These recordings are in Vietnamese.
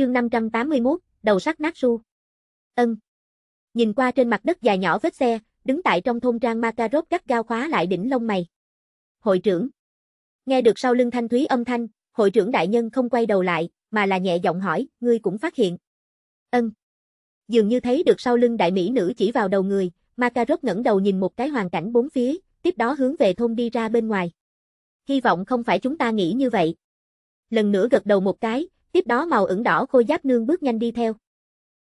chương 581, đầu sắt nát ru. Ân. Nhìn qua trên mặt đất dài nhỏ vết xe, đứng tại trong thôn trang Makarov gắt gao khóa lại đỉnh lông mày. Hội trưởng. Nghe được sau lưng thanh thúy âm thanh, hội trưởng đại nhân không quay đầu lại, mà là nhẹ giọng hỏi, ngươi cũng phát hiện. Ân. Dường như thấy được sau lưng đại mỹ nữ chỉ vào đầu người, Makarov ngẩng đầu nhìn một cái hoàn cảnh bốn phía, tiếp đó hướng về thôn đi ra bên ngoài. Hy vọng không phải chúng ta nghĩ như vậy. Lần nữa gật đầu một cái, tiếp đó màu ửng đỏ khôi giáp nương bước nhanh đi theo.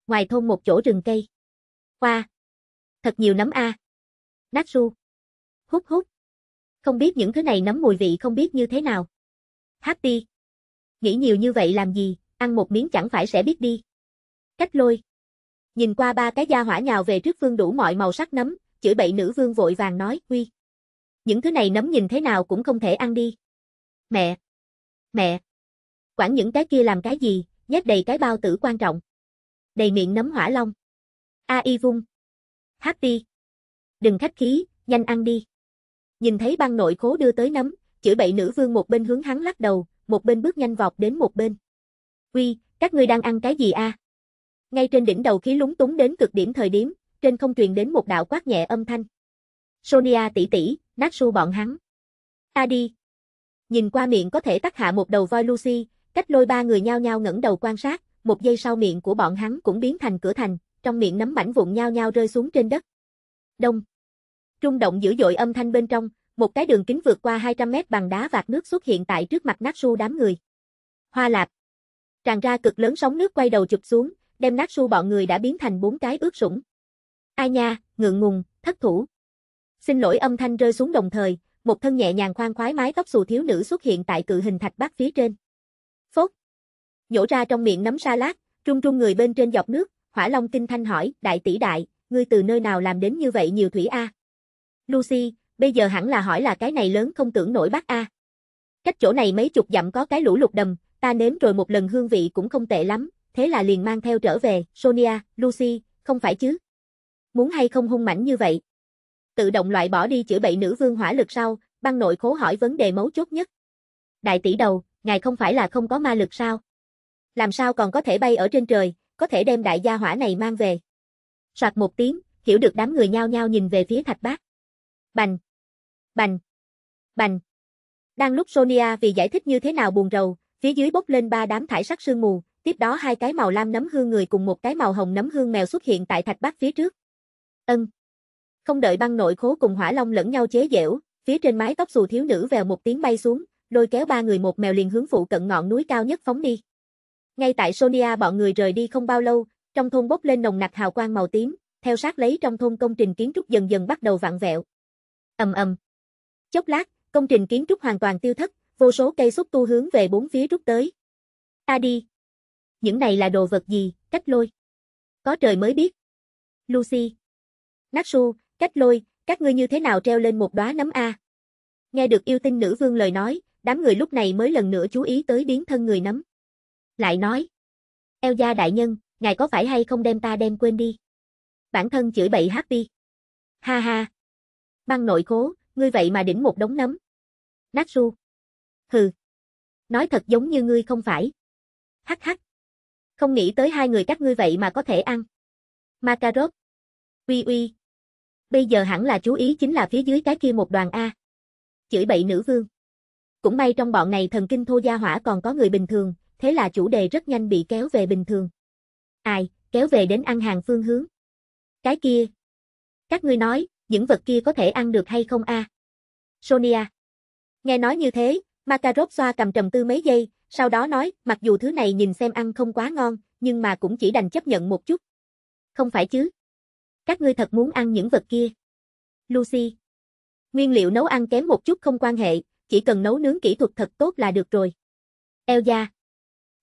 Ngoài thôn một chỗ rừng cây. Qua. Thật nhiều nấm a. À. Nát ru. Hút hút. Không biết những thứ này nấm mùi vị không biết như thế nào. Hát Nghĩ nhiều như vậy làm gì, ăn một miếng chẳng phải sẽ biết đi. Cách lôi. Nhìn qua ba cái da hỏa nhào về trước vương đủ mọi màu sắc nấm, chửi bậy nữ vương vội vàng nói, huy Những thứ này nấm nhìn thế nào cũng không thể ăn đi. Mẹ. Mẹ. Quản những cái kia làm cái gì, nhét đầy cái bao tử quan trọng. Đầy miệng nấm hỏa long. A y vung. Happy. Đừng khách khí, nhanh ăn đi. Nhìn thấy băng nội khố đưa tới nấm, chửi bậy nữ vương một bên hướng hắn lắc đầu, một bên bước nhanh vọt đến một bên. Uy, các ngươi đang ăn cái gì a? Ngay trên đỉnh đầu khí lúng túng đến cực điểm thời điểm, trên không truyền đến một đạo quát nhẹ âm thanh. Sonia tỷ tỷ, nát su bọn hắn. A đi. Nhìn qua miệng có thể tắt hạ một đầu voi Lucy, Cách lôi ba người nhao nhao ngẩng đầu quan sát, một giây sau miệng của bọn hắn cũng biến thành cửa thành, trong miệng nấm mảnh vụn nhao nhao rơi xuống trên đất. Đông. trung động dữ dội âm thanh bên trong, một cái đường kính vượt qua 200 mét bằng đá vạt nước xuất hiện tại trước mặt nát su đám người. Hoa lạp. Tràn ra cực lớn sóng nước quay đầu chụp xuống, đem nát su bọn người đã biến thành bốn cái ướt sũng. Ai nha, ngượng ngùng, thất thủ. Xin lỗi âm thanh rơi xuống đồng thời, một thân nhẹ nhàng khoan khoái mái tóc xù thiếu nữ xuất hiện tại cự hình thạch bát phía trên nhổ ra trong miệng nấm sa lát, trung trung người bên trên dọc nước, hỏa long kinh thanh hỏi, đại tỷ đại, ngươi từ nơi nào làm đến như vậy nhiều thủy a? Lucy, bây giờ hẳn là hỏi là cái này lớn không tưởng nổi bác a. Cách chỗ này mấy chục dặm có cái lũ lụt đầm, ta nếm rồi một lần hương vị cũng không tệ lắm, thế là liền mang theo trở về, Sonia, Lucy, không phải chứ? Muốn hay không hung mảnh như vậy? Tự động loại bỏ đi chữa bậy nữ vương hỏa lực sau, băng nội khố hỏi vấn đề mấu chốt nhất. Đại tỷ đầu, ngài không phải là không có ma lực sao? làm sao còn có thể bay ở trên trời, có thể đem đại gia hỏa này mang về. Soạt một tiếng, hiểu được đám người nhao nhao nhìn về phía thạch bác. Bành! Bành! Bành! Đang lúc Sonia vì giải thích như thế nào buồn rầu, phía dưới bốc lên ba đám thải sắc sương mù, tiếp đó hai cái màu lam nấm hương người cùng một cái màu hồng nấm hương mèo xuất hiện tại thạch bác phía trước. Ân. Không đợi băng nội khố cùng hỏa long lẫn nhau chế giễu, phía trên mái tóc xù thiếu nữ vèo một tiếng bay xuống, lôi kéo ba người một mèo liền hướng phụ cận ngọn núi cao nhất phóng đi. Ngay tại Sonia bọn người rời đi không bao lâu, trong thôn bốc lên nồng nặc hào quang màu tím, theo sát lấy trong thôn công trình kiến trúc dần dần bắt đầu vặn vẹo. Ầm ầm. Chốc lát, công trình kiến trúc hoàn toàn tiêu thất, vô số cây xúc tu hướng về bốn phía rút tới. Ta đi. Những này là đồ vật gì, cách lôi. Có trời mới biết. Lucy. Natsu, cách lôi, các ngươi như thế nào treo lên một đóa nấm A. Nghe được yêu tinh nữ vương lời nói, đám người lúc này mới lần nữa chú ý tới biến thân người nấm. Lại nói, Eo gia đại nhân, ngài có phải hay không đem ta đem quên đi? Bản thân chửi bậy hát đi. Ha ha. Băng nội cố, ngươi vậy mà đỉnh một đống nấm. Nát ru. Hừ. Nói thật giống như ngươi không phải. Hắc hắc. Không nghĩ tới hai người các ngươi vậy mà có thể ăn. Ma Uy uy. Bây giờ hẳn là chú ý chính là phía dưới cái kia một đoàn A. Chửi bậy nữ vương. Cũng may trong bọn này thần kinh thô gia hỏa còn có người bình thường, thế là chủ đề rất nhanh bị kéo về bình thường. Ai, kéo về đến ăn hàng phương hướng. Cái kia. Các ngươi nói, những vật kia có thể ăn được hay không a? Sonia. Nghe nói như thế, Makarov xoa cầm trầm tư mấy giây, sau đó nói, mặc dù thứ này nhìn xem ăn không quá ngon, nhưng mà cũng chỉ đành chấp nhận một chút. Không phải chứ? Các ngươi thật muốn ăn những vật kia. Lucy. Nguyên liệu nấu ăn kém một chút không quan hệ, chỉ cần nấu nướng kỹ thuật thật tốt là được rồi. Elja,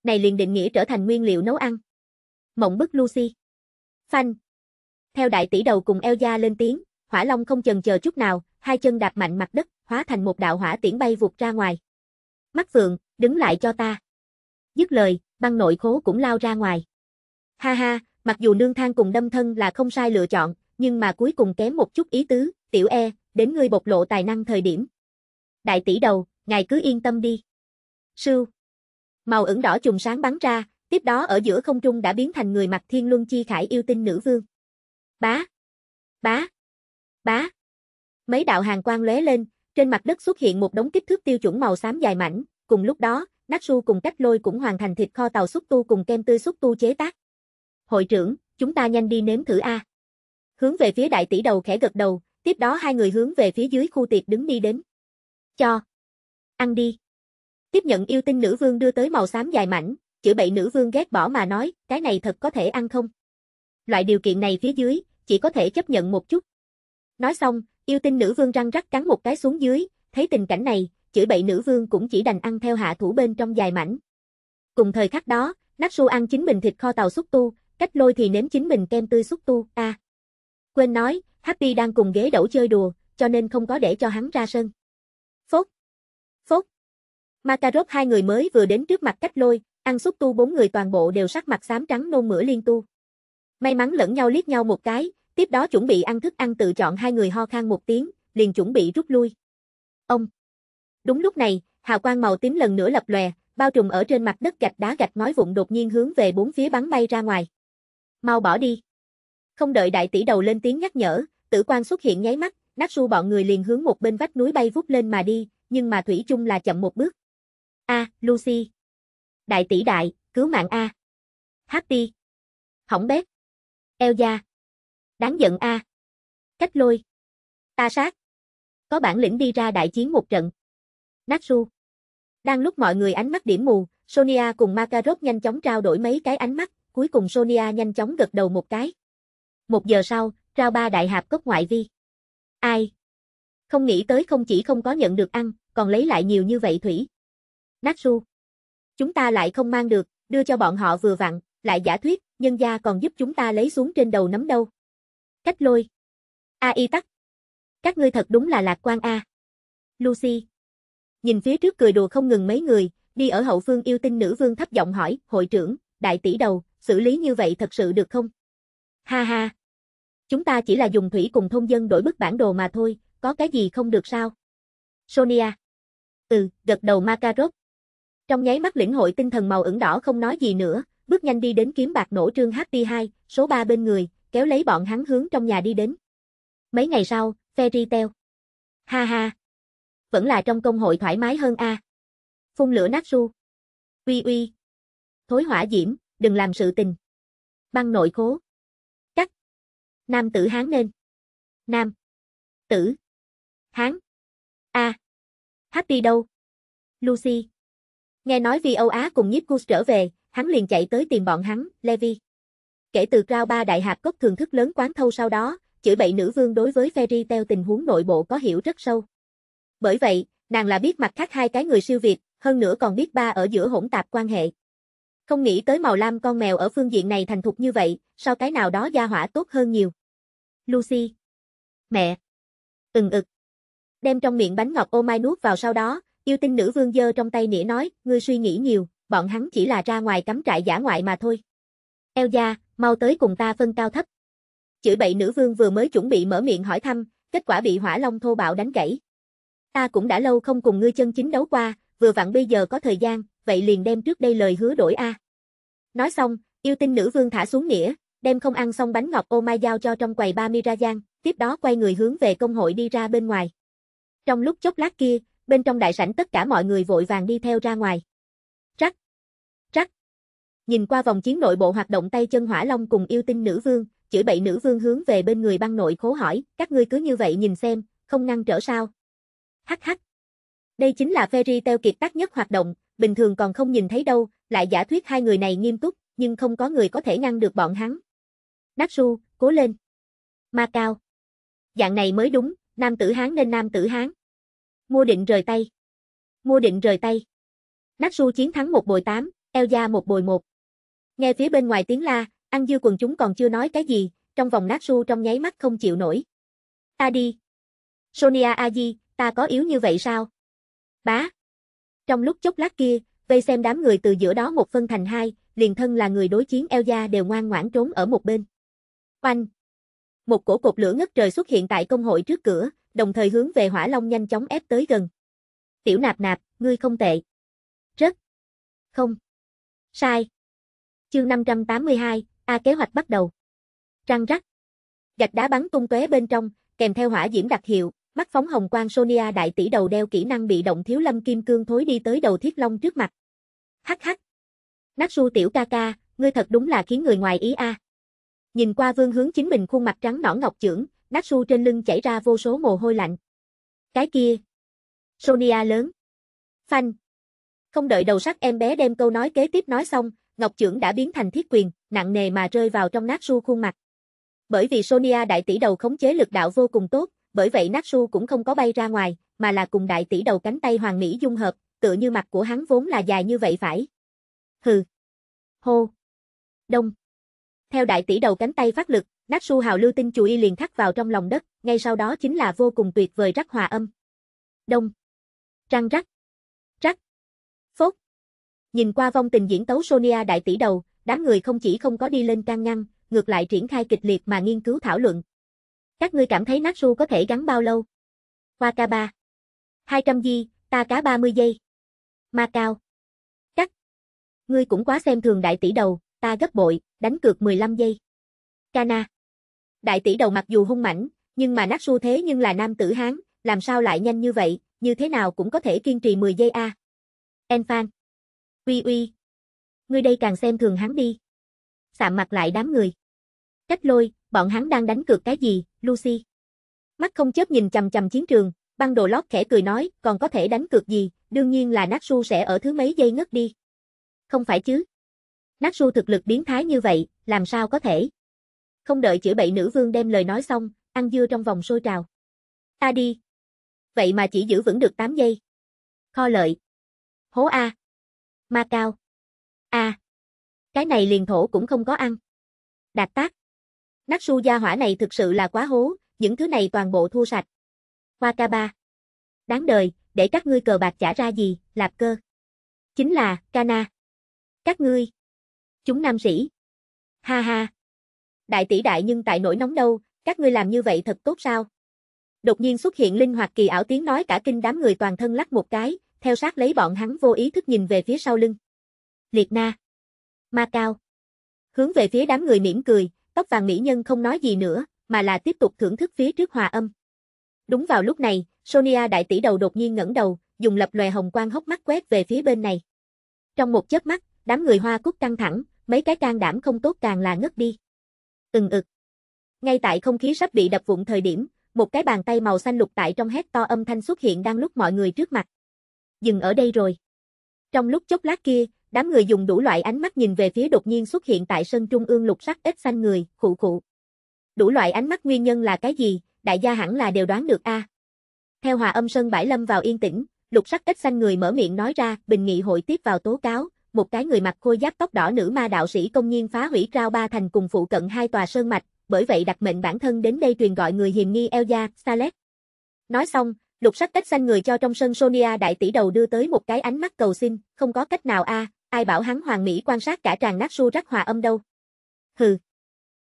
này liền định nghĩa trở thành nguyên liệu nấu ăn. Mộng bức Lucy. Phanh. Theo đại tỷ đầu cùng eo gia lên tiếng, hỏa long không chần chờ chút nào, hai chân đạp mạnh mặt đất, hóa thành một đạo hỏa tiễn bay vụt ra ngoài. Mắt vượng, đứng lại cho ta. Dứt lời, băng nội khố cũng lao ra ngoài. Ha ha, mặc dù nương thang cùng đâm thân là không sai lựa chọn, nhưng mà cuối cùng kém một chút ý tứ, tiểu e, đến ngươi bộc lộ tài năng thời điểm. Đại tỷ đầu, ngài cứ yên tâm đi. Sưu Màu ửng đỏ trùng sáng bắn ra, tiếp đó ở giữa không trung đã biến thành người mặc thiên luân chi khải yêu tinh nữ vương. Bá! Bá! Bá! Mấy đạo hàng quang lóe lên, trên mặt đất xuất hiện một đống kích thước tiêu chuẩn màu xám dài mảnh, cùng lúc đó, su cùng cách lôi cũng hoàn thành thịt kho tàu xúc tu cùng kem tươi xúc tu chế tác. Hội trưởng, chúng ta nhanh đi nếm thử A. Hướng về phía đại tỷ đầu khẽ gật đầu, tiếp đó hai người hướng về phía dưới khu tiệc đứng đi đến. Cho. Ăn đi. Tiếp nhận yêu tinh nữ vương đưa tới màu xám dài mảnh, chữ bậy nữ vương ghét bỏ mà nói, cái này thật có thể ăn không? Loại điều kiện này phía dưới, chỉ có thể chấp nhận một chút. Nói xong, yêu tinh nữ vương răng rắc cắn một cái xuống dưới, thấy tình cảnh này, chữ bậy nữ vương cũng chỉ đành ăn theo hạ thủ bên trong dài mảnh. Cùng thời khắc đó, Natsu ăn chính mình thịt kho tàu xúc tu, cách lôi thì nếm chính mình kem tươi xúc tu, a. À. Quên nói, Happy đang cùng ghế đẩu chơi đùa, cho nên không có để cho hắn ra sân. Phốt, Makarov hai người mới vừa đến trước mặt cách lôi, ăn xúc tu bốn người toàn bộ đều sắc mặt xám trắng nôn mửa liên tu. May mắn lẫn nhau liếc nhau một cái, tiếp đó chuẩn bị ăn thức ăn tự chọn hai người ho khan một tiếng, liền chuẩn bị rút lui. Ông. Đúng lúc này, hào quang màu tím lần nữa lập lòe, bao trùm ở trên mặt đất gạch đá gạch ngói vụn đột nhiên hướng về bốn phía bắn bay ra ngoài. Mau bỏ đi. Không đợi đại tỷ đầu lên tiếng nhắc nhở, tử quan xuất hiện nháy mắt, nát Natsu bọn người liền hướng một bên vách núi bay vút lên mà đi, nhưng mà thủy chung là chậm một bước. A, à, Lucy. Đại tỷ đại, cứu mạng A. Happy. Hỏng bét. Elza. Đáng giận A. Cách lôi. Ta sát. Có bản lĩnh đi ra đại chiến một trận. Natsu. Đang lúc mọi người ánh mắt điểm mù, Sonia cùng Makarov nhanh chóng trao đổi mấy cái ánh mắt, cuối cùng Sonia nhanh chóng gật đầu một cái. Một giờ sau, trao ba đại hạp cốc ngoại vi. Ai? Không nghĩ tới không chỉ không có nhận được ăn, còn lấy lại nhiều như vậy Thủy. Natsu. Chúng ta lại không mang được, đưa cho bọn họ vừa vặn, lại giả thuyết, nhân gia còn giúp chúng ta lấy xuống trên đầu nắm đâu. Cách lôi. A y tắc. Các ngươi thật đúng là lạc quan A. Lucy. Nhìn phía trước cười đùa không ngừng mấy người, đi ở hậu phương yêu tinh nữ vương thấp giọng hỏi, hội trưởng, đại tỷ đầu, xử lý như vậy thật sự được không? Ha ha. Chúng ta chỉ là dùng thủy cùng thôn dân đổi bức bản đồ mà thôi, có cái gì không được sao? Sonia. Ừ, gật đầu Makarov, trong nháy mắt lĩnh hội tinh thần màu ửng đỏ không nói gì nữa, bước nhanh đi đến kiếm bạc nổ trương HP2, số 3 bên người, kéo lấy bọn hắn hướng trong nhà đi đến. Mấy ngày sau, Fairy teo Ha ha. Vẫn là trong công hội thoải mái hơn a. Phun lửa nát su. Uy uy. Thối hỏa diễm, đừng làm sự tình. Băng nội khố. Cắt. Nam tử hán nên. Nam. Tử. Hán. A. À. Happy đâu? Lucy. Nghe nói vì Âu Á cùng nhiếp Cus trở về, hắn liền chạy tới tìm bọn hắn, Levi. Kể từ Crow ba đại hạp cốc thường thức lớn quán thâu sau đó, chửi bậy nữ vương đối với Fairy Tail tình huống nội bộ có hiểu rất sâu. Bởi vậy, nàng là biết mặt khác hai cái người siêu việt, hơn nữa còn biết ba ở giữa hỗn tạp quan hệ. Không nghĩ tới màu lam con mèo ở phương diện này thành thục như vậy, so cái nào đó gia hỏa tốt hơn nhiều. Lucy. Mẹ. Ừng ực. Đem trong miệng bánh ngọt ô mai nuốt vào sau đó, Yêu tinh nữ vương dơ trong tay nĩa nói, ngươi suy nghĩ nhiều, bọn hắn chỉ là ra ngoài cắm trại giả ngoại mà thôi. Eo gia, mau tới cùng ta phân cao thấp. Chửi bậy nữ vương vừa mới chuẩn bị mở miệng hỏi thăm, kết quả bị hỏa long thô bạo đánh gãy. Ta cũng đã lâu không cùng ngươi chân chính đấu qua, vừa vặn bây giờ có thời gian, vậy liền đem trước đây lời hứa đổi a. Nói xong, yêu tinh nữ vương thả xuống nghĩa, đem không ăn xong bánh ngọt ô mai giao cho trong quầy ba mi ra giang, tiếp đó quay người hướng về công hội đi ra bên ngoài. Trong lúc chốc lát kia, bên trong đại sảnh tất cả mọi người vội vàng đi theo ra ngoài. Trắc, Trắc, Nhìn qua vòng chiến nội bộ hoạt động tay chân hỏa long cùng yêu tinh nữ vương, chửi bậy nữ vương hướng về bên người băng nội khố hỏi, các ngươi cứ như vậy nhìn xem, không ngăn trở sao. Hắc hắc! Đây chính là Fairy teo kiệt tác nhất hoạt động, bình thường còn không nhìn thấy đâu, lại giả thuyết hai người này nghiêm túc, nhưng không có người có thể ngăn được bọn hắn. Đắc su, cố lên! Ma cao! Dạng này mới đúng, nam tử Hán nên nam tử Hán. Mua định rời tay. Mua định rời tay. Natsu chiến thắng một bồi 8, gia một bồi 1. Nghe phía bên ngoài tiếng la, ăn dư quần chúng còn chưa nói cái gì, trong vòng Natsu trong nháy mắt không chịu nổi. Ta đi. Sonia Aji, ta có yếu như vậy sao? Bá. Trong lúc chốc lát kia, vây xem đám người từ giữa đó một phân thành hai, liền thân là người đối chiến Eo gia đều ngoan ngoãn trốn ở một bên. Oanh. Một cổ cột lửa ngất trời xuất hiện tại công hội trước cửa, đồng thời hướng về hỏa long nhanh chóng ép tới gần. Tiểu nạp nạp, ngươi không tệ. Rất. Không. Sai. Chương 582, A kế hoạch bắt đầu. Trăng rắc. Gạch đá bắn tung tóe bên trong, kèm theo hỏa diễm đặc hiệu, mắt phóng hồng quang Sonia đại tỷ đầu đeo kỹ năng bị động thiếu lâm kim cương thối đi tới đầu thiết long trước mặt. Hắc hắc. Natsu tiểu ca ca, ngươi thật đúng là khiến người ngoài ý a. À. Nhìn qua vương hướng chính mình khuôn mặt trắng nõn ngọc trưởng, su trên lưng chảy ra vô số mồ hôi lạnh. Cái kia. Sonia lớn. Phanh. Không đợi đầu sắt em bé đem câu nói kế tiếp nói xong, Ngọc Trưởng đã biến thành thiết quyền, nặng nề mà rơi vào trong nát su khuôn mặt. Bởi vì Sonia đại tỷ đầu khống chế lực đạo vô cùng tốt, bởi vậy nát su cũng không có bay ra ngoài, mà là cùng đại tỷ đầu cánh tay hoàng mỹ dung hợp, tựa như mặt của hắn vốn là dài như vậy phải. Hừ. Hô. Đông. Theo đại tỷ đầu cánh tay phát lực, nát su hào lưu tinh chủ y liền thắt vào trong lòng đất, ngay sau đó chính là vô cùng tuyệt vời rắc hòa âm. Đông. Răng rắc. Rắc. Phốt. Nhìn qua vong tình diễn tấu Sonia đại tỷ đầu, đám người không chỉ không có đi lên can ngăn, ngược lại triển khai kịch liệt mà nghiên cứu thảo luận. Các ngươi cảm thấy nát su có thể gắn bao lâu? hoa ca ba. 200 di, ta cá 30 giây. Ma cao. Cắt. Ngươi cũng quá xem thường đại tỷ đầu, ta gấp bội đánh cược 15 giây. Kana. Đại tỷ đầu mặc dù hung mãnh, nhưng mà nát su thế nhưng là nam tử Hán, làm sao lại nhanh như vậy, như thế nào cũng có thể kiên trì 10 giây a. Enfan. Uy uy. Ngươi đây càng xem thường hắn đi. Sạm mặt lại đám người. Cách lôi, bọn hắn đang đánh cược cái gì, Lucy? Mắt không chớp nhìn chầm chầm chiến trường, băng đồ lót khẽ cười nói, còn có thể đánh cược gì, đương nhiên là nát su sẽ ở thứ mấy giây ngất đi. Không phải chứ? Nát su thực lực biến thái như vậy, làm sao có thể? Không đợi chữa bậy nữ vương đem lời nói xong, ăn dưa trong vòng sôi trào. Ta đi. Vậy mà chỉ giữ vững được 8 giây. Kho lợi. Hố A. Ma Cao. A. Cái này liền thổ cũng không có ăn. Đạt tác. Nát su gia hỏa này thực sự là quá hố, những thứ này toàn bộ thua sạch. Hoa ca ba. Đáng đời, để các ngươi cờ bạc trả ra gì, lạp cơ. Chính là, ca na. Các ngươi chúng nam sĩ. Ha ha. Đại tỷ đại nhưng tại nỗi nóng đâu, các ngươi làm như vậy thật tốt sao? Đột nhiên xuất hiện linh hoạt kỳ ảo tiếng nói cả kinh đám người toàn thân lắc một cái, theo sát lấy bọn hắn vô ý thức nhìn về phía sau lưng. Liệt Na. Ma Cao. Hướng về phía đám người mỉm cười, tóc vàng mỹ nhân không nói gì nữa, mà là tiếp tục thưởng thức phía trước hòa âm. Đúng vào lúc này, Sonia đại tỷ đầu đột nhiên ngẩng đầu, dùng lập lòe hồng quang hốc mắt quét về phía bên này. Trong một chớp mắt, đám người hoa cúc căng thẳng, mấy cái can đảm không tốt càng là ngất đi. Từng ực. Ngay tại không khí sắp bị đập vụn thời điểm, một cái bàn tay màu xanh lục tại trong hét to âm thanh xuất hiện đang lúc mọi người trước mặt. Dừng ở đây rồi. Trong lúc chốc lát kia, đám người dùng đủ loại ánh mắt nhìn về phía đột nhiên xuất hiện tại sân trung ương lục sắc ít xanh người, khụ khụ. Đủ loại ánh mắt nguyên nhân là cái gì, đại gia hẳn là đều đoán được a. À. Theo hòa âm sơn bãi lâm vào yên tĩnh, lục sắc ít xanh người mở miệng nói ra, bình nghị hội tiếp vào tố cáo, một cái người mặc khôi giáp tóc đỏ nữ ma đạo sĩ công nhiên phá hủy trao ba thành cùng phụ cận hai tòa sơn mạch, bởi vậy đặt mệnh bản thân đến đây truyền gọi người hiềm nghi Elja, Salet. Nói xong, lục sắc cách xanh người cho trong sân Sonia đại tỷ đầu đưa tới một cái ánh mắt cầu xin, không có cách nào a, à, ai bảo hắn hoàng mỹ quan sát cả tràng nát su rắc hòa âm đâu. Hừ.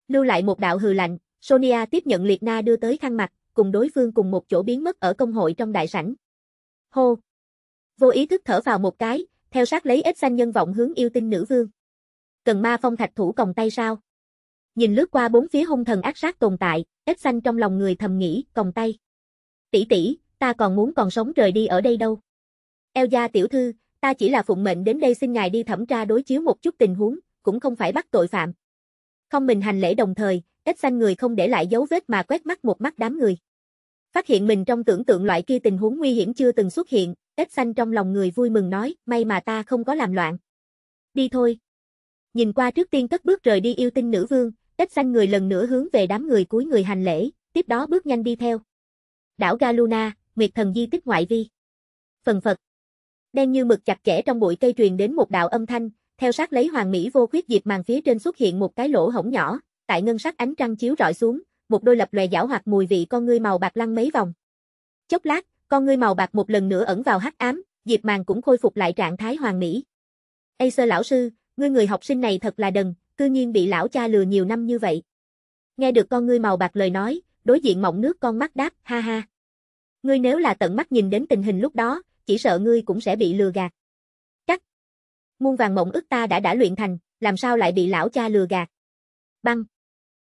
Lưu lại một đạo hừ lạnh, Sonia tiếp nhận liệt na đưa tới khăn mặt, cùng đối phương cùng một chỗ biến mất ở công hội trong đại sảnh. Hô. Vô ý thức thở vào một cái, theo sát lấy ít xanh nhân vọng hướng yêu tinh nữ vương. Cần ma phong thạch thủ còng tay sao? Nhìn lướt qua bốn phía hung thần ác sát tồn tại, ít xanh trong lòng người thầm nghĩ, còng tay. Tỷ tỷ, ta còn muốn còn sống rời đi ở đây đâu. Eo gia tiểu thư, ta chỉ là phụng mệnh đến đây xin ngài đi thẩm tra đối chiếu một chút tình huống, cũng không phải bắt tội phạm. Không mình hành lễ đồng thời, ít xanh người không để lại dấu vết mà quét mắt một mắt đám người. Phát hiện mình trong tưởng tượng loại kia tình huống nguy hiểm chưa từng xuất hiện, Ếch xanh trong lòng người vui mừng nói, may mà ta không có làm loạn. Đi thôi. Nhìn qua trước tiên cất bước rời đi yêu tinh nữ vương, Ếch xanh người lần nữa hướng về đám người cuối người hành lễ, tiếp đó bước nhanh đi theo. Đảo Galuna, Nguyệt thần di tích ngoại vi. Phần Phật. Đen như mực chặt chẽ trong bụi cây truyền đến một đạo âm thanh, theo sát lấy hoàng mỹ vô khuyết diệp màn phía trên xuất hiện một cái lỗ hổng nhỏ, tại ngân sắc ánh trăng chiếu rọi xuống, một đôi lập lòe giảo hoặc mùi vị con ngươi màu bạc lăn mấy vòng. Chốc lát, con ngươi màu bạc một lần nữa ẩn vào hắc ám, Diệp Màn cũng khôi phục lại trạng thái hoàn mỹ. "Ê sơ lão sư, ngươi người học sinh này thật là đần, cư nhiên bị lão cha lừa nhiều năm như vậy." Nghe được con ngươi màu bạc lời nói, đối diện mộng nước con mắt đáp, "Ha ha. Ngươi nếu là tận mắt nhìn đến tình hình lúc đó, chỉ sợ ngươi cũng sẽ bị lừa gạt." chắc Muôn vàng mộng ức ta đã đã luyện thành, làm sao lại bị lão cha lừa gạt? Băng.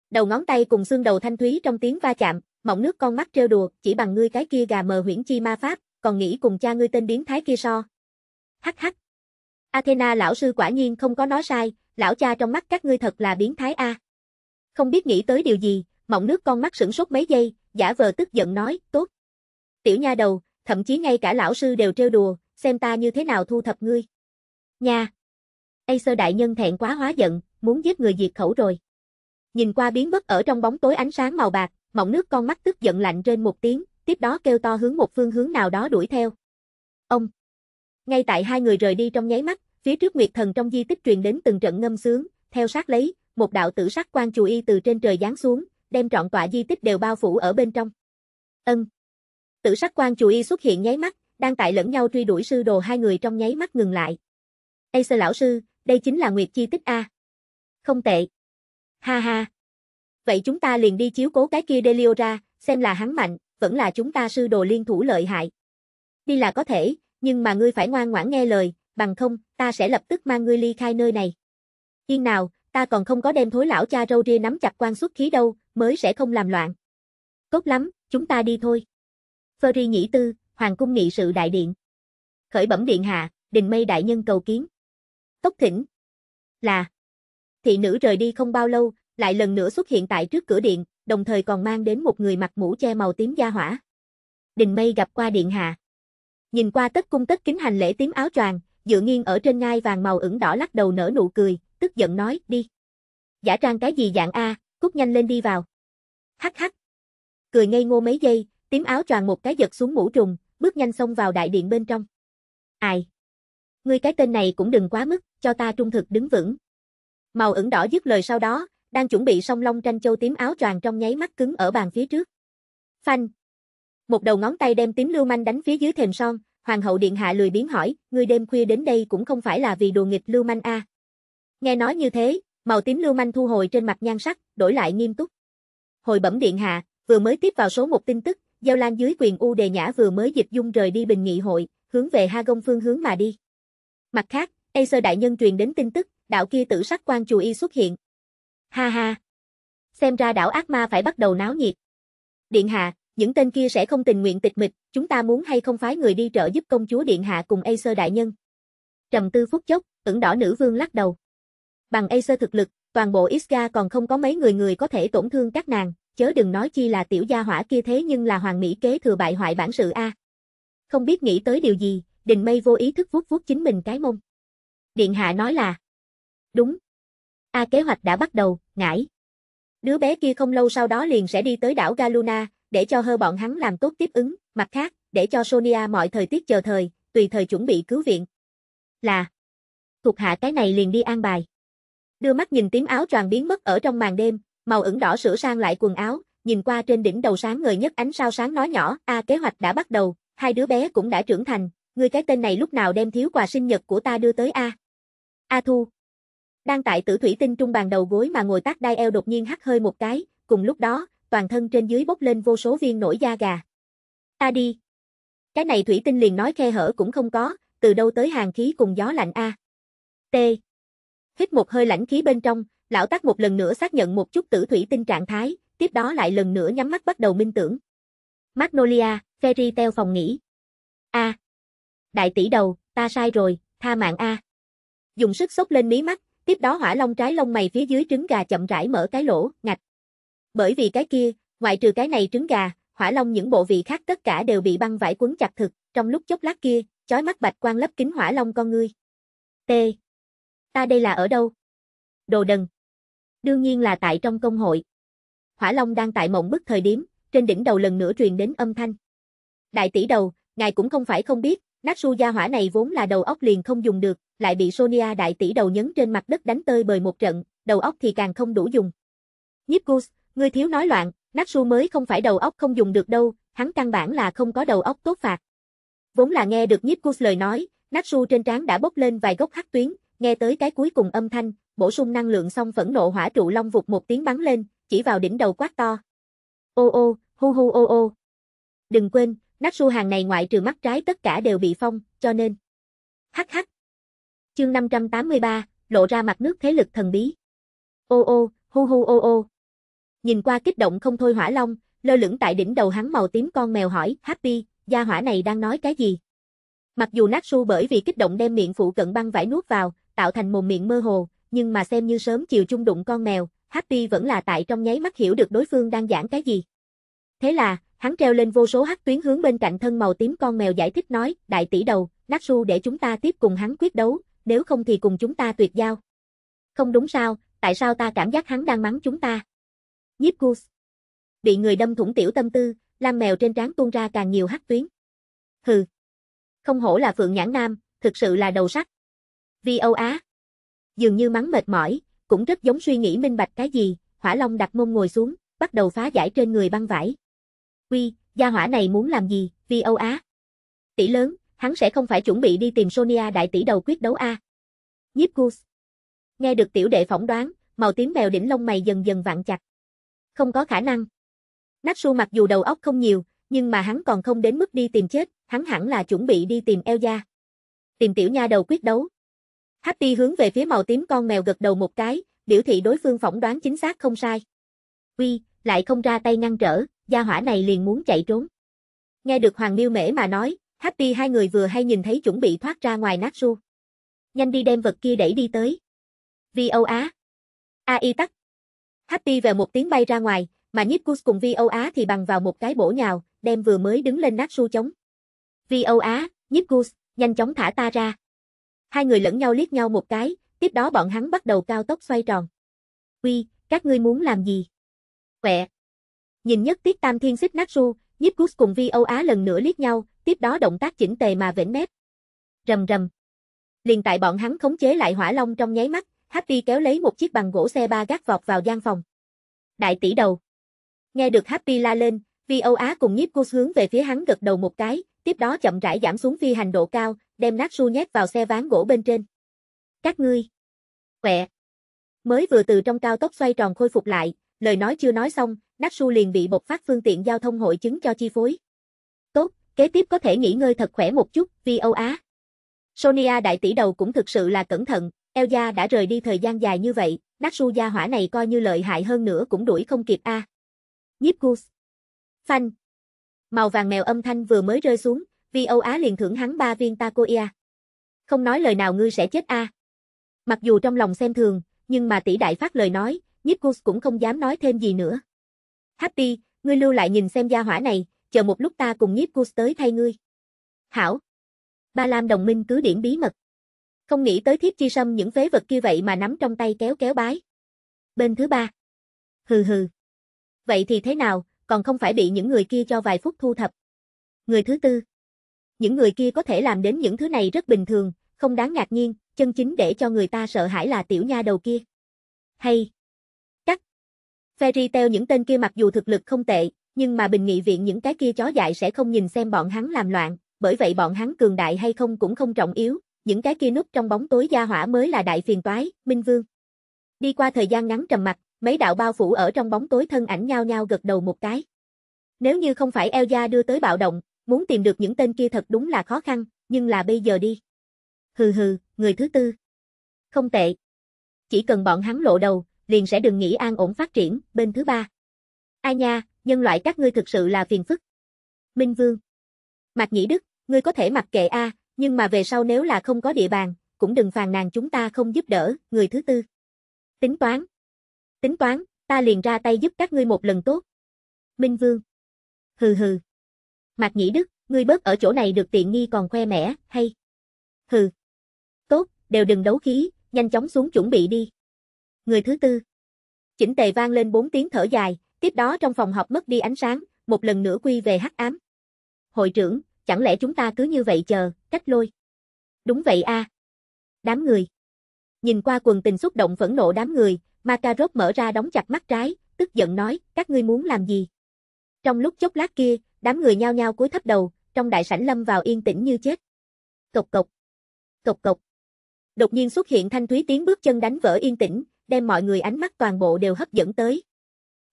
Đầu ngón tay cùng xương đầu thanh thúy trong tiếng va chạm, mộng nước con mắt trêu đùa, chỉ bằng ngươi cái kia gà mờ huyễn chi ma pháp, còn nghĩ cùng cha ngươi tên biến thái kia so. Hắc hắc. Athena lão sư quả nhiên không có nói sai, lão cha trong mắt các ngươi thật là biến thái a. Không biết nghĩ tới điều gì, mộng nước con mắt sửng sốt mấy giây, giả vờ tức giận nói, tốt. Tiểu nha đầu, thậm chí ngay cả lão sư đều trêu đùa, xem ta như thế nào thu thập ngươi. Nha. Ây sơ đại nhân thẹn quá hóa giận, muốn giết người diệt khẩu rồi. Nhìn qua biến mất ở trong bóng tối ánh sáng màu bạc, mỏng nước con mắt tức giận lạnh trên một tiếng, tiếp đó kêu to hướng một phương hướng nào đó đuổi theo. Ông! Ngay tại hai người rời đi trong nháy mắt, phía trước Nguyệt Thần trong di tích truyền đến từng trận ngâm sướng, theo sát lấy, một đạo tử sắc quan chù y từ trên trời giáng xuống, đem trọn tọa di tích đều bao phủ ở bên trong. Ân. Tử sắc quan chù y xuất hiện nháy mắt, đang tại lẫn nhau truy đuổi sư đồ hai người trong nháy mắt ngừng lại. Ê sơ lão sư, đây chính là Nguyệt chi tích A. Không tệ. Ha ha. Vậy chúng ta liền đi chiếu cố cái kia Delio ra, xem là hắn mạnh, vẫn là chúng ta sư đồ liên thủ lợi hại. Đi là có thể, nhưng mà ngươi phải ngoan ngoãn nghe lời, bằng không, ta sẽ lập tức mang ngươi ly khai nơi này. Yên nào, ta còn không có đem thối lão cha râu ria nắm chặt quan xuất khí đâu, mới sẽ không làm loạn. Tốt lắm, chúng ta đi thôi. Ferry Nhĩ Tư, Hoàng cung nghị sự đại điện. Khởi bẩm điện hạ, đình mây đại nhân cầu kiến. Tốc thỉnh. Là. Thị nữ rời đi không bao lâu, lại lần nữa xuất hiện tại trước cửa điện, đồng thời còn mang đến một người mặc mũ che màu tím da hỏa. Đình Mây gặp qua điện hạ. Nhìn qua tất cung tất kính hành lễ tím áo choàng, dựa nghiêng ở trên ngai vàng màu ửng đỏ lắc đầu nở nụ cười, tức giận nói, đi. Giả trang cái gì dạng A, cút nhanh lên đi vào. Hắc hắc. Cười ngây ngô mấy giây, tím áo choàng một cái giật xuống mũ trùng, bước nhanh xông vào đại điện bên trong. Ai? Ngươi cái tên này cũng đừng quá mức, cho ta trung thực đứng vững. Màu ửng đỏ dứt lời sau đó, đang chuẩn bị song long tranh châu tím áo choàng trong nháy mắt cứng ở bàn phía trước. Phanh. Một đầu ngón tay đem tím lưu manh đánh phía dưới thềm son, hoàng hậu điện hạ lười biến hỏi, ngươi đêm khuya đến đây cũng không phải là vì đùa nghịch lưu manh a. À? Nghe nói như thế, màu tím lưu manh thu hồi trên mặt nhan sắc, đổi lại nghiêm túc. Hồi bẩm điện hạ, vừa mới tiếp vào số một tin tức, giao lan dưới quyền u đề nhã vừa mới dịch dung rời đi bình nghị hội, hướng về Ha Gông phương hướng mà đi. Mặt khác, Acer đại nhân truyền đến tin tức, đạo kia tử sắc quan chùa y xuất hiện, Ha ha. Xem ra đảo ác ma phải bắt đầu náo nhiệt. Điện hạ, những tên kia sẽ không tình nguyện tịch mịch, chúng ta muốn hay không phái người đi trợ giúp công chúa điện hạ cùng Acer đại nhân. Trầm tư phút chốc, ửng đỏ nữ vương lắc đầu. Bằng Acer thực lực, toàn bộ Iska còn không có mấy người người có thể tổn thương các nàng, chớ đừng nói chi là tiểu gia hỏa kia thế nhưng là hoàng mỹ kế thừa bại hoại bản sự a. Không biết nghĩ tới điều gì, Đình Mây vô ý thức vuốt vuốt chính mình cái mông. Điện hạ nói là Đúng. A kế hoạch đã bắt đầu, ngải. Đứa bé kia không lâu sau đó liền sẽ đi tới đảo Galuna, để cho hơ bọn hắn làm tốt tiếp ứng, mặt khác, để cho Sonia mọi thời tiết chờ thời, tùy thời chuẩn bị cứu viện. Là, thuộc hạ cái này liền đi an bài. Đưa mắt nhìn tím áo choàng biến mất ở trong màn đêm, màu ửng đỏ sửa sang lại quần áo, nhìn qua trên đỉnh đầu sáng ngời nhất ánh sao sáng nói nhỏ, a kế hoạch đã bắt đầu, hai đứa bé cũng đã trưởng thành, người cái tên này lúc nào đem thiếu quà sinh nhật của ta đưa tới a. A Thu, đang tại tử thủy tinh trung bàn đầu gối mà ngồi tác đai eo đột nhiên hắt hơi một cái, cùng lúc đó, toàn thân trên dưới bốc lên vô số viên nổi da gà. Ta đi. Cái này thủy tinh liền nói khe hở cũng không có, từ đâu tới hàng khí cùng gió lạnh a. T. Hít một hơi lãnh khí bên trong, lão tác một lần nữa xác nhận một chút tử thủy tinh trạng thái, tiếp đó lại lần nữa nhắm mắt bắt đầu minh tưởng. Magnolia, Fairy teo phòng nghỉ. A. Đại tỷ đầu, ta sai rồi, tha mạng a. Dùng sức xốc lên mí mắt, Tiếp đó hỏa long trái lông mày phía dưới trứng gà chậm rãi mở cái lỗ, ngạch. Bởi vì cái kia, ngoại trừ cái này trứng gà, hỏa long những bộ vị khác tất cả đều bị băng vải quấn chặt thực, trong lúc chốc lát kia, chói mắt bạch quang lấp kính hỏa long con ngươi. T. Ta đây là ở đâu? Đồ đần. Đương nhiên là tại trong công hội. Hỏa long đang tại mộng bức thời điểm, trên đỉnh đầu lần nữa truyền đến âm thanh. Đại tỷ đầu, ngài cũng không phải không biết, nát su gia hỏa này vốn là đầu óc liền không dùng được, lại bị Sonia đại tỷ đầu nhấn trên mặt đất đánh tơi bời một trận, đầu óc thì càng không đủ dùng. Nhiếp Gus, ngươi thiếu nói loạn, Natsu mới không phải đầu óc không dùng được đâu, hắn căn bản là không có đầu óc tốt phạt. Vốn là nghe được Nhiếp Gus lời nói, Natsu trên trán đã bốc lên vài gốc hắc tuyến, nghe tới cái cuối cùng âm thanh, bổ sung năng lượng xong phẫn nộ hỏa trụ long vụt một tiếng bắn lên, chỉ vào đỉnh đầu quát to. Ô ô, hu hu ô ô. Đừng quên, Natsu hàng này ngoại trừ mắt trái tất cả đều bị phong, cho nên. Hắc hắc, Chương 583, lộ ra mặt nước thế lực thần bí. Ô ô, hu hu ô ô. Nhìn qua kích động không thôi hỏa long, lơ lửng tại đỉnh đầu hắn màu tím con mèo hỏi, Happy, gia hỏa này đang nói cái gì? Mặc dù Natsu bởi vì kích động đem miệng phụ cận băng vải nuốt vào, tạo thành mồm miệng mơ hồ, nhưng mà xem như sớm chiều chung đụng con mèo, Happy vẫn là tại trong nháy mắt hiểu được đối phương đang giảng cái gì. Thế là, hắn treo lên vô số hắc tuyến hướng bên cạnh thân màu tím con mèo giải thích nói, đại tỷ đầu, Natsu để chúng ta tiếp cùng hắn quyết đấu, nếu không thì cùng chúng ta tuyệt giao. Không đúng sao, tại sao ta cảm giác hắn đang mắng chúng ta? Nhiếp Goose. Bị người đâm thủng tiểu tâm tư, lam mèo trên trán tuôn ra càng nhiều hắc tuyến. Hừ. Không hổ là phượng nhãn nam, thực sự là đầu sắt. Vi Âu Á. Dường như mắng mệt mỏi, cũng rất giống suy nghĩ minh bạch cái gì, hỏa long đặt mông ngồi xuống, bắt đầu phá giải trên người băng vải. Quy, gia hỏa này muốn làm gì, Vi Âu Á. Tỷ lớn, hắn sẽ không phải chuẩn bị đi tìm Sonia đại tỷ đầu quyết đấu a. Nhiếp Gus. Nghe được tiểu đệ phỏng đoán, màu tím bèo đỉnh lông mày dần dần vặn chặt. Không có khả năng. Natsu mặc dù đầu óc không nhiều, nhưng mà hắn còn không đến mức đi tìm chết, hắn hẳn là chuẩn bị đi tìm Elja. Tìm tiểu nha đầu quyết đấu. Happy hướng về phía màu tím con mèo gật đầu một cái, biểu thị đối phương phỏng đoán chính xác không sai. Uy, lại không ra tay ngăn trở, gia hỏa này liền muốn chạy trốn. Nghe được Hoàng Miêu Mễ mà nói, Happy hai người vừa hay nhìn thấy chuẩn bị thoát ra ngoài nát ru. Nhanh đi đem vật kia đẩy đi tới. VO Á. AI tắt. Happy về một tiếng bay ra ngoài, mà Nitkus cùng VO Á thì bằng vào một cái bổ nhào, đem vừa mới đứng lên nát ru chống. VO Á, Nitkus, nhanh chóng thả ta ra. Hai người lẫn nhau liếc nhau một cái, tiếp đó bọn hắn bắt đầu cao tốc xoay tròn. Quy, các ngươi muốn làm gì? Quẹ. Nhìn nhất tiết tam thiên xích nát ru, Nitkus cùng VO Á lần nữa liếc nhau, tiếp đó động tác chỉnh tề mà vểnh mép. Rầm rầm. Liền tại bọn hắn khống chế lại hỏa long trong nháy mắt, Happy kéo lấy một chiếc bằng gỗ xe ba gác vọt vào gian phòng. Đại tỷ đầu. Nghe được Happy la lên, Vi Âu Á cùng nhiếp cô hướng về phía hắn gật đầu một cái, tiếp đó chậm rãi giảm xuống phi hành độ cao, đem nát su nhét vào xe ván gỗ bên trên. Các ngươi. Quẹ. Mới vừa từ trong cao tốc xoay tròn khôi phục lại, lời nói chưa nói xong, nát su liền bị bộc phát phương tiện giao thông hội chứng cho chi phối kế tiếp có thể nghỉ ngơi thật khỏe một chút, vì Âu Á. Sonia đại tỷ đầu cũng thực sự là cẩn thận, Elja đã rời đi thời gian dài như vậy, Natsu gia hỏa này coi như lợi hại hơn nữa cũng đuổi không kịp a. Nhiếp Goose. Phanh. Màu vàng mèo âm thanh vừa mới rơi xuống, vì Âu Á liền thưởng hắn ba viên takoia. Không nói lời nào ngươi sẽ chết a. Mặc dù trong lòng xem thường, nhưng mà tỷ đại phát lời nói, Nhiếp Goose cũng không dám nói thêm gì nữa. Happy, ngươi lưu lại nhìn xem gia hỏa này, chờ một lúc ta cùng nhiếp cus tới thay ngươi. Hảo. Ba Lam đồng minh cứ điểm bí mật. Không nghĩ tới thiếp chi sâm những phế vật kia vậy mà nắm trong tay kéo kéo bái. Bên thứ ba. Hừ hừ. Vậy thì thế nào, còn không phải bị những người kia cho vài phút thu thập. Người thứ tư. Những người kia có thể làm đến những thứ này rất bình thường, không đáng ngạc nhiên, chân chính để cho người ta sợ hãi là tiểu nha đầu kia. Hay. Cắt. Fairy Tail những tên kia mặc dù thực lực không tệ, nhưng mà Bình Nghị Viện những cái kia chó dại sẽ không nhìn xem bọn hắn làm loạn, bởi vậy bọn hắn cường đại hay không cũng không trọng yếu, những cái kia núp trong bóng tối gia hỏa mới là đại phiền toái, Minh Vương. Đi qua thời gian ngắn trầm mặt, mấy đạo bao phủ ở trong bóng tối thân ảnh nhau nhau gật đầu một cái. Nếu như không phải Eo Gia đưa tới bạo động, muốn tìm được những tên kia thật đúng là khó khăn, nhưng là bây giờ đi. Hừ hừ, người thứ tư. Không tệ. Chỉ cần bọn hắn lộ đầu, liền sẽ đừng nghĩ an ổn phát triển, bên thứ ba. Ai nha, nhân loại các ngươi thực sự là phiền phức. Minh Vương Mạc Nhĩ Đức, ngươi có thể mặc kệ a, nhưng mà về sau nếu là không có địa bàn, cũng đừng phàn nàn chúng ta không giúp đỡ, người thứ tư. Tính toán. Tính toán, ta liền ra tay giúp các ngươi một lần tốt. Minh Vương. Hừ hừ. Mạc Nhĩ Đức, ngươi bớt ở chỗ này được tiện nghi còn khoe mẻ hay? Hừ. Tốt, đều đừng đấu khí, nhanh chóng xuống chuẩn bị đi. Người thứ tư. Chỉnh tề vang lên bốn tiếng thở dài, Tiếp đó trong phòng họp mất đi ánh sáng, một lần nữa quy về hắc ám. Hội trưởng, chẳng lẽ chúng ta cứ như vậy chờ, cách lôi. Đúng vậy a. À. Đám người. Nhìn qua quần tình xúc động phẫn nộ đám người, Makarov mở ra đóng chặt mắt trái, tức giận nói, các ngươi muốn làm gì? Trong lúc chốc lát kia, đám người nhao nhao cúi thấp đầu, trong đại sảnh lâm vào yên tĩnh như chết. Cộc cộc. Cộc cộc. Đột nhiên xuất hiện thanh thúy tiếng bước chân đánh vỡ yên tĩnh, đem mọi người ánh mắt toàn bộ đều hấp dẫn tới.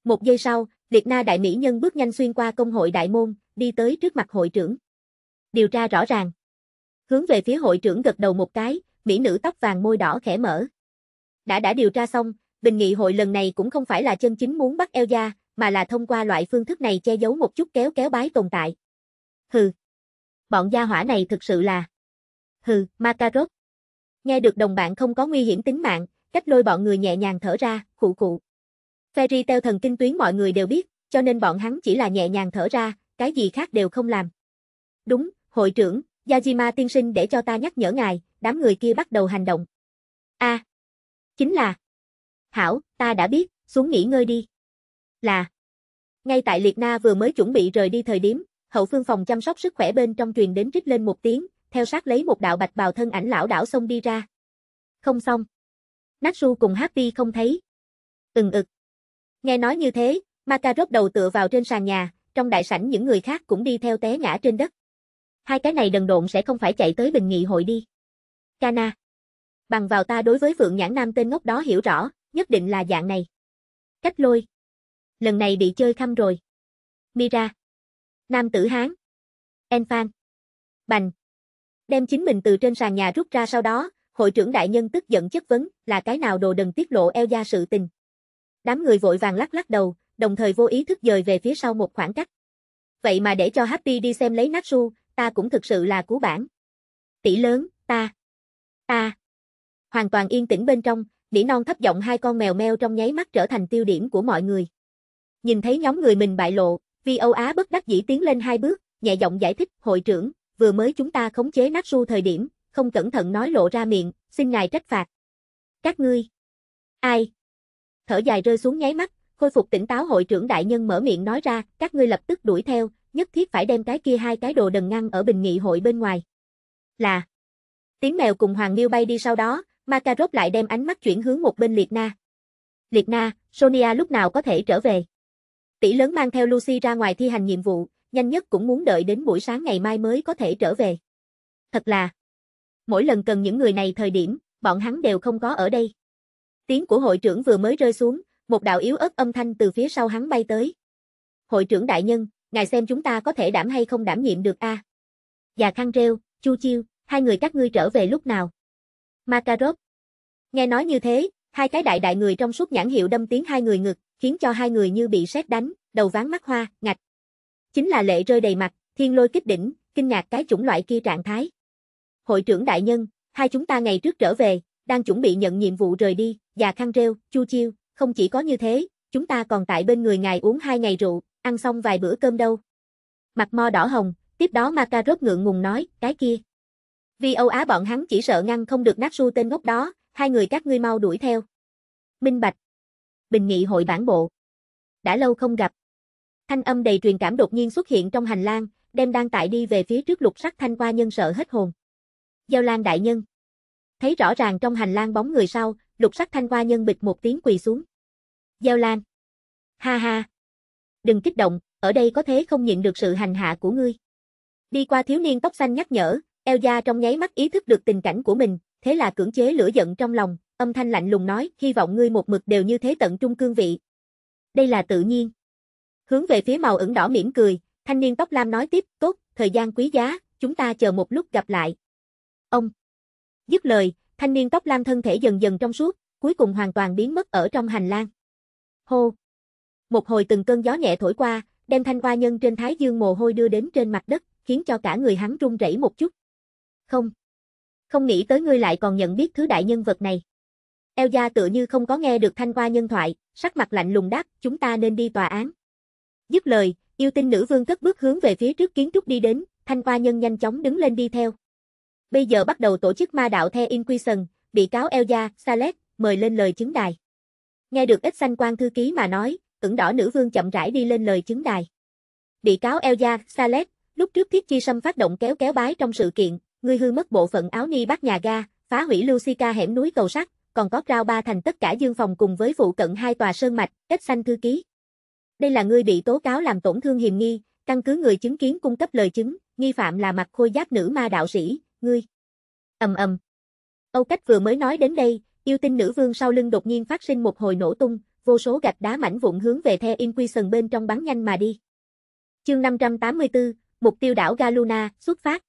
Một giây sau, Liệt Na đại mỹ nhân bước nhanh xuyên qua công hội đại môn, đi tới trước mặt hội trưởng. Điều tra rõ ràng. Hướng về phía hội trưởng gật đầu một cái, mỹ nữ tóc vàng môi đỏ khẽ mở. Đã đã điều tra xong, bình nghị hội lần này cũng không phải là chân chính muốn bắt eo gia, mà là thông qua loại phương thức này che giấu một chút kéo kéo bái tồn tại. Hừ. Bọn gia hỏa này thực sự là. Hừ, Macaros. Nghe được đồng bạn không có nguy hiểm tính mạng, cách lôi bọn người nhẹ nhàng thở ra, khụ khụ. Fairy teo thần kinh tuyến mọi người đều biết, cho nên bọn hắn chỉ là nhẹ nhàng thở ra, cái gì khác đều không làm. Đúng, hội trưởng, Yajima tiên sinh để cho ta nhắc nhở ngài, đám người kia bắt đầu hành động. A. À, chính là. Hảo, ta đã biết, xuống nghỉ ngơi đi. Là. Ngay tại Liệt Na vừa mới chuẩn bị rời đi thời điểm, hậu phương phòng chăm sóc sức khỏe bên trong truyền đến trích lên một tiếng, theo sát lấy một đạo bạch bào thân ảnh lão đảo xông đi ra. Không xong. Natsu cùng Happy không thấy. Ừng ực. Nghe nói như thế, Makarov đầu tựa vào trên sàn nhà, trong đại sảnh những người khác cũng đi theo té ngã trên đất. Hai cái này đần độn sẽ không phải chạy tới bình nghị hội đi. Kana. Bằng vào ta đối với Phượng Nhãn Nam tên ngốc đó hiểu rõ, nhất định là dạng này. Cách lôi. Lần này bị chơi khăm rồi. Mira. Nam tử Hán. Enfan. Bành. Đem chính mình từ trên sàn nhà rút ra sau đó, hội trưởng đại nhân tức giận chất vấn là cái nào đồ đần tiết lộ eo gia sự tình, Đám người vội vàng lắc lắc đầu, đồng thời vô ý thức dời về phía sau một khoảng cách. Vậy mà để cho Happy đi xem lấy Natsu, ta cũng thực sự là cú bản. Tỷ lớn, ta. Ta. Hoàn toàn yên tĩnh bên trong, nỉ non thấp giọng hai con mèo meo trong nháy mắt trở thành tiêu điểm của mọi người. Nhìn thấy nhóm người mình bại lộ, Vi Âu Á bất đắc dĩ tiến lên hai bước, nhẹ giọng giải thích, hội trưởng, vừa mới chúng ta khống chế Natsu thời điểm, không cẩn thận nói lộ ra miệng, xin ngài trách phạt. Các ngươi. Ai? thở dài rơi xuống nháy mắt, khôi phục tỉnh táo hội trưởng đại nhân mở miệng nói ra, các ngươi lập tức đuổi theo, nhất thiết phải đem cái kia hai cái đồ đần ngăn ở bình nghị hội bên ngoài. Là Tiếng mèo cùng Hoàng Miêu bay đi sau đó, Makarov lại đem ánh mắt chuyển hướng một bên Liệt Na. Liệt Na, Sonia lúc nào có thể trở về? Tỷ lớn mang theo Lucy ra ngoài thi hành nhiệm vụ, nhanh nhất cũng muốn đợi đến buổi sáng ngày mai mới có thể trở về. Thật là, mỗi lần cần những người này thời điểm, bọn hắn đều không có ở đây. Tiếng của hội trưởng vừa mới rơi xuống, một đạo yếu ớt âm thanh từ phía sau hắn bay tới. Hội trưởng đại nhân, ngài xem chúng ta có thể đảm hay không đảm nhiệm được a? À? Già khăn rêu, chu chiêu, hai người các ngươi trở về lúc nào? Makarov. Nghe nói như thế, hai cái đại đại người trong suốt nhãn hiệu đâm tiếng hai người ngực, khiến cho hai người như bị sét đánh, đầu ván mắt hoa, ngạch. Chính là lệ rơi đầy mặt, thiên lôi kích đỉnh, kinh ngạc cái chủng loại kia trạng thái. Hội trưởng đại nhân, hai chúng ta ngày trước trở về, đang chuẩn bị nhận nhiệm vụ rời đi, già khăn rêu, chu chiêu, không chỉ có như thế, chúng ta còn tại bên người ngài uống hai ngày rượu, ăn xong vài bữa cơm đâu. Mặt mo đỏ hồng, tiếp đó Makarov ngượng ngùng nói, cái kia. Vì Âu Á bọn hắn chỉ sợ ngăn không được nát su tên ngốc đó, hai người các ngươi mau đuổi theo. Minh Bạch. Bình nghị hội bản bộ. Đã lâu không gặp. Thanh âm đầy truyền cảm đột nhiên xuất hiện trong hành lang, đem đang tại đi về phía trước lục sắc thanh qua nhân sợ hết hồn. Giao Lan đại nhân. Thấy rõ ràng trong hành lang bóng người sau, lục sắc thanh hoa nhân bịch một tiếng quỳ xuống. giao Lan. Ha ha. Đừng kích động, ở đây có thế không nhịn được sự hành hạ của ngươi. Đi qua thiếu niên tóc xanh nhắc nhở, eo gia trong nháy mắt ý thức được tình cảnh của mình, thế là cưỡng chế lửa giận trong lòng, âm thanh lạnh lùng nói, hy vọng ngươi một mực đều như thế tận trung cương vị. Đây là tự nhiên. Hướng về phía màu ửng đỏ mỉm cười, thanh niên tóc lam nói tiếp, tốt, thời gian quý giá, chúng ta chờ một lúc gặp lại. Ông Dứt lời, thanh niên tóc lam thân thể dần dần trong suốt, cuối cùng hoàn toàn biến mất ở trong hành lang. Hô! Một hồi từng cơn gió nhẹ thổi qua, đem thanh hoa nhân trên thái dương mồ hôi đưa đến trên mặt đất, khiến cho cả người hắn run rẩy một chút. Không! Không nghĩ tới ngươi lại còn nhận biết thứ đại nhân vật này. Eo gia tự như không có nghe được thanh hoa nhân thoại, sắc mặt lạnh lùng đáp, chúng ta nên đi tòa án. Dứt lời, yêu tinh nữ vương cất bước hướng về phía trước kiến trúc đi đến, thanh hoa nhân nhanh chóng đứng lên đi theo. Bây giờ bắt đầu tổ chức ma đạo The Inquisition, bị cáo Elja, Salet, mời lên lời chứng đài. Nghe được ít xanh quan thư ký mà nói, ửng đỏ nữ vương chậm rãi đi lên lời chứng đài. Bị cáo Elja, Salet, lúc trước thiết chi xâm phát động kéo kéo bái trong sự kiện, ngươi hư mất bộ phận áo ni bắt nhà ga, phá hủy Lucica hẻm núi cầu sắt, còn có rao ba thành tất cả dương phòng cùng với phụ cận hai tòa sơn mạch, ít xanh thư ký. Đây là ngươi bị tố cáo làm tổn thương hiềm nghi, căn cứ người chứng kiến cung cấp lời chứng, nghi phạm là mặt khôi giáp nữ ma đạo sĩ, ngươi. Ầm ầm. Âu Cách vừa mới nói đến đây, yêu tinh nữ vương sau lưng đột nhiên phát sinh một hồi nổ tung, vô số gạch đá mảnh vụn hướng về The Inquisition bên trong bắn nhanh mà đi. Chương 584, mục tiêu đảo Galuna, xuất phát.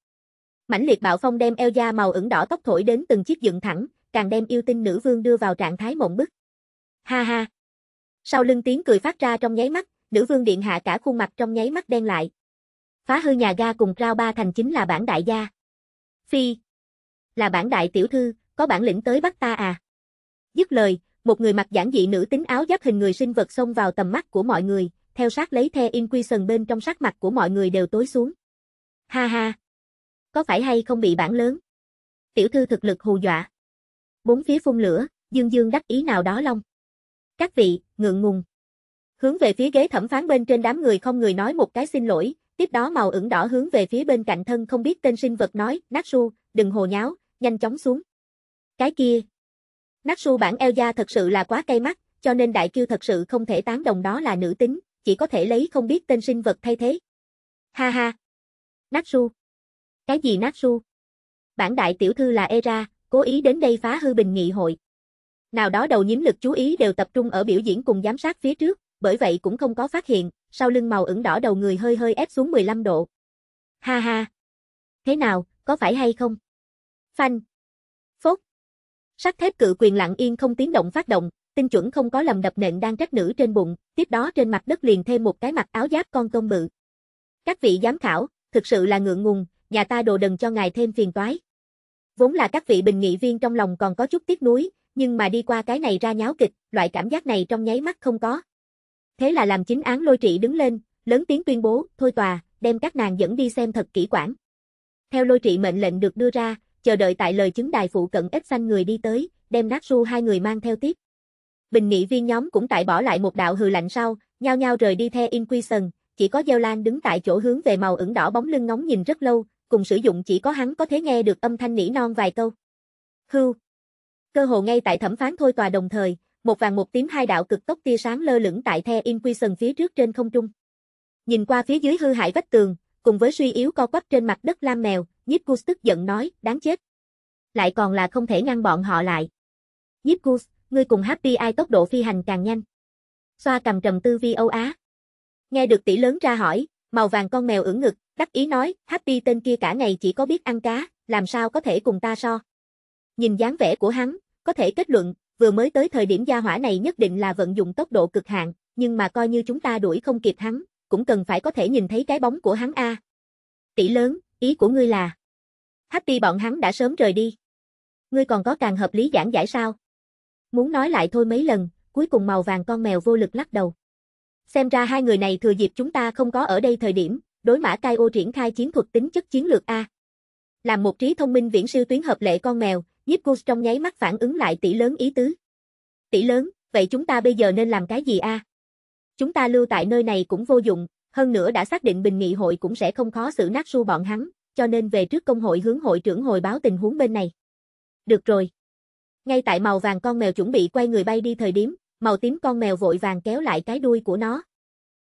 Mảnh liệt bạo phong đem eo da màu ửng đỏ tóc thổi đến từng chiếc dựng thẳng, càng đem yêu tinh nữ vương đưa vào trạng thái mộng bức. Ha ha. Sau lưng tiếng cười phát ra trong nháy mắt, nữ vương điện hạ cả khuôn mặt trong nháy mắt đen lại. Phá hư nhà ga cùng Rao Ba thành chính là bản đại gia. Phi. Là bản đại tiểu thư, có bản lĩnh tới bắt ta à? Dứt lời, một người mặc giản dị nữ tính áo giáp hình người sinh vật xông vào tầm mắt của mọi người, theo sát lấy The Inquisition bên trong sắc mặt của mọi người đều tối xuống. Ha ha! Có phải hay không bị bản lớn? Tiểu thư thực lực hù dọa. Bốn phía phun lửa, dương dương đắc ý nào đó long. Các vị, ngượng ngùng. Hướng về phía ghế thẩm phán bên trên đám người không người nói một cái xin lỗi, Tiếp đó màu ửng đỏ hướng về phía bên cạnh thân không biết tên sinh vật nói, Natsu, đừng hồ nháo, nhanh chóng xuống. Cái kia. Natsu bản Elza thật sự là quá cay mắt, cho nên đại kiêu thật sự không thể tán đồng đó là nữ tính, chỉ có thể lấy không biết tên sinh vật thay thế. Ha ha. Natsu. Cái gì Natsu? Bản đại tiểu thư là Era, cố ý đến đây phá hư bình nghị hội. Nào đó đầu nhím lực chú ý đều tập trung ở biểu diễn cùng giám sát phía trước, bởi vậy cũng không có phát hiện, sau lưng màu ửng đỏ đầu người hơi hơi ép xuống 15 độ. Ha ha! Thế nào, có phải hay không? Phanh! Phốt! Sắt thép cự quyền lặng yên không tiếng động phát động, tinh chuẩn không có lầm đập nện đang trách nữ trên bụng, tiếp đó trên mặt đất liền thêm một cái mặt áo giáp con tôm bự. Các vị giám khảo, thực sự là ngượng ngùng, nhà ta đồ đần cho ngài thêm phiền toái. Vốn là các vị bình nghị viên trong lòng còn có chút tiếc nuối, nhưng mà đi qua cái này ra nháo kịch, loại cảm giác này trong nháy mắt không có. Thế là làm chính án lôi trị đứng lên, lớn tiếng tuyên bố, thôi tòa, đem các nàng dẫn đi xem thật kỹ quản. Theo lôi trị mệnh lệnh được đưa ra, chờ đợi tại lời chứng đài phụ cận ít xanh người đi tới, đem nát su hai người mang theo tiếp. Bình nghị viên nhóm cũng tại bỏ lại một đạo hừ lạnh sau, nhao nhao rời đi theo Inquisition, chỉ có Giao Lan đứng tại chỗ hướng về màu ửng đỏ bóng lưng ngóng nhìn rất lâu, cùng sử dụng chỉ có hắn có thể nghe được âm thanh nỉ non vài câu. Hưu. Cơ hồ ngay tại thẩm phán thôi tòa đồng thời, một vàng một tím hai đạo cực tốc tia sáng lơ lửng tại The Inquisition phía trước trên không trung. Nhìn qua phía dưới hư hại vách tường, cùng với suy yếu co quắp trên mặt đất lam mèo, Nhiếp Cus tức giận nói, đáng chết. Lại còn là không thể ngăn bọn họ lại. Nhiếp Cus, ngươi cùng Happy ai tốc độ phi hành càng nhanh. Xoa cầm trầm tư vi Âu Á. Nghe được tỷ lớn ra hỏi, màu vàng con mèo ưỡn ngực, đắc ý nói, Happy tên kia cả ngày chỉ có biết ăn cá, làm sao có thể cùng ta so. Nhìn dáng vẻ của hắn, có thể kết luận, vừa mới tới thời điểm gia hỏa này nhất định là vận dụng tốc độ cực hạn, nhưng mà coi như chúng ta đuổi không kịp hắn, cũng cần phải có thể nhìn thấy cái bóng của hắn a. Tỷ lớn, ý của ngươi là? Happy bọn hắn đã sớm rời đi. Ngươi còn có càng hợp lý giảng giải sao? Muốn nói lại thôi mấy lần, cuối cùng màu vàng con mèo vô lực lắc đầu. Xem ra hai người này thừa dịp chúng ta không có ở đây thời điểm, đối mã cai ô triển khai chiến thuật tính chất chiến lược A. Làm một trí thông minh viễn siêu tuyến hợp lệ con mèo, Diệp Goose trong nháy mắt phản ứng lại tỷ lớn ý tứ. Tỷ lớn, vậy chúng ta bây giờ nên làm cái gì a? Chúng ta lưu tại nơi này cũng vô dụng, hơn nữa đã xác định bình nghị hội cũng sẽ không khó xử nát su bọn hắn, cho nên về trước công hội hướng hội trưởng hồi báo tình huống bên này. Được rồi. Ngay tại màu vàng con mèo chuẩn bị quay người bay đi thời điểm, màu tím con mèo vội vàng kéo lại cái đuôi của nó.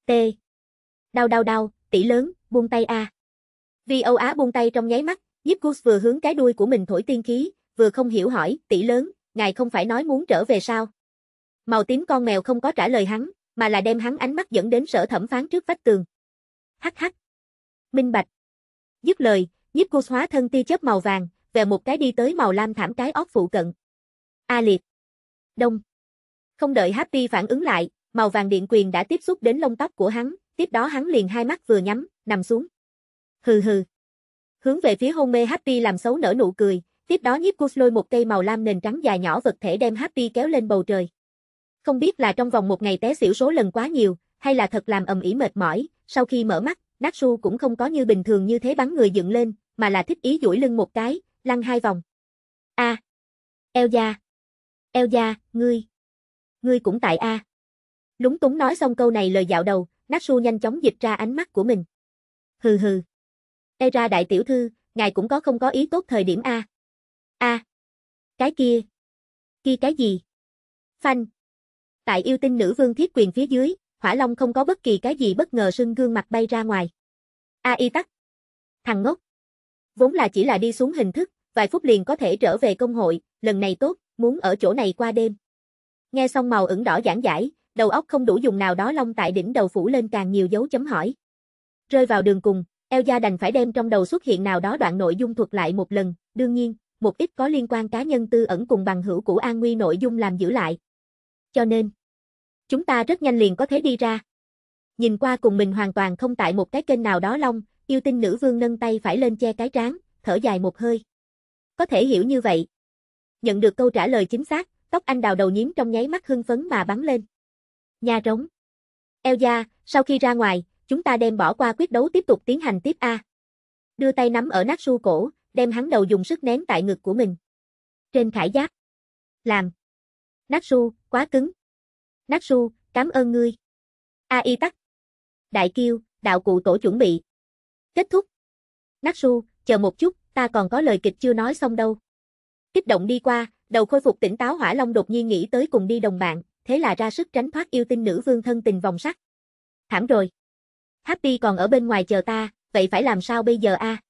T. Đau đau đau, tỷ lớn, buông tay a. À. Vì Âu Á buông tay trong nháy mắt, Nhiếp Goose vừa hướng cái đuôi của mình thổi tiên khí, vừa không hiểu hỏi, tỷ lớn, ngài không phải nói muốn trở về sao? Màu tím con mèo không có trả lời hắn, mà là đem hắn ánh mắt dẫn đến sở thẩm phán trước vách tường. Hắc hắc. Minh bạch. Dứt lời, nhíp cô hóa thân tia chớp màu vàng, về một cái đi tới màu lam thảm cái óc phụ cận. A liệt. Đông. Không đợi Happy phản ứng lại, màu vàng điện quyền đã tiếp xúc đến lông tóc của hắn, tiếp đó hắn liền hai mắt vừa nhắm, nằm xuống. Hừ hừ. Hướng về phía hôn mê Happy làm xấu nở nụ cười, Tiếp đó nhiếp Cus lôi một cây màu lam nền trắng dài nhỏ vật thể đem Happy kéo lên bầu trời. Không biết là trong vòng một ngày té xỉu số lần quá nhiều, hay là thật làm ầm ĩ mệt mỏi, sau khi mở mắt, Natsu cũng không có như bình thường như thế bắn người dựng lên, mà là thích ý duỗi lưng một cái, lăn hai vòng. A. À. Elza. ngươi. Ngươi cũng tại A. Lúng túng nói xong câu này lời dạo đầu, Natsu nhanh chóng dịch ra ánh mắt của mình. Hừ hừ. ra đại tiểu thư, ngài cũng có không có ý tốt thời điểm A. A. À, cái kia. Kia cái gì? Phanh. Tại yêu tinh nữ vương thiết quyền phía dưới, Hỏa Long không có bất kỳ cái gì bất ngờ sưng gương mặt bay ra ngoài. A à, y tắc. Thằng ngốc. Vốn là chỉ là đi xuống hình thức, vài phút liền có thể trở về công hội, lần này tốt, muốn ở chỗ này qua đêm. Nghe xong màu ửng đỏ giảng giải, đầu óc không đủ dùng nào đó long tại đỉnh đầu phủ lên càng nhiều dấu chấm hỏi. Rơi vào đường cùng, Eo gia đành phải đem trong đầu xuất hiện nào đó đoạn nội dung thuật lại một lần, đương nhiên, một ít có liên quan cá nhân tư ẩn cùng bằng hữu của An Nguy nội dung làm giữ lại. Cho nên, chúng ta rất nhanh liền có thể đi ra. Nhìn qua cùng mình hoàn toàn không tại một cái kênh nào đó long, yêu tinh nữ vương nâng tay phải lên che cái trán, thở dài một hơi. Có thể hiểu như vậy. Nhận được câu trả lời chính xác, tóc anh đào đầu nhím trong nháy mắt hưng phấn mà bắn lên. Nhà trống. Eo gia, sau khi ra ngoài, chúng ta đem bỏ qua quyết đấu tiếp tục tiến hành tiếp A. Đưa tay nắm ở nát su cổ, đem hắn đầu dùng sức nén tại ngực của mình. Trên khải giáp. Làm. Natsu, quá cứng. Natsu, cảm ơn ngươi. A y tắc. Đại kiêu, đạo cụ tổ chuẩn bị. Kết thúc. Natsu, chờ một chút, ta còn có lời kịch chưa nói xong đâu. Kích động đi qua, đầu khôi phục tỉnh táo hỏa long đột nhiên nghĩ tới cùng đi đồng bạn, thế là ra sức tránh thoát yêu tinh nữ vương thân tình vòng sắt. Thảm rồi. Happy còn ở bên ngoài chờ ta, vậy phải làm sao bây giờ a? À?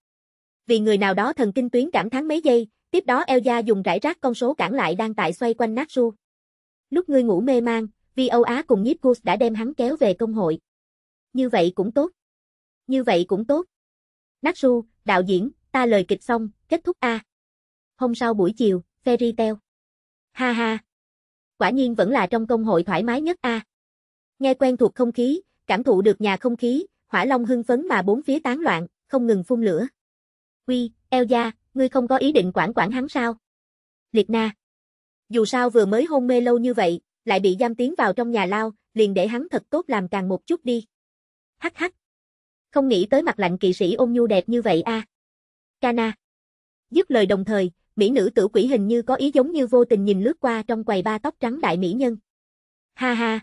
vì người nào đó thần kinh tuyến cảm thán mấy giây, tiếp đó Elza dùng rải rác con số cản lại đang tại xoay quanh Natsu. Lúc ngươi ngủ mê mang, VO Á cùng Nhiếp Cus đã đem hắn kéo về công hội. Như vậy cũng tốt. Như vậy cũng tốt. Natsu đạo diễn, ta lời kịch xong, kết thúc A. Hôm sau buổi chiều, Fairy Tale. Ha ha. Quả nhiên vẫn là trong công hội thoải mái nhất A. Nghe quen thuộc không khí, cảm thụ được nhà không khí, hỏa long hưng phấn mà bốn phía tán loạn, không ngừng phun lửa. Uy, Elza, ngươi không có ý định quản quản hắn sao? Liệt na. Dù sao vừa mới hôn mê lâu như vậy, lại bị giam tiến vào trong nhà lao, liền để hắn thật tốt làm càng một chút đi. Hắc hắc. Không nghĩ tới mặt lạnh kỵ sĩ ôn nhu đẹp như vậy a. À. Kana. Dứt lời đồng thời, mỹ nữ tử quỷ hình như có ý giống như vô tình nhìn lướt qua trong quầy ba tóc trắng đại mỹ nhân. Ha ha.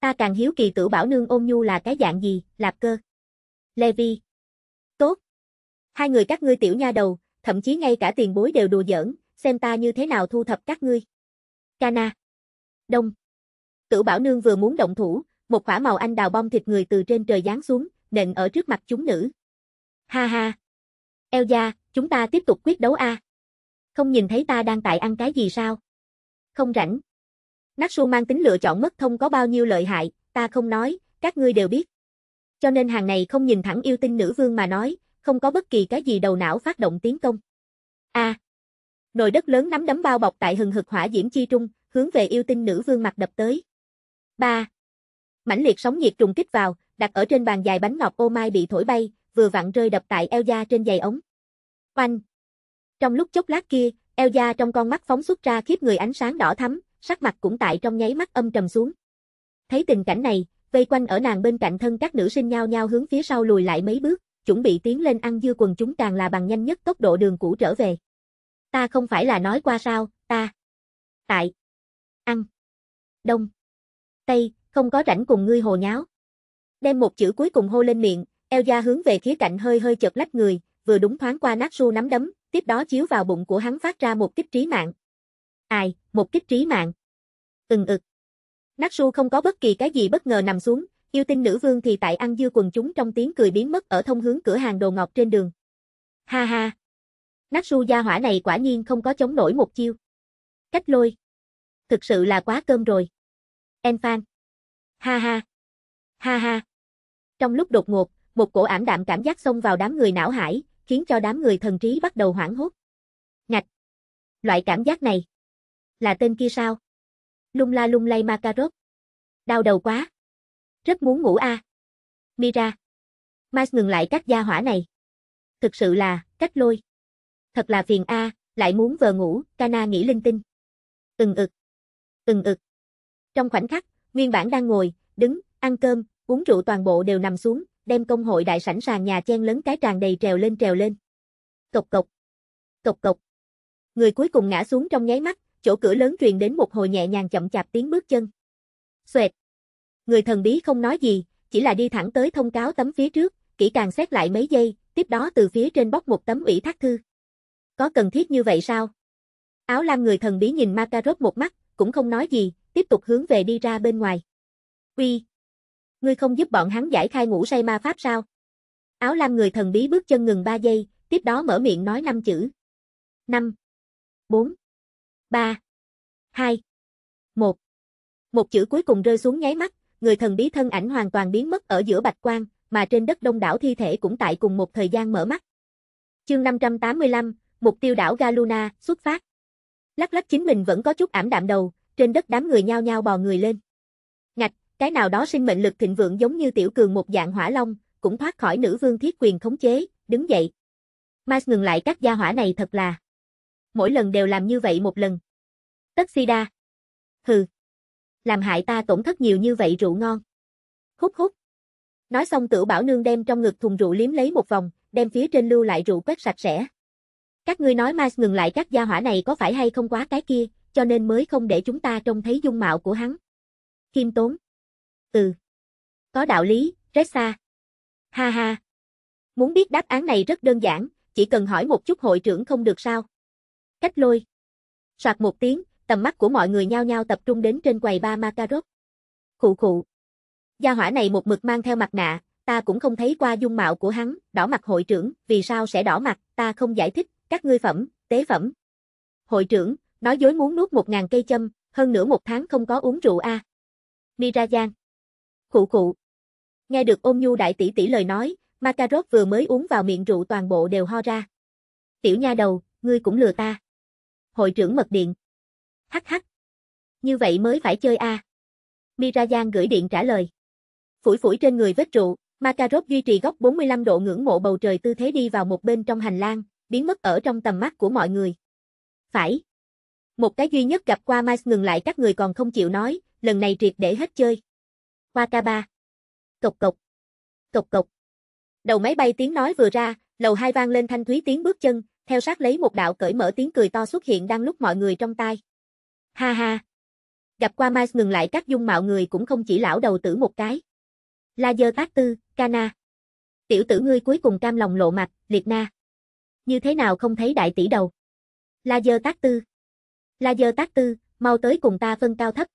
Ta càng hiếu kỳ tử bảo nương ôn nhu là cái dạng gì, lạp cơ. Levi. Hai người các ngươi tiểu nha đầu, thậm chí ngay cả tiền bối đều đùa giỡn, xem ta như thế nào thu thập các ngươi. Kana. Đông. Cửu Bảo Nương vừa muốn động thủ, một quả màu anh đào bong thịt người từ trên trời giáng xuống, nện ở trước mặt chúng nữ. Ha ha. Eo gia, chúng ta tiếp tục quyết đấu a. Không nhìn thấy ta đang tại ăn cái gì sao? Không rảnh. Natsu mang tính lựa chọn mất thông có bao nhiêu lợi hại, ta không nói, các ngươi đều biết. Cho nên hàng này không nhìn thẳng yêu tinh nữ vương mà nói, không có bất kỳ cái gì đầu não phát động tiến công. A. À, nồi đất lớn nắm đấm bao bọc tại hừng hực hỏa diễm chi trung, hướng về yêu tinh nữ vương mặt đập tới. 3. Mãnh liệt sóng nhiệt trùng kích vào, đặt ở trên bàn dài bánh ngọc ô mai bị thổi bay, vừa vặn rơi đập tại eo da trên giày ống. Oanh. Trong lúc chốc lát kia, eo da trong con mắt phóng xuất ra khiếp người ánh sáng đỏ thắm, sắc mặt cũng tại trong nháy mắt âm trầm xuống. Thấy tình cảnh này, vây quanh ở nàng bên cạnh thân các nữ sinh nhao nhao hướng phía sau lùi lại mấy bước chuẩn bị tiến lên ăn dưa quần chúng càng là bằng nhanh nhất tốc độ đường cũ trở về. Ta không phải là nói qua sao, ta. Tại. Ăn. Đông. Tây, không có rảnh cùng ngươi hồ nháo. Đem một chữ cuối cùng hô lên miệng, eo da hướng về khía cạnh hơi hơi chật lách người, vừa đúng thoáng qua nát su nắm đấm, tiếp đó chiếu vào bụng của hắn phát ra một kích trí mạng. Ai, một kích trí mạng. Ừng ực. Nát su không có bất kỳ cái gì bất ngờ nằm xuống, yêu tinh nữ vương thì tại ăn dưa quần chúng trong tiếng cười biến mất ở thông hướng cửa hàng đồ ngọc trên đường. Ha ha! Natsu gia hỏa này quả nhiên không có chống nổi một chiêu. Cách lôi! Thực sự là quá cơm rồi. Enfan! Ha ha! Ha ha! Trong lúc đột ngột, một cổ ảm đạm cảm giác xông vào đám người não hải, khiến cho đám người thần trí bắt đầu hoảng hốt. Ngạch! Loại cảm giác này! Là tên kia sao? Lung la lung lay Makarov. Đau đầu quá! Rất muốn ngủ a. À? Mira. Miles ngừng lại các gia hỏa này. Thực sự là, cách lôi. Thật là phiền a, lại muốn vờ ngủ, Kana nghĩ linh tinh. Từng ực. Từng ực. Trong khoảnh khắc, nguyên bản đang ngồi, đứng, ăn cơm, uống rượu toàn bộ đều nằm xuống, đem công hội đại sẵn sàng nhà chen lớn cái tràn đầy trèo lên trèo lên. Cộc cộc. Cộc cộc. Người cuối cùng ngã xuống trong nháy mắt, chỗ cửa lớn truyền đến một hồi nhẹ nhàng chậm chạp tiếng bước chân. Xoẹt. Người thần bí không nói gì, chỉ là đi thẳng tới thông cáo tấm phía trước, kỹ càng xét lại mấy giây, tiếp đó từ phía trên bóc một tấm ủy thác thư. Có cần thiết như vậy sao? Áo lam người thần bí nhìn Makarov một mắt, cũng không nói gì, tiếp tục hướng về đi ra bên ngoài. Uy, ngươi không giúp bọn hắn giải khai ngũ say ma pháp sao? Áo lam người thần bí bước chân ngừng 3 giây, tiếp đó mở miệng nói năm chữ. 5 4 3 2 1 Một chữ cuối cùng rơi xuống nháy mắt, người thần bí thân ảnh hoàn toàn biến mất ở giữa bạch quang, mà trên đất đông đảo thi thể cũng tại cùng một thời gian mở mắt. Chương 585, mục tiêu đảo Galuna, xuất phát. Lắc lắc chính mình vẫn có chút ảm đạm đầu, trên đất đám người nhao nhao bò người lên. Ngạch, cái nào đó sinh mệnh lực thịnh vượng giống như tiểu cường một dạng hỏa long, cũng thoát khỏi nữ vương thiết quyền khống chế, đứng dậy. Mas ngừng lại các gia hỏa này thật là. Mỗi lần đều làm như vậy một lần. Tất Sida. Hừ làm hại ta tổn thất nhiều như vậy rượu ngon. Hút hút. Nói xong Tử bảo nương đem trong ngực thùng rượu liếm lấy một vòng, đem phía trên lưu lại rượu quét sạch sẽ. Các ngươi nói Miles ngừng lại các gia hỏa này có phải hay không quá cái kia, cho nên mới không để chúng ta trông thấy dung mạo của hắn. Kim tốn. Ừ. Có đạo lý, Ressa. Ha ha. Muốn biết đáp án này rất đơn giản, chỉ cần hỏi một chút hội trưởng không được sao. Cách lôi. Soạt một tiếng, tầm mắt của mọi người nhao nhao tập trung đến trên quầy ba Makarov. Khụ khụ. Gia hỏa này một mực mang theo mặt nạ, ta cũng không thấy qua dung mạo của hắn, đỏ mặt hội trưởng, vì sao sẽ đỏ mặt, ta không giải thích, các ngươi phẩm, tế phẩm. Hội trưởng, nói dối muốn nuốt một ngàn cây châm, hơn nửa một tháng không có uống rượu a. À. Mirajan. Khụ khụ. Nghe được ôm nhu đại tỷ tỷ lời nói, Makarov vừa mới uống vào miệng rượu toàn bộ đều ho ra. Tiểu nha đầu, ngươi cũng lừa ta. Hội trưởng mật điện. Hắc hắc. Như vậy mới phải chơi a. À? Mirajan gửi điện trả lời. Phủi phủi trên người vết trụ, Makarov duy trì góc 45 độ ngưỡng mộ bầu trời tư thế đi vào một bên trong hành lang, biến mất ở trong tầm mắt của mọi người. Phải. Một cái duy nhất gặp qua Miles ngừng lại các người còn không chịu nói, lần này triệt để hết chơi. qua Wakaba. Cộc cộc. Cộc cộc. Đầu máy bay tiếng nói vừa ra, lầu hai vang lên thanh thúy tiếng bước chân, theo sát lấy một đạo cởi mở tiếng cười to xuất hiện đang lúc mọi người trong tai. Ha ha. Gặp qua Miles ngừng lại các dung mạo người cũng không chỉ lão đầu tử một cái. La dơ tác tư, Kana. Tiểu tử ngươi cuối cùng cam lòng lộ mặt, liệt na. Như thế nào không thấy đại tỷ đầu? La dơ tác tư. La dơ tác tư, mau tới cùng ta phân cao thấp.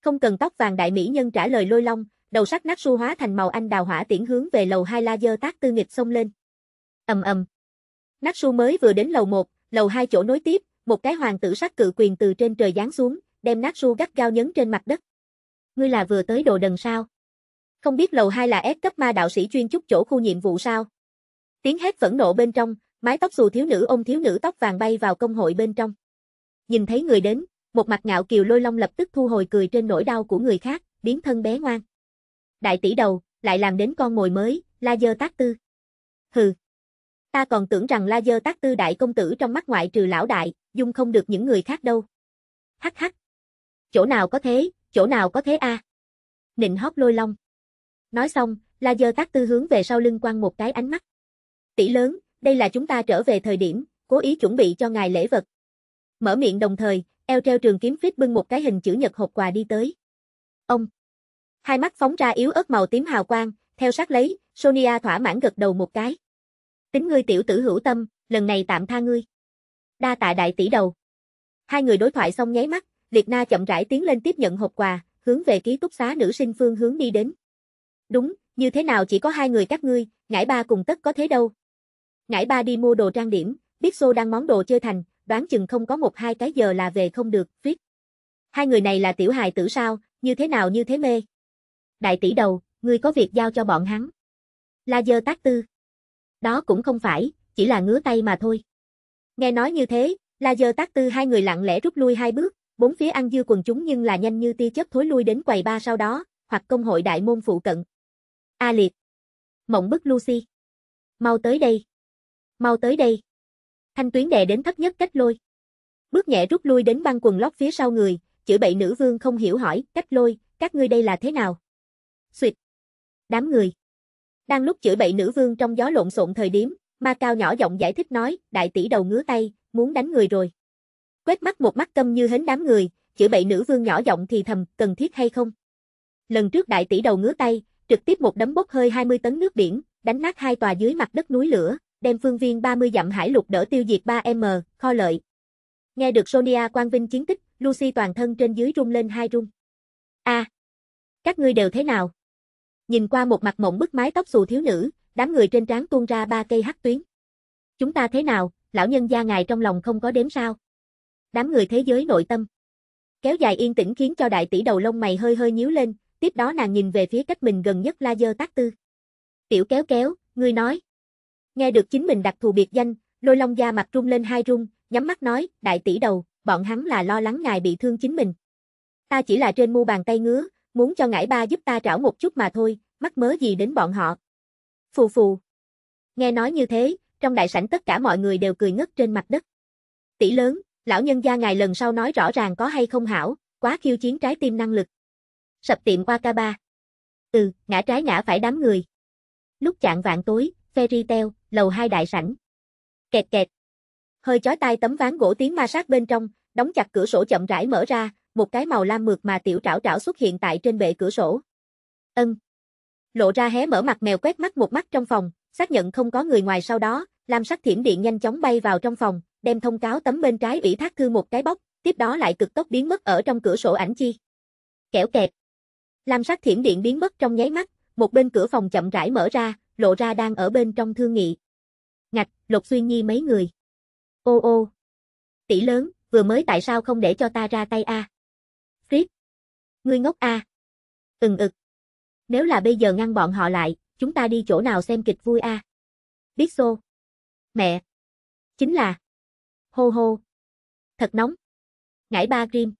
Không cần tóc vàng đại mỹ nhân trả lời lôi long, đầu sắc nát su hóa thành màu anh đào hỏa tiễn hướng về lầu hai la dơ tác tư nghịch xông lên. ầm ầm. Nát su mới vừa đến lầu một, lầu hai chỗ nối tiếp, một cái hoàng tử sắc cự quyền từ trên trời giáng xuống, đem nát su gắt gao nhấn trên mặt đất. Ngươi là vừa tới đồ đần sao? Không biết lầu 2 là ép cấp ma đạo sĩ chuyên chúc chỗ khu nhiệm vụ sao? Tiếng hét phẫn nộ bên trong, mái tóc xù thiếu nữ ôm thiếu nữ tóc vàng bay vào công hội bên trong. Nhìn thấy người đến, một mặt ngạo kiều lôi long lập tức thu hồi cười trên nỗi đau của người khác, biến thân bé ngoan. Đại tỷ đầu, lại làm đến con mồi mới, la dơ tác tư. Hừ ta còn tưởng rằng la dơ tác tư đại công tử trong mắt ngoại trừ lão đại, dung không được những người khác đâu. Hắc hắc. Chỗ nào có thế, chỗ nào có thế a à? Nịnh hót lôi long. Nói xong, la dơ tác tư hướng về sau lưng quăng một cái ánh mắt. Tỷ lớn, đây là chúng ta trở về thời điểm, cố ý chuẩn bị cho ngài lễ vật. Mở miệng đồng thời, eo treo trường kiếm phít bưng một cái hình chữ nhật hộp quà đi tới. Ông. Hai mắt phóng ra yếu ớt màu tím hào quang, theo sát lấy, Sonia thỏa mãn gật đầu một cái. Tính ngươi tiểu tử hữu tâm, lần này tạm tha ngươi. Đa tạ đại tỷ đầu. Hai người đối thoại xong nháy mắt, Liệt Na chậm rãi tiến lên tiếp nhận hộp quà, hướng về ký túc xá nữ sinh phương hướng đi đến. Đúng, như thế nào chỉ có hai người các ngươi, ngải ba cùng tất có thế đâu. Ngải ba đi mua đồ trang điểm, biết xô đang món đồ chơi thành, đoán chừng không có một hai cái giờ là về không được, viết. Hai người này là tiểu hài tử sao, như thế nào như thế mê. Đại tỷ đầu, ngươi có việc giao cho bọn hắn. La dơ tác tư đó cũng không phải, chỉ là ngứa tay mà thôi. Nghe nói như thế, La Dơ Tác Tư hai người lặng lẽ rút lui hai bước, bốn phía ăn dư quần chúng nhưng là nhanh như tia chớp thối lui đến quầy ba sau đó, hoặc công hội đại môn phụ cận. A liệt. Mộng bức Lucy. Mau tới đây. Mau tới đây. Thanh tuyến đè đến thấp nhất cách lôi. Bước nhẹ rút lui đến băng quần lót phía sau người, chữ bậy nữ vương không hiểu hỏi, cách lôi, các ngươi đây là thế nào? Xuyệt. Đám người. Đang lúc chửi bậy nữ vương trong gió lộn xộn thời điểm, ma cao nhỏ giọng giải thích nói, đại tỷ đầu ngứa tay, muốn đánh người rồi. Quét mắt một mắt câm như hến đám người, chửi bậy nữ vương nhỏ giọng thì thầm, cần thiết hay không? Lần trước đại tỷ đầu ngứa tay, trực tiếp một đấm bốc hơi 20 tấn nước biển, đánh nát hai tòa dưới mặt đất núi lửa, đem phương viên 30 dặm hải lục đỡ tiêu diệt 3M, kho lợi. Nghe được Sonia quang vinh chiến tích, Lucy toàn thân trên dưới rung lên hai rung. A, à, các ngươi đều thế nào? Nhìn qua một mặt mộng bức mái tóc xù thiếu nữ, đám người trên trán tuôn ra ba cây hắc tuyến. Chúng ta thế nào, lão nhân gia ngài trong lòng không có đếm sao? Đám người thế giới nội tâm. Kéo dài yên tĩnh khiến cho đại tỷ đầu lông mày hơi hơi nhíu lên, tiếp đó nàng nhìn về phía cách mình gần nhất La Dơ Tác Tư. Tiểu kéo kéo, ngươi nói. Nghe được chính mình đặc thù biệt danh, lôi long gia mặt rung lên hai rung, nhắm mắt nói, đại tỷ đầu, bọn hắn là lo lắng ngài bị thương chính mình. Ta chỉ là trên mu bàn tay ngứa, muốn cho ngải ba giúp ta trảo một chút mà thôi, mắc mớ gì đến bọn họ. Phù phù. Nghe nói như thế, trong đại sảnh tất cả mọi người đều cười ngất trên mặt đất. Tỷ lớn, lão nhân gia ngài lần sau nói rõ ràng có hay không hảo, quá khiêu chiến trái tim năng lực. Sập tiệm qua ca ba. Ừ, ngã trái ngã phải đám người. Lúc chạng vạn tối, ferry teo, lầu hai đại sảnh. Kẹt kẹt. Hơi chói tai tấm ván gỗ tiếng ma sát bên trong, đóng chặt cửa sổ chậm rãi mở ra, một cái màu lam mượt mà tiểu trảo trảo xuất hiện tại trên bệ cửa sổ. Ân. Lộ ra hé mở mặt mèo quét mắt một mắt trong phòng, xác nhận không có người ngoài sau đó, lam sắc thiểm điện nhanh chóng bay vào trong phòng, đem thông cáo tấm bên trái ủy thác thư một cái bóc, tiếp đó lại cực tốc biến mất ở trong cửa sổ ảnh chi. Kẻo kẹt. Lam sắc thiểm điện biến mất trong nháy mắt, một bên cửa phòng chậm rãi mở ra, lộ ra đang ở bên trong thương nghị. Ngạch, Lục Xuyên Nhi mấy người. Ô ô. Tỷ lớn, vừa mới tại sao không để cho ta ra tay a? À? Frick. Ngươi ngốc à. Ừng ực. Nếu là bây giờ ngăn bọn họ lại, chúng ta đi chỗ nào xem kịch vui à. Biết xô. Mẹ. Chính là. Hô hô. Thật nóng. Ngải ba Grim.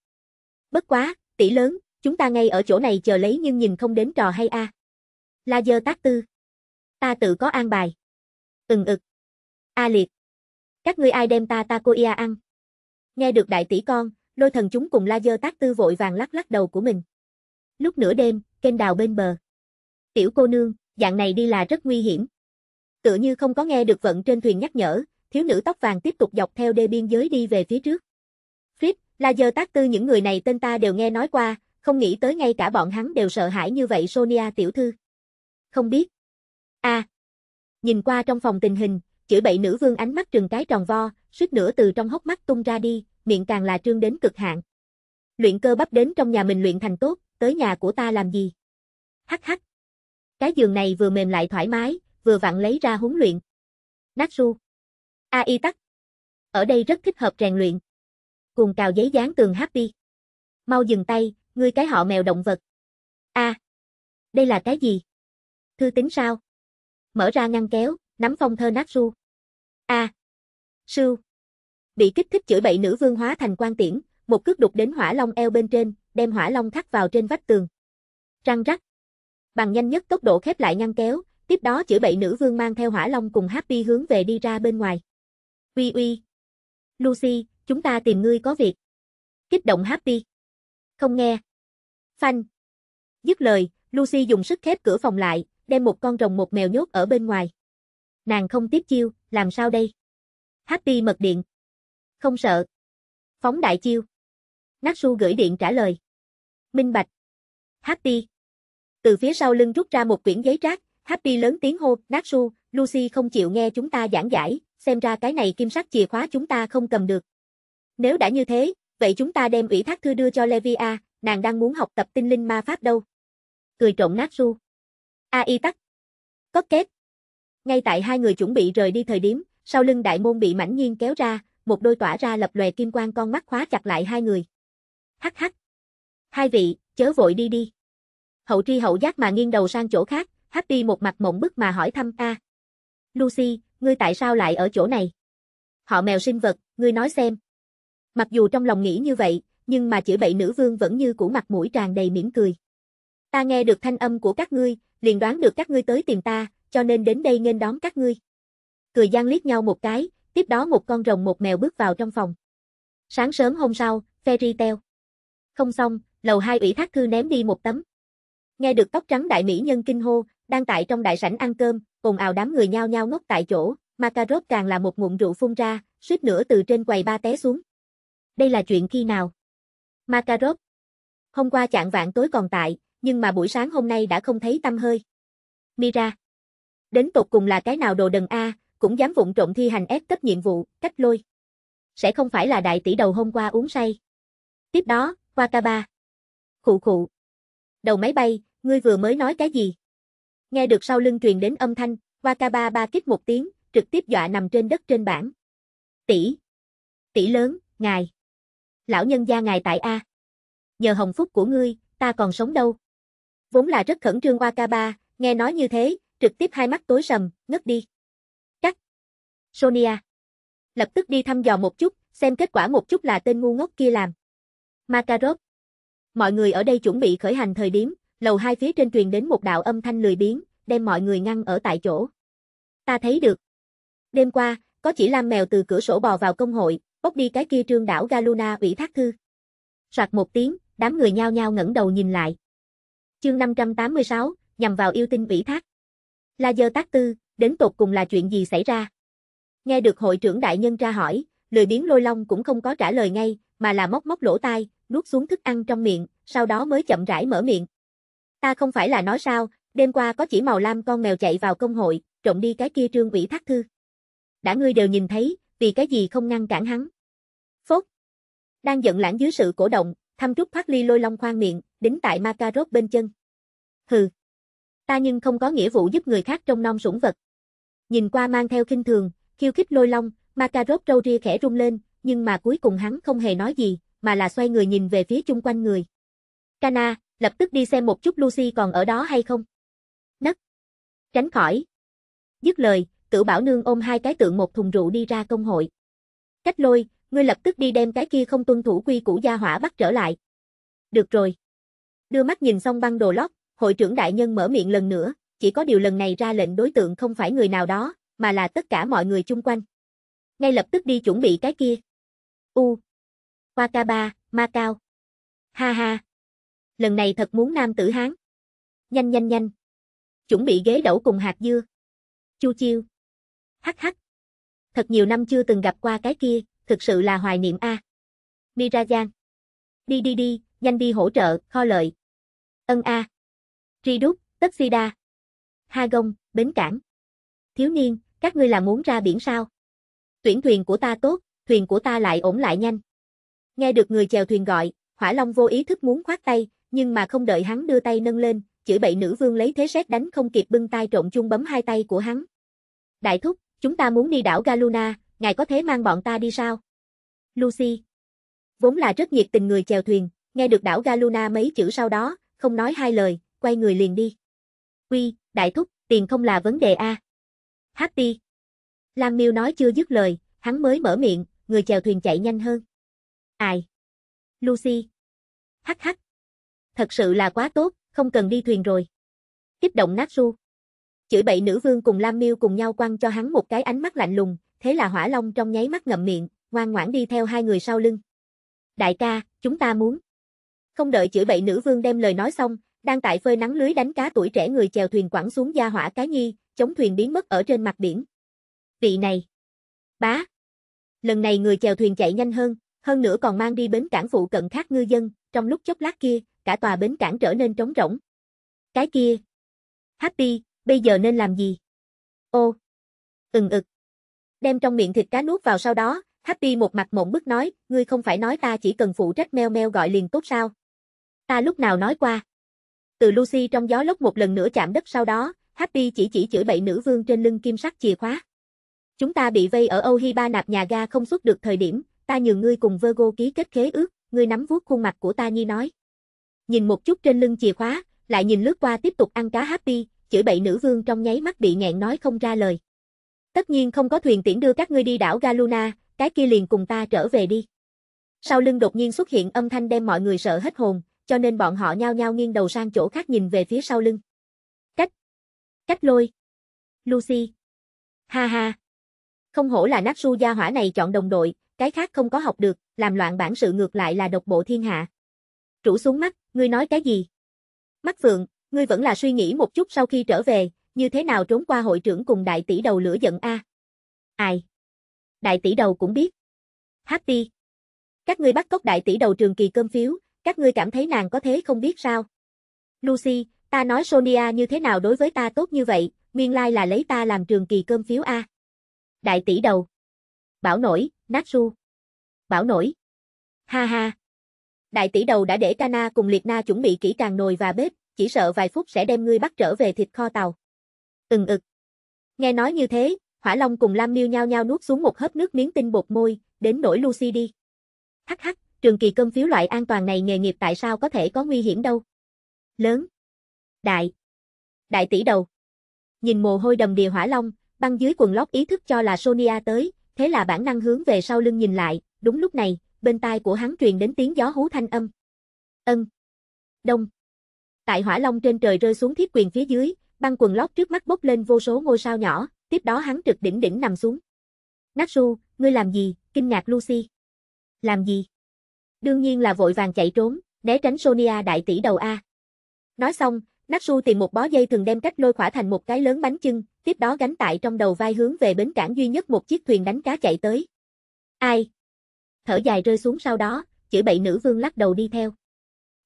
Bất quá, tỷ lớn, chúng ta ngay ở chỗ này chờ lấy nhưng nhìn không đến trò hay a. À. La dơ tác tư. Ta tự có an bài. Ừng ực. A liệt. Các ngươi ai đem ta ta ia ăn? Nghe được đại tỷ con, Lôi thần chúng cùng la dơ tác tư vội vàng lắc lắc đầu của mình. Lúc nửa đêm, kênh đào bên bờ. Tiểu cô nương, dạng này đi là rất nguy hiểm. Tựa như không có nghe được vận trên thuyền nhắc nhở, thiếu nữ tóc vàng tiếp tục dọc theo đê biên giới đi về phía trước. Fritz, la dơ tác tư những người này tên ta đều nghe nói qua, không nghĩ tới ngay cả bọn hắn đều sợ hãi như vậy Sonia tiểu thư. Không biết. a à, Nhìn qua trong phòng tình hình, chửi bậy nữ vương ánh mắt trừng cái tròn vo, suýt nữa từ trong hốc mắt tung ra đi, miệng càng là trương đến cực hạn. Luyện cơ bắp đến trong nhà mình luyện thành tốt, tới nhà của ta làm gì? Hắc hắc. Cái giường này vừa mềm lại thoải mái, vừa vặn lấy ra huấn luyện. Nát su. A y tắc. Ở đây rất thích hợp rèn luyện. Cùng cào giấy dán tường happy. Mau dừng tay, ngươi cái họ mèo động vật. A. đây là cái gì? Thư tính sao? Mở ra ngăn kéo, nắm phong thơ nát su. A. À, sưu bị kích thích chửi bậy nữ vương hóa thành quan tiễn, một cước đục đến hỏa long eo bên trên, đem hỏa long thắt vào trên vách tường. Răng rắc. Bằng nhanh nhất tốc độ khép lại ngăn kéo, tiếp đó chửi bậy nữ vương mang theo hỏa long cùng Happy hướng về đi ra bên ngoài. Uy uy. Lucy, chúng ta tìm ngươi có việc. Kích động Happy. Không nghe. Phanh. Dứt lời, Lucy dùng sức khép cửa phòng lại, đem một con rồng một mèo nhốt ở bên ngoài. Nàng không tiếp chiêu, làm sao đây? Happy mật điện. Không sợ. Phóng đại chiêu. Natsu gửi điện trả lời. Minh bạch. Happy. Từ phía sau lưng rút ra một quyển giấy rác, Happy lớn tiếng hô, Natsu, Lucy không chịu nghe chúng ta giảng giải, xem ra cái này kim sắc chìa khóa chúng ta không cầm được. Nếu đã như thế, vậy chúng ta đem ủy thác thư đưa cho Levia, nàng đang muốn học tập tinh linh ma pháp đâu. Cười trộn Natsu. A y tắc. Có kết. Ngay tại hai người chuẩn bị rời đi thời điểm, sau lưng đại môn bị mảnh nhiên kéo ra, một đôi tỏa ra lập lòe kim quang con mắt khóa chặt lại hai người. Hắc hắc. Hai vị, chớ vội đi đi. Hậu tri hậu giác mà nghiêng đầu sang chỗ khác, Happy một mặt mộng bức mà hỏi thăm ta. Lucy, ngươi tại sao lại ở chỗ này? Họ mèo sinh vật, ngươi nói xem. Mặc dù trong lòng nghĩ như vậy, nhưng mà chữ bậy nữ vương vẫn như cũ mặt mũi tràn đầy mỉm cười. Ta nghe được thanh âm của các ngươi, liền đoán được các ngươi tới tìm ta, cho nên đến đây nghênh đón các ngươi. Cười gian liếc nhau một cái, Tiếp đó một con rồng một mèo bước vào trong phòng. Sáng sớm hôm sau, Fairy teo Không xong, lầu hai ủy thác thư ném đi một tấm. Nghe được tóc trắng đại mỹ nhân kinh hô, đang tại trong đại sảnh ăn cơm, cùng ào đám người nhao nhao ngốc tại chỗ, Makarov càng là một ngụm rượu phun ra, suýt nữa từ trên quầy ba té xuống. Đây là chuyện khi nào? Makarov. Hôm qua chạng vạn tối còn tại, nhưng mà buổi sáng hôm nay đã không thấy tâm hơi. Mira. Đến tột cùng là cái nào đồ đần a, cũng dám vụng trộn thi hành ép cấp nhiệm vụ, cách lôi. Sẽ không phải là đại tỷ đầu hôm qua uống say. Tiếp đó, qua ca ba, Khụ khụ. Đầu máy bay, ngươi vừa mới nói cái gì? Nghe được sau lưng truyền đến âm thanh, Wakaba ba kích một tiếng, trực tiếp dọa nằm trên đất trên bảng. Tỷ. Tỷ lớn, ngài. Lão nhân gia ngài tại A. Nhờ hồng phúc của ngươi, ta còn sống đâu. Vốn là rất khẩn trương Wakaba, nghe nói như thế, trực tiếp hai mắt tối sầm, ngất đi. Sonia. Lập tức đi thăm dò một chút, xem kết quả một chút là tên ngu ngốc kia làm. Makarov. Mọi người ở đây chuẩn bị khởi hành thời điểm, lầu hai phía trên truyền đến một đạo âm thanh lười biếng, đem mọi người ngăn ở tại chỗ. Ta thấy được. Đêm qua, có chỉ lam mèo từ cửa sổ bò vào công hội, bốc đi cái kia trương đảo Galuna ủy thác thư. Soạt một tiếng, đám người nhao nhao ngẩng đầu nhìn lại. Chương 586, nhằm vào yêu tinh ủy thác. La Dơ Tác Tư, đến tột cùng là chuyện gì xảy ra? Nghe được hội trưởng đại nhân ra hỏi, lười biếng lôi long cũng không có trả lời ngay, mà là móc móc lỗ tai, nuốt xuống thức ăn trong miệng, sau đó mới chậm rãi mở miệng. Ta không phải là nói sao, đêm qua có chỉ màu lam con mèo chạy vào công hội, trộm đi cái kia trương ủy thác thư. Đã ngươi đều nhìn thấy, vì cái gì không ngăn cản hắn. Phốt. Đang giận lãng dưới sự cổ động, thăm trúc thoát ly lôi long khoan miệng, đính tại ma ca rốt bên chân. Hừ. Ta nhưng không có nghĩa vụ giúp người khác trong non sủng vật. Nhìn qua mang theo kinh thường, Khiêu khích lôi long, Makarov râu ria khẽ rung lên, nhưng mà cuối cùng hắn không hề nói gì, mà là xoay người nhìn về phía chung quanh người. Kana, lập tức đi xem một chút Lucy còn ở đó hay không. Nấc. Tránh khỏi. Dứt lời, Tử bảo nương ôm hai cái tượng một thùng rượu đi ra công hội. Cách lôi, ngươi lập tức đi đem cái kia không tuân thủ quy củ gia hỏa bắt trở lại. Được rồi. Đưa mắt nhìn xong băng đồ lót, hội trưởng đại nhân mở miệng lần nữa, chỉ có điều lần này ra lệnh đối tượng không phải người nào đó, mà là tất cả mọi người chung quanh. Ngay lập tức đi chuẩn bị cái kia. U. ca ba ma cao Ha ha. Lần này thật muốn nam tử Hán. Nhanh nhanh nhanh. Chuẩn bị ghế đẩu cùng hạt dưa. Chu chiêu. Hắc hắc. Thật nhiều năm chưa từng gặp qua cái kia, thực sự là hoài niệm a. Mirajan. Đi đi đi, nhanh đi hỗ trợ, kho lợi. Ân a. tri Ridúc, Tất Sida. Ha Gông, Bến Cảng. Thiếu niên, các ngươi là muốn ra biển sao? Tuyển thuyền của ta tốt, thuyền của ta lại ổn lại nhanh. Nghe được người chèo thuyền gọi, Hỏa Long vô ý thức muốn khoát tay, nhưng mà không đợi hắn đưa tay nâng lên, chửi bậy nữ vương lấy thế xét đánh không kịp bưng tay trộn chung bấm hai tay của hắn. Đại thúc, chúng ta muốn đi đảo Galuna, ngài có thể mang bọn ta đi sao? Lucy Vốn là rất nhiệt tình người chèo thuyền, nghe được đảo Galuna mấy chữ sau đó, không nói hai lời, quay người liền đi. Quy, đại thúc, tiền không là vấn đề a. Hát đi. Lam Miêu nói chưa dứt lời, hắn mới mở miệng, người chèo thuyền chạy nhanh hơn. Ai? Lucy. Hắc hắc. Thật sự là quá tốt, không cần đi thuyền rồi. Kích động nát ru. Chửi bậy nữ vương cùng Lam Miêu cùng nhau quăng cho hắn một cái ánh mắt lạnh lùng, thế là Hỏa Long trong nháy mắt ngậm miệng, ngoan ngoãn đi theo hai người sau lưng. Đại ca, chúng ta muốn. Không đợi chửi bậy nữ vương đem lời nói xong, đang tại phơi nắng lưới đánh cá tuổi trẻ người chèo thuyền quẳng xuống gia hỏa cá nhi, chống thuyền biến mất ở trên mặt biển. Vị này. Bá. Lần này người chèo thuyền chạy nhanh hơn, hơn nữa còn mang đi bến cảng phụ cận khác ngư dân, trong lúc chốc lát kia, cả tòa bến cảng trở nên trống rỗng. Cái kia. Happy, bây giờ nên làm gì? Ô. Ừng ực. Đem trong miệng thịt cá nuốt vào sau đó, Happy một mặt mộng bức nói, ngươi không phải nói ta chỉ cần phụ trách meo meo gọi liền tốt sao? Ta lúc nào nói qua? Từ Lucy trong gió lốc một lần nữa chạm đất sau đó, Happy chỉ chỉ chửi bậy nữ vương trên lưng kim sắc chìa khóa. Chúng ta bị vây ở Âu Hi Ba nạp nhà ga không xuất được thời điểm, ta nhường ngươi cùng Virgo ký kết khế ước, ngươi nắm vuốt khuôn mặt của ta nhi nói. Nhìn một chút trên lưng chìa khóa, lại nhìn lướt qua tiếp tục ăn cá Happy, chửi bậy nữ vương trong nháy mắt bị nghẹn nói không ra lời. Tất nhiên không có thuyền tiễn đưa các ngươi đi đảo Galuna, cái kia liền cùng ta trở về đi. Sau lưng đột nhiên xuất hiện âm thanh đem mọi người sợ hết hồn, cho nên bọn họ nhao nhao nghiêng đầu sang chỗ khác nhìn về phía sau lưng. Cách lôi. Lucy. Ha ha. Không hổ là nát su gia hỏa này chọn đồng đội, cái khác không có học được, làm loạn bản sự ngược lại là độc bộ thiên hạ. Rủ xuống mắt, ngươi nói cái gì? Mắt phượng, ngươi vẫn là suy nghĩ một chút sau khi trở về, như thế nào trốn qua hội trưởng cùng đại tỷ đầu lửa giận a? À? Ai? Đại tỷ đầu cũng biết. Happy. Các ngươi bắt cóc đại tỷ đầu trường kỳ cơm phiếu, các ngươi cảm thấy nàng có thế không biết sao? Lucy, Ta nói Sonia như thế nào đối với ta tốt như vậy, nguyên lai là lấy ta làm trường kỳ cơm phiếu A. Đại tỷ đầu. Bảo nổi, Natsu. Bảo nổi. Ha ha. Đại tỷ đầu đã để Kana cùng Liệt Na chuẩn bị kỹ càng nồi và bếp, chỉ sợ vài phút sẽ đem ngươi bắt trở về thịt kho tàu. Ừng ực. Nghe nói như thế, Hỏa Long cùng Lam Miêu nhau nhau nuốt xuống một hớp nước miếng tinh bột môi, đến nổi Lucy đi. Hắc hắc, trường kỳ cơm phiếu loại an toàn này nghề nghiệp tại sao có thể có nguy hiểm đâu? Lớn đại. Đại tỷ đầu. Nhìn mồ hôi đầm đìa hỏa long, băng dưới quần lót ý thức cho là Sonia tới, thế là bản năng hướng về sau lưng nhìn lại, đúng lúc này, bên tai của hắn truyền đến tiếng gió hú thanh âm. Ân. Đông. Tại hỏa long trên trời rơi xuống thiết quyền phía dưới, băng quần lót trước mắt bốc lên vô số ngôi sao nhỏ, tiếp đó hắn trực đỉnh đỉnh nằm xuống. Natsu, ngươi làm gì? Kinh ngạc Lucy. Làm gì? Đương nhiên là vội vàng chạy trốn, né tránh Sonia đại tỷ đầu A. Nói xong, Su tìm một bó dây thường đem cách lôi khỏa thành một cái lớn bánh chưng, tiếp đó gánh tại trong đầu vai hướng về bến cảng duy nhất một chiếc thuyền đánh cá chạy tới. Ai? Thở dài rơi xuống sau đó, chữ bậy nữ vương lắc đầu đi theo.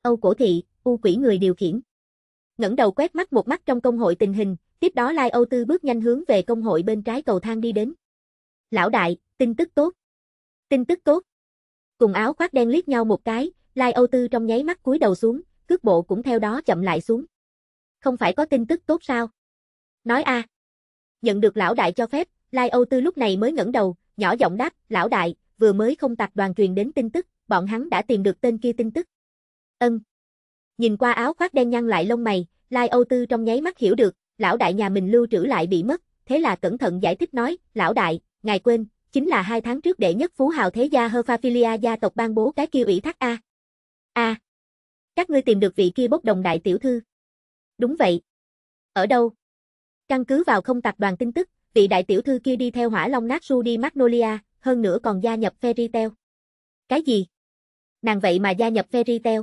Âu cổ thị, u quỷ người điều khiển. ngẩng đầu quét mắt một mắt trong công hội tình hình, tiếp đó Lai Âu Tư bước nhanh hướng về công hội bên trái cầu thang đi đến. Lão đại, tin tức tốt. Tin tức tốt. Cùng áo khoác đen liếc nhau một cái, Lai Âu Tư trong nháy mắt cúi đầu xuống, cước bộ cũng theo đó chậm lại xuống không phải có tin tức tốt sao? Nói a. Nhận được lão đại cho phép, Lai Âu Tư lúc này mới ngẩng đầu, nhỏ giọng đáp, lão đại, vừa mới không tạc đoàn truyền đến tin tức, bọn hắn đã tìm được tên kia tin tức. Ân. Nhìn qua áo khoác đen nhăn lại lông mày, Lai Âu Tư trong nháy mắt hiểu được, lão đại nhà mình lưu trữ lại bị mất, thế là cẩn thận giải thích nói, lão đại, ngài quên, chính là hai tháng trước đệ nhất phú hào thế gia Herphafilia gia tộc ban bố cái kia ủy thác A. A. Các ngươi tìm được vị kia bốc đồng đại tiểu thư. Đúng vậy. Ở đâu? Căn cứ vào không tập đoàn tin tức, vị đại tiểu thư kia đi theo hỏa long nát su đi Magnolia, hơn nữa còn gia nhập Fairytale. Cái gì? Nàng vậy mà gia nhập Fairytale.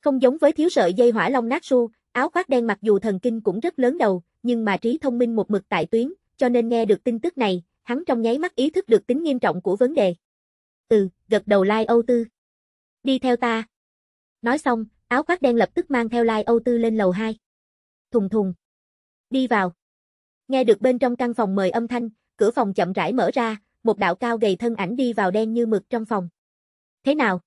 Không giống với thiếu sợi dây hỏa long nát Su, áo khoác đen mặc dù thần kinh cũng rất lớn đầu, nhưng mà trí thông minh một mực tại tuyến, cho nên nghe được tin tức này, hắn trong nháy mắt ý thức được tính nghiêm trọng của vấn đề. Ừ, gật đầu Lai Âu Tư. Đi theo ta. Nói xong, áo khoác đen lập tức mang theo Lai Âu Tư lên lầu 2 thùng thùng. Đi vào. Nghe được bên trong căn phòng mời âm thanh, cửa phòng chậm rãi mở ra, một đạo cao gầy thân ảnh đi vào đen như mực trong phòng. Thế nào?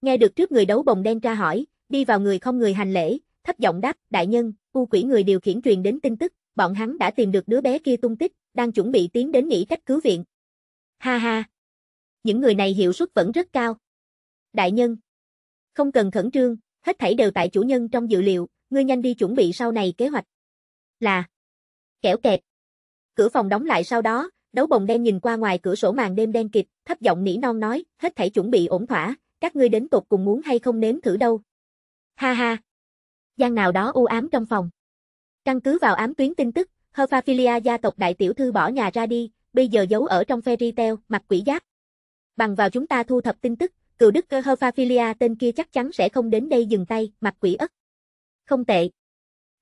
Nghe được trước người đấu bồng đen tra hỏi, đi vào người không người hành lễ, thấp giọng đáp, đại nhân, u quỷ người điều khiển truyền đến tin tức, bọn hắn đã tìm được đứa bé kia tung tích, đang chuẩn bị tiến đến nghỉ cách cứu viện. Ha ha! Những người này hiệu suất vẫn rất cao. Đại nhân! Không cần khẩn trương, hết thảy đều tại chủ nhân trong dự liệu, ngươi nhanh đi chuẩn bị sau này kế hoạch. Là. Kẻo kẹt. Cửa phòng đóng lại sau đó, đấu bồng đen nhìn qua ngoài cửa sổ màn đêm đen kịt, thấp giọng nỉ non nói, hết thảy chuẩn bị ổn thỏa, các ngươi đến tột cùng muốn hay không nếm thử đâu. Ha ha. Gian nào đó u ám trong phòng. Căn cứ vào ám tuyến tin tức, Herpaphilia gia tộc đại tiểu thư bỏ nhà ra đi, bây giờ giấu ở trong fairy tale, mặt quỷ giáp. Bằng vào chúng ta thu thập tin tức, cựu đức Herpaphilia tên kia chắc chắn sẽ không đến đây dừng tay, mặt quỷ ất. Không tệ.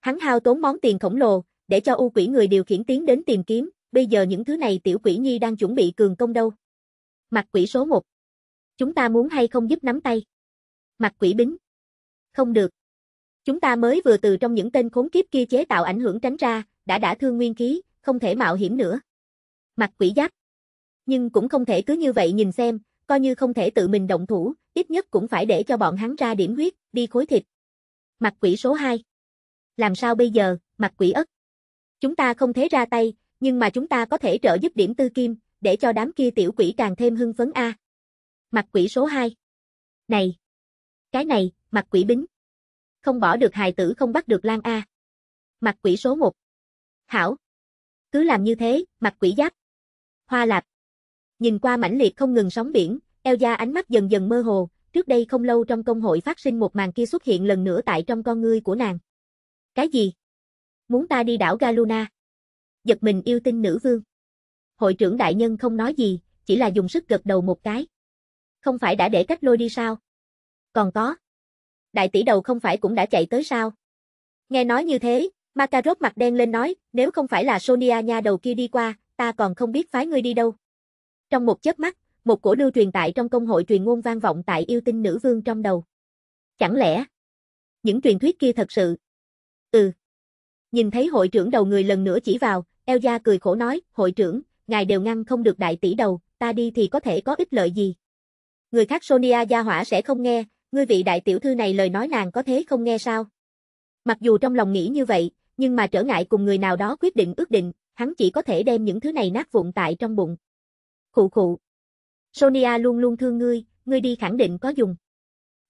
Hắn hao tốn món tiền khổng lồ, để cho u quỷ người điều khiển tiến đến tìm kiếm, bây giờ những thứ này tiểu quỷ nhi đang chuẩn bị cường công đâu. Mặt quỷ số 1. Chúng ta muốn hay không giúp nắm tay? Mặt quỷ bính. Không được. Chúng ta mới vừa từ trong những tên khốn kiếp kia chế tạo ảnh hưởng tránh ra, đã đã thương nguyên khí, không thể mạo hiểm nữa. Mặt quỷ giáp. Nhưng cũng không thể cứ như vậy nhìn xem, coi như không thể tự mình động thủ, ít nhất cũng phải để cho bọn hắn ra điểm huyết, đi khối thịt. Mặt quỷ số 2. Làm sao bây giờ, mặt quỷ ất? Chúng ta không thể ra tay, nhưng mà chúng ta có thể trợ giúp điểm tư kim, để cho đám kia tiểu quỷ càng thêm hưng phấn a. Mặt quỷ số 2. Này. Cái này, mặt quỷ bính. Không bỏ được hài tử không bắt được lan a. Mặt quỷ số 1. Hảo. Cứ làm như thế, mặt quỷ giáp. Hoa lạp. Nhìn qua mãnh liệt không ngừng sóng biển, Eo gia ánh mắt dần dần mơ hồ, trước đây không lâu trong công hội phát sinh một màn kia xuất hiện lần nữa tại trong con ngươi của nàng. Cái gì? Muốn ta đi đảo Galuna? Giật mình yêu tinh nữ vương. Hội trưởng đại nhân không nói gì, chỉ là dùng sức gật đầu một cái. Không phải đã để cách lôi đi sao? Còn có. Đại tỷ đầu không phải cũng đã chạy tới sao? Nghe nói như thế, Makarov mặt đen lên nói, nếu không phải là Sonia nha đầu kia đi qua, ta còn không biết phái ngươi đi đâu. Trong một chớp mắt, một cổ lưu truyền tại trong công hội truyền ngôn vang vọng tại yêu tinh nữ vương trong đầu. Chẳng lẽ, những truyền thuyết kia thật sự? Ừ. Nhìn thấy hội trưởng đầu người lần nữa chỉ vào, eo gia cười khổ nói, hội trưởng, ngài đều ngăn không được đại tỷ đầu, ta đi thì có thể có ích lợi gì? Người khác Sonia gia hỏa sẽ không nghe, ngươi vị đại tiểu thư này lời nói nàng có thế không nghe sao? Mặc dù trong lòng nghĩ như vậy, nhưng mà trở ngại cùng người nào đó quyết định ước định, hắn chỉ có thể đem những thứ này nát vụn tại trong bụng. Khụ khụ. Sonia luôn luôn thương ngươi, ngươi đi khẳng định có dùng.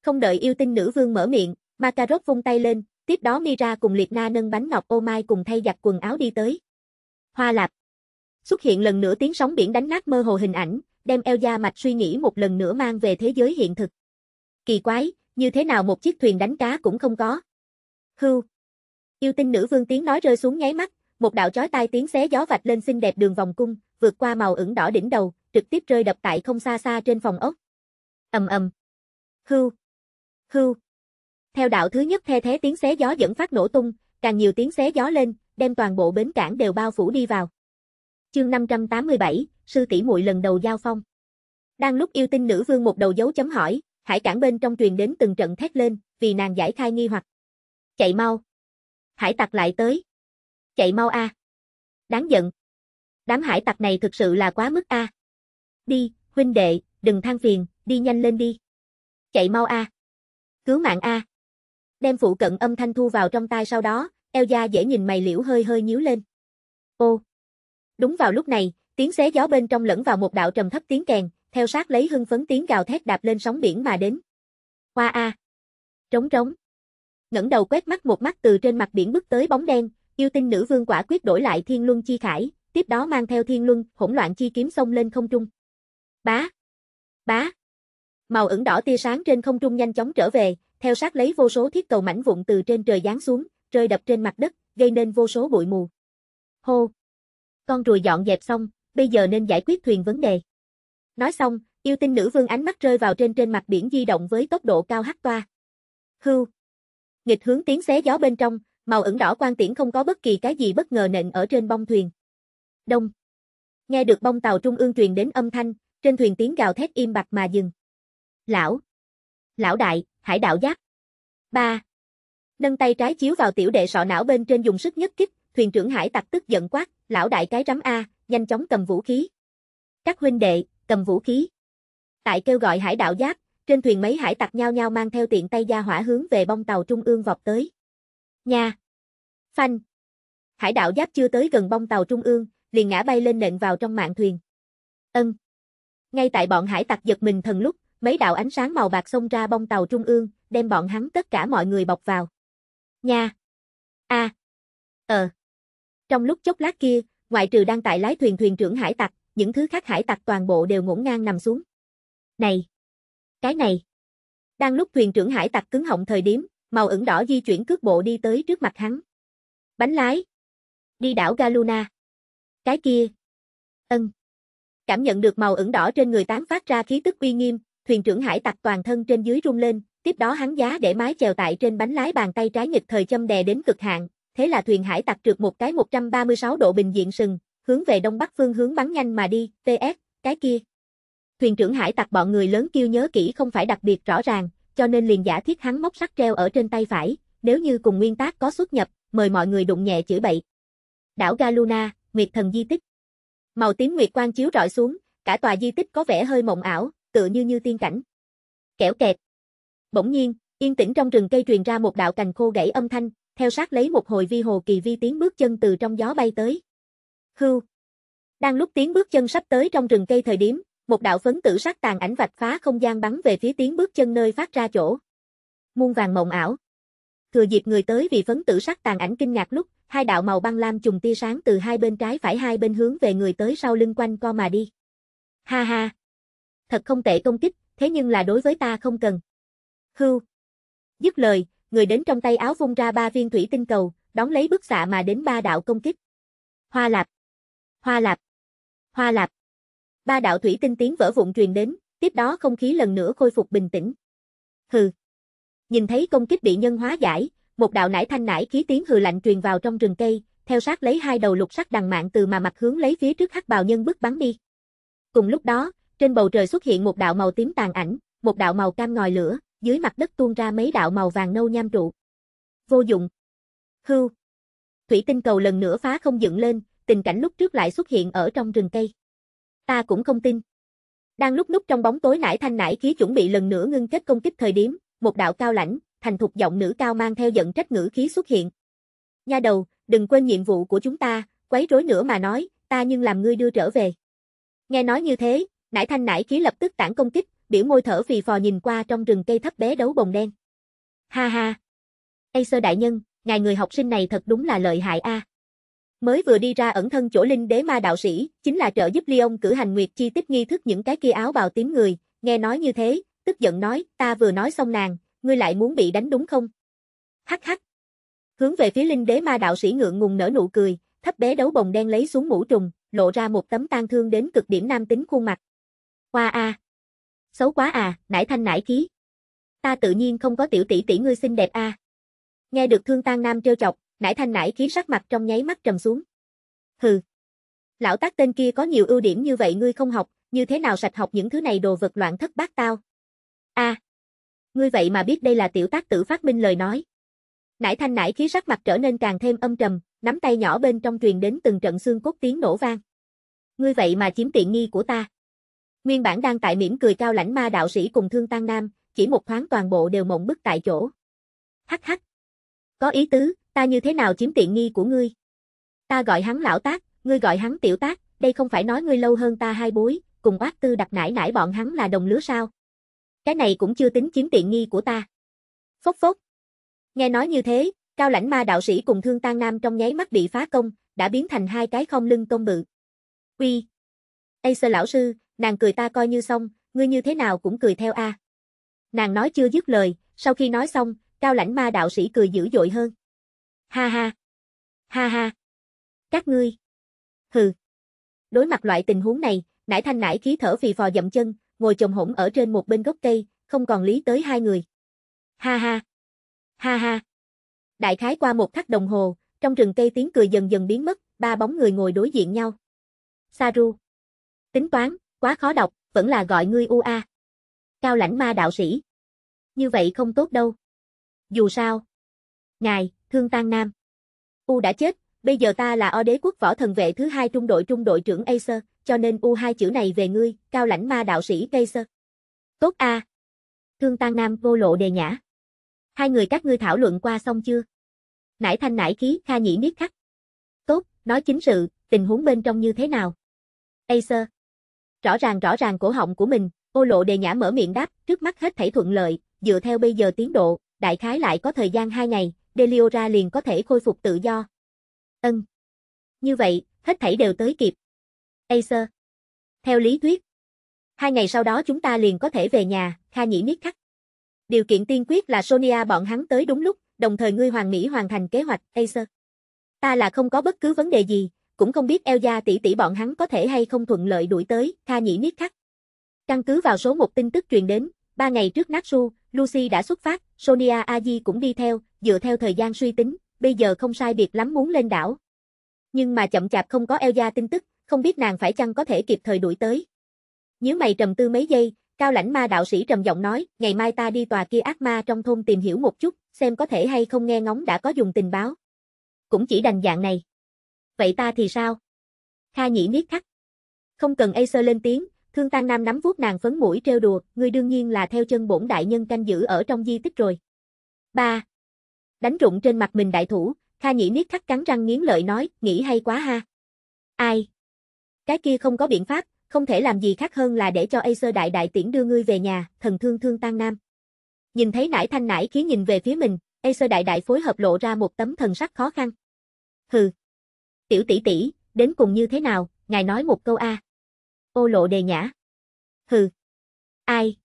Không đợi yêu tinh nữ vương mở miệng, Makarov vung tay lên, tiếp đó Mira cùng Liệt Na nâng bánh ngọc ô mai cùng thay giặt quần áo đi tới. Hoa lạp. Xuất hiện lần nữa tiếng sóng biển đánh nát mơ hồ hình ảnh, đem Elia mạch suy nghĩ một lần nữa mang về thế giới hiện thực. Kỳ quái, như thế nào một chiếc thuyền đánh cá cũng không có. Hưu. Yêu tinh nữ vương tiếng nói rơi xuống nháy mắt, một đạo chói tai tiếng xé gió vạch lên xinh đẹp đường vòng cung, vượt qua màu ửng đỏ đỉnh đầu, trực tiếp rơi đập tại không xa xa trên phòng ốc. Ầm ầm. Hưu. Hưu. Theo đạo thứ nhất the thế tiếng xé gió dẫn phát nổ tung, càng nhiều tiếng xé gió lên, đem toàn bộ bến cảng đều bao phủ đi vào. Chương 587, sư tỷ muội lần đầu giao phong. Đang lúc yêu tinh nữ vương một đầu dấu chấm hỏi, hải cảng bên trong truyền đến từng trận thét lên, vì nàng giải khai nghi hoặc. Chạy mau. Hải tặc lại tới. Chạy mau a. Đáng giận. Đám hải tặc này thực sự là quá mức a. Đi, huynh đệ, đừng than phiền, đi nhanh lên đi. Chạy mau a. Cứu mạng a. Đem phụ cận âm thanh thu vào trong tai sau đó, eo da dễ nhìn mày liễu hơi hơi nhíu lên. Ô. Đúng vào lúc này, tiếng xé gió bên trong lẫn vào một đạo trầm thấp tiếng kèn, theo sát lấy hưng phấn tiếng gào thét đạp lên sóng biển mà đến. Hoa a. Trống trống. Ngẩng đầu quét mắt một mắt từ trên mặt biển bước tới bóng đen, yêu tinh nữ vương quả quyết đổi lại thiên luân chi khải, tiếp đó mang theo thiên luân, hỗn loạn chi kiếm xông lên không trung. Bá! Bá! Màu ửng đỏ tia sáng trên không trung nhanh chóng trở về, theo sát lấy vô số thiết cầu mảnh vụn từ trên trời giáng xuống, rơi đập trên mặt đất, gây nên vô số bụi mù. Hô! Con rùa dọn dẹp xong, bây giờ nên giải quyết thuyền vấn đề. Nói xong, yêu tinh nữ vương ánh mắt rơi vào trên trên mặt biển di động với tốc độ cao hắc toa. Hưu! Nghịch hướng tiếng xé gió bên trong, Màu ửng đỏ quan tiễn không có bất kỳ cái gì bất ngờ nện ở trên bông thuyền. Đông. Nghe được bông tàu trung ương truyền đến âm thanh, trên thuyền tiếng gào thét im bặt mà dừng. Lão. Lão đại, hải đạo giác. Ba. Nâng tay trái chiếu vào tiểu đệ sọ não bên trên dùng sức nhất kích, thuyền trưởng hải tặc tức giận quát, lão đại cái rắm A, nhanh chóng cầm vũ khí. Các huynh đệ, cầm vũ khí. Tại kêu gọi hải đạo giáp, trên thuyền mấy hải tặc nhao nhau mang theo tiện tay gia hỏa hướng về bông tàu trung ương vọt tới. Nha! Phanh! Hải đạo giáp chưa tới gần bong tàu trung ương, liền ngã bay lên nện vào trong mạng thuyền. Ân! Ngay tại bọn hải tặc giật mình thần lúc, mấy đạo ánh sáng màu bạc xông ra bong tàu trung ương, đem bọn hắn tất cả mọi người bọc vào. Nha! A! À. Ờ! Trong lúc chốc lát kia, ngoại trừ đang tại lái thuyền thuyền trưởng hải tặc, những thứ khác hải tặc toàn bộ đều ngổn ngang nằm xuống. Này! Cái này! Đang lúc thuyền trưởng hải tặc cứng họng thời điểm, màu ửng đỏ di chuyển cước bộ đi tới trước mặt hắn. Bánh lái. Đi đảo Galuna. Cái kia. Ân. Cảm nhận được màu ửng đỏ trên người tán phát ra khí tức uy nghiêm, thuyền trưởng hải tặc toàn thân trên dưới rung lên, tiếp đó hắn giá để mái chèo tại trên bánh lái bàn tay trái nghịch thời châm đè đến cực hạn, thế là thuyền hải tặc trượt một cái 136 độ bình diện sừng, hướng về đông bắc phương hướng bắn nhanh mà đi, TS, cái kia. Thuyền trưởng hải tặc bọn người lớn kêu nhớ kỹ không phải đặc biệt rõ ràng, cho nên liền giả thiết hắn móc sắt treo ở trên tay phải, nếu như cùng nguyên tác có xuất nhập, mời mọi người đụng nhẹ chửi bậy. Đảo Galuna, Nguyệt thần di tích. Màu tím nguyệt quang chiếu rọi xuống, cả tòa di tích có vẻ hơi mộng ảo, tựa như như tiên cảnh. Kẻo kẹt. Bỗng nhiên, yên tĩnh trong rừng cây truyền ra một đạo cành khô gãy âm thanh, theo sát lấy một hồi vi hồ kỳ vi tiếng bước chân từ trong gió bay tới. Hưu. Đang lúc tiếng bước chân sắp tới trong rừng cây thời điểm, một đạo phấn tử sắc tàn ảnh vạch phá không gian bắn về phía tiếng bước chân nơi phát ra chỗ. Muôn vàng mộng ảo. Thừa dịp người tới vì phấn tử sắc tàn ảnh kinh ngạc lúc, hai đạo màu băng lam trùng tia sáng từ hai bên trái phải hai bên hướng về người tới sau lưng quanh co mà đi. Ha ha. Thật không tệ công kích, thế nhưng là đối với ta không cần. Hưu. Dứt lời, người đến trong tay áo vung ra ba viên thủy tinh cầu, đón lấy bức xạ mà đến ba đạo công kích. Hoa lạp. Hoa lạp. Hoa lạp ba đạo thủy tinh tiếng vỡ vụn truyền đến, tiếp đó không khí lần nữa khôi phục bình tĩnh. Hừ. Nhìn thấy công kích bị nhân hóa giải, một đạo nải thanh nải khí tiếng hừ lạnh truyền vào trong rừng cây, theo sát lấy hai đầu lục sắc đằng mạng từ mà mặt hướng lấy phía trước hắc bào nhân bước bắn đi. Cùng lúc đó, trên bầu trời xuất hiện một đạo màu tím tàn ảnh, một đạo màu cam ngòi lửa, dưới mặt đất tuôn ra mấy đạo màu vàng nâu nham trụ. Vô dụng. Hưu. Thủy tinh cầu lần nữa phá không dựng lên, tình cảnh lúc trước lại xuất hiện ở trong rừng cây. Ta cũng không tin. Đang lúc núp trong bóng tối nải thanh nải khí chuẩn bị lần nữa ngưng kết công kích thời điểm, một đạo cao lãnh, thành thục giọng nữ cao mang theo giận trách ngữ khí xuất hiện. Nha đầu, đừng quên nhiệm vụ của chúng ta, quấy rối nữa mà nói, ta nhưng làm ngươi đưa trở về. Nghe nói như thế, nải thanh nải khí lập tức tản công kích, biểu môi thở phì phò nhìn qua trong rừng cây thấp bé đấu bồng đen. Ha ha! Ây sơ đại nhân, ngài người học sinh này thật đúng là lợi hại a. À mới vừa đi ra ẩn thân chỗ linh đế ma đạo sĩ, chính là trợ giúp Leon cử hành nguyệt chi tiếp nghi thức những cái kia áo bào tím người, nghe nói như thế, tức giận nói, ta vừa nói xong nàng, ngươi lại muốn bị đánh đúng không? Hắc hắc. Hướng về phía linh đế ma đạo sĩ ngượng ngùng nở nụ cười, thấp bé đấu bồng đen lấy xuống mũ trùng, lộ ra một tấm tan thương đến cực điểm nam tính khuôn mặt. Hoa a. Xấu quá à, nải thanh nải khí. Ta tự nhiên không có tiểu tỷ tỷ ngươi xinh đẹp a. À. Nghe được thương tan nam trêu chọc, nãi thanh nãi khí sắc mặt trong nháy mắt trầm xuống. Hừ. Lão tác tên kia có nhiều ưu điểm như vậy ngươi không học, như thế nào sạch học những thứ này đồ vật loạn thất bát tao. a à. Ngươi vậy mà biết đây là tiểu tác tử phát minh lời nói. nãi thanh nãi khí sắc mặt trở nên càng thêm âm trầm, nắm tay nhỏ bên trong truyền đến từng trận xương cốt tiếng nổ vang. Ngươi vậy mà chiếm tiện nghi của ta. Nguyên bản đang tại mỉm cười cao lãnh ma đạo sĩ cùng thương tăng nam, chỉ một thoáng toàn bộ đều mộng bức tại chỗ. Hắc hắc. Có ý tứ, ta như thế nào chiếm tiện nghi của ngươi? Ta gọi hắn lão tác, ngươi gọi hắn tiểu tác, đây không phải nói ngươi lâu hơn ta hai bối, cùng bác tư đặt nải nải bọn hắn là đồng lứa sao? Cái này cũng chưa tính chiếm tiện nghi của ta. Phốc phốc. Nghe nói như thế, cao lãnh ma đạo sĩ cùng thương tan nam trong nháy mắt bị phá công, đã biến thành hai cái không lưng công bự. Uy. Ê sơ lão sư, nàng cười ta coi như xong, ngươi như thế nào cũng cười theo a. À. Nàng nói chưa dứt lời, sau khi nói xong, cao lãnh ma đạo sĩ cười dữ dội hơn. Ha ha. Ha ha. Các ngươi. Hừ. Đối mặt loại tình huống này, nải thanh nải khí thở phì phò dậm chân, ngồi chồng hổm ở trên một bên gốc cây, không còn lý tới hai người. Ha ha. Ha ha. Đại khái qua một khắc đồng hồ, trong rừng cây tiếng cười dần dần biến mất, ba bóng người ngồi đối diện nhau. Saru. Tính toán, quá khó đọc, vẫn là gọi ngươi UA. Cao lãnh ma đạo sĩ. Như vậy không tốt đâu. Dù sao. Ngài, Thương Tan Nam. U đã chết, bây giờ ta là O đế quốc võ thần vệ thứ hai trung đội trung đội trưởng Acer, cho nên U hai chữ này về ngươi, cao lãnh ma đạo sĩ Acer. Tốt a. Thương Tan Nam vô lộ đề nhã. Hai người các ngươi thảo luận qua xong chưa? Nải thanh nải khí kha nhĩ miết khắc. Tốt, nói chính sự, tình huống bên trong như thế nào? Acer. Rõ ràng rõ ràng cổ họng của mình, ô lộ đề nhã mở miệng đáp, trước mắt hết thảy thuận lợi, dựa theo bây giờ tiến độ, đại khái lại có thời gian hai ngày, Deliora liền có thể khôi phục tự do. Ân. Như vậy, hết thảy đều tới kịp. Acer. Theo lý thuyết. Hai ngày sau đó chúng ta liền có thể về nhà, Kha Nhĩ Niết khắc. Điều kiện tiên quyết là Sonia bọn hắn tới đúng lúc, đồng thời ngươi hoàng mỹ hoàn thành kế hoạch, Acer. Ta là không có bất cứ vấn đề gì, cũng không biết Elia tỷ tỷ bọn hắn có thể hay không thuận lợi đuổi tới, Kha Nhĩ Niết khắc. Căn cứ vào số một tin tức truyền đến, ba ngày trước Natsu, Lucy đã xuất phát, Sonia Aji cũng đi theo, dựa theo thời gian suy tính, bây giờ không sai biệt lắm muốn lên đảo. Nhưng mà chậm chạp không có Elza tin tức, không biết nàng phải chăng có thể kịp thời đuổi tới. Nhớ mày trầm tư mấy giây, cao lãnh ma đạo sĩ trầm giọng nói, ngày mai ta đi tòa kia ác ma trong thôn tìm hiểu một chút, xem có thể hay không nghe ngóng đã có dùng tình báo. Cũng chỉ đành dạng này. Vậy ta thì sao? Kha nhĩ niết thắt. Không cần Acer lên tiếng, Thương Tăng Nam nắm vuốt nàng phấn mũi trêu đùa, ngươi đương nhiên là theo chân bổn đại nhân canh giữ ở trong di tích rồi. ba Đánh rụng trên mặt mình đại thủ, Kha Nhĩ Niết khắc cắn răng nghiến lợi nói, nghĩ hay quá ha. Ai? Cái kia không có biện pháp, không thể làm gì khác hơn là để cho Acer đại đại tiễn đưa ngươi về nhà, thần thương Thương Tăng Nam. Nhìn thấy nải thanh nải khí nhìn về phía mình, Acer đại đại phối hợp lộ ra một tấm thần sắc khó khăn. Hừ. Tiểu tỷ tỷ, đến cùng như thế nào, ngài nói một câu a. À. Ô lộ đề nhã. Hừ. Ai?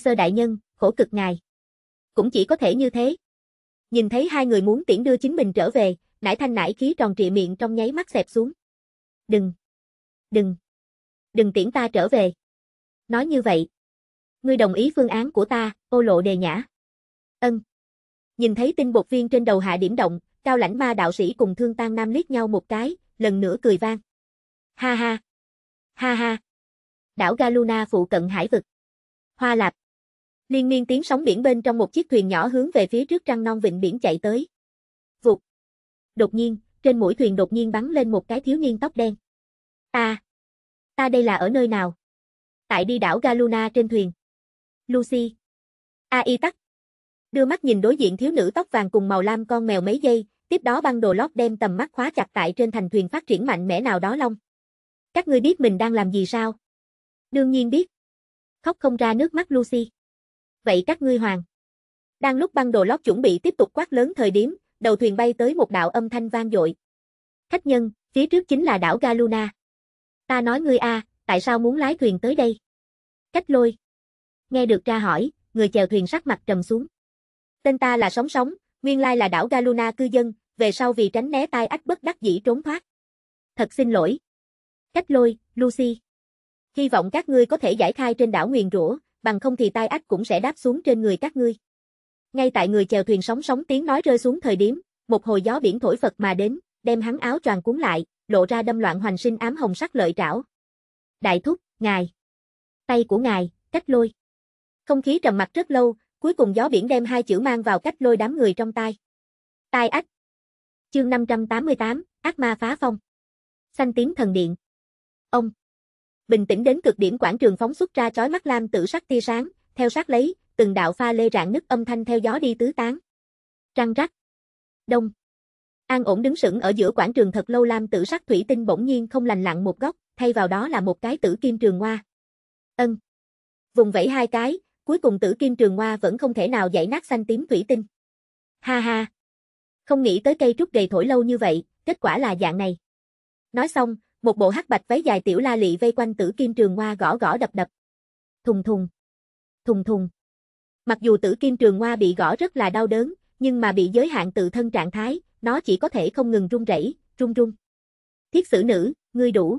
sơ đại nhân, khổ cực ngài. Cũng chỉ có thể như thế. Nhìn thấy hai người muốn tiễn đưa chính mình trở về, nải thanh nải khí tròn trịa miệng trong nháy mắt xẹp xuống. Đừng. Đừng. Đừng tiễn ta trở về. Nói như vậy. Ngươi đồng ý phương án của ta, ô lộ đề nhã. Ân. Nhìn thấy tinh bột viên trên đầu hạ điểm động, cao lãnh ma đạo sĩ cùng thương tan nam liếc nhau một cái, lần nữa cười vang. Ha ha. Ha ha. Đảo Galuna phụ cận hải vực. Hoa lạp. Liên miên tiếng sóng biển bên trong một chiếc thuyền nhỏ hướng về phía trước trăng non vịnh biển chạy tới. Vụt. Đột nhiên, trên mũi thuyền đột nhiên bắn lên một cái thiếu niên tóc đen. Ta. ta đây là ở nơi nào? Tại đi đảo Galuna trên thuyền. Lucy. A y tắc. Đưa mắt nhìn đối diện thiếu nữ tóc vàng cùng màu lam con mèo mấy giây, tiếp đó băng đồ lót đem tầm mắt khóa chặt tại trên thành thuyền phát triển mạnh mẽ nào đó long. Các ngươi biết mình đang làm gì sao? Đương nhiên biết. Khóc không ra nước mắt Lucy. Vậy các ngươi hoàng. Đang lúc băng đồ lót chuẩn bị tiếp tục quát lớn thời điểm, đầu thuyền bay tới một đạo âm thanh vang dội. Khách nhân, phía trước chính là đảo Galuna. Ta nói ngươi a, tại sao muốn lái thuyền tới đây? Cách lôi. Nghe được ra hỏi, người chèo thuyền sắc mặt trầm xuống. Tên ta là Sóng Sóng, nguyên lai là đảo Galuna cư dân, về sau vì tránh né tai ách bất đắc dĩ trốn thoát. Thật xin lỗi, Cách lôi, Lucy. Hy vọng các ngươi có thể giải khai trên đảo nguyền rủa, bằng không thì tai ách cũng sẽ đáp xuống trên người các ngươi. Ngay tại người chèo thuyền sóng sóng tiếng nói rơi xuống thời điểm, một hồi gió biển thổi phật mà đến, đem hắn áo choàng cuốn lại, lộ ra đâm loạn hoành sinh ám hồng sắc lợi trảo. Đại thúc, ngài. Tay của ngài, cách lôi. Không khí trầm mặt rất lâu, cuối cùng gió biển đem hai chữ mang vào cách lôi đám người trong tai. Tai ách. Chương 588, ác ma phá phong. Xanh tím thần điện. Ông bình tĩnh đến cực điểm quảng trường phóng xuất ra chói mắt lam tử sắc tia sáng, theo sát lấy, từng đạo pha lê rạn nứt âm thanh theo gió đi tứ tán. Răng rắc. Đông. An ổn đứng sững ở giữa quảng trường thật lâu lam tử sắc thủy tinh bỗng nhiên không lành lặn một góc, thay vào đó là một cái tử kim trường hoa. Ân. Vùng vẫy hai cái, cuối cùng tử kim trường hoa vẫn không thể nào dãy nát xanh tím thủy tinh. Ha ha. Không nghĩ tới cây trúc gầy thổi lâu như vậy, kết quả là dạng này. Nói xong, một bộ hắc bạch váy dài tiểu la lị vây quanh tử kim trường hoa gõ gõ đập đập. Thùng thùng. Thùng thùng. Mặc dù tử kim trường hoa bị gõ rất là đau đớn, nhưng mà bị giới hạn tự thân trạng thái, nó chỉ có thể không ngừng run rẩy, run run Thiết sử nữ, ngươi đủ.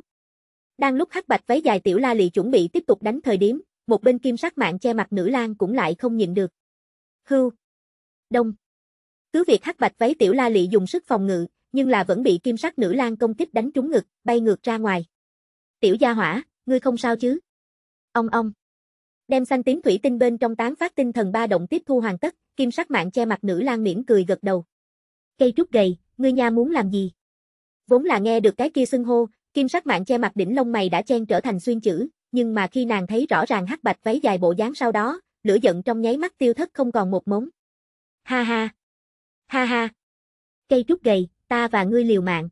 Đang lúc hắc bạch váy dài tiểu la lị chuẩn bị tiếp tục đánh thời điểm, một bên kim sắc mạng che mặt nữ lang cũng lại không nhịn được. Hưu. Đông. Cứ việc hắc bạch váy tiểu la lị dùng sức phòng ngự, nhưng là vẫn bị kim sắc nữ lang công kích đánh trúng ngực, bay ngược ra ngoài. Tiểu gia hỏa, ngươi không sao chứ? Ông ông. Đem xanh tím thủy tinh bên trong tán phát tinh thần ba động tiếp thu hoàn tất, kim sắc mạng che mặt nữ lang miễn cười gật đầu. Cây trúc gầy, ngươi nha muốn làm gì? Vốn là nghe được cái kia xưng hô, kim sắc mạng che mặt đỉnh lông mày đã chen trở thành xuyên chữ, nhưng mà khi nàng thấy rõ ràng hắc bạch váy dài bộ dáng sau đó, lửa giận trong nháy mắt tiêu thất không còn một mống. Ha ha. Ha ha. Cây trúc gầy, ta và ngươi liều mạng.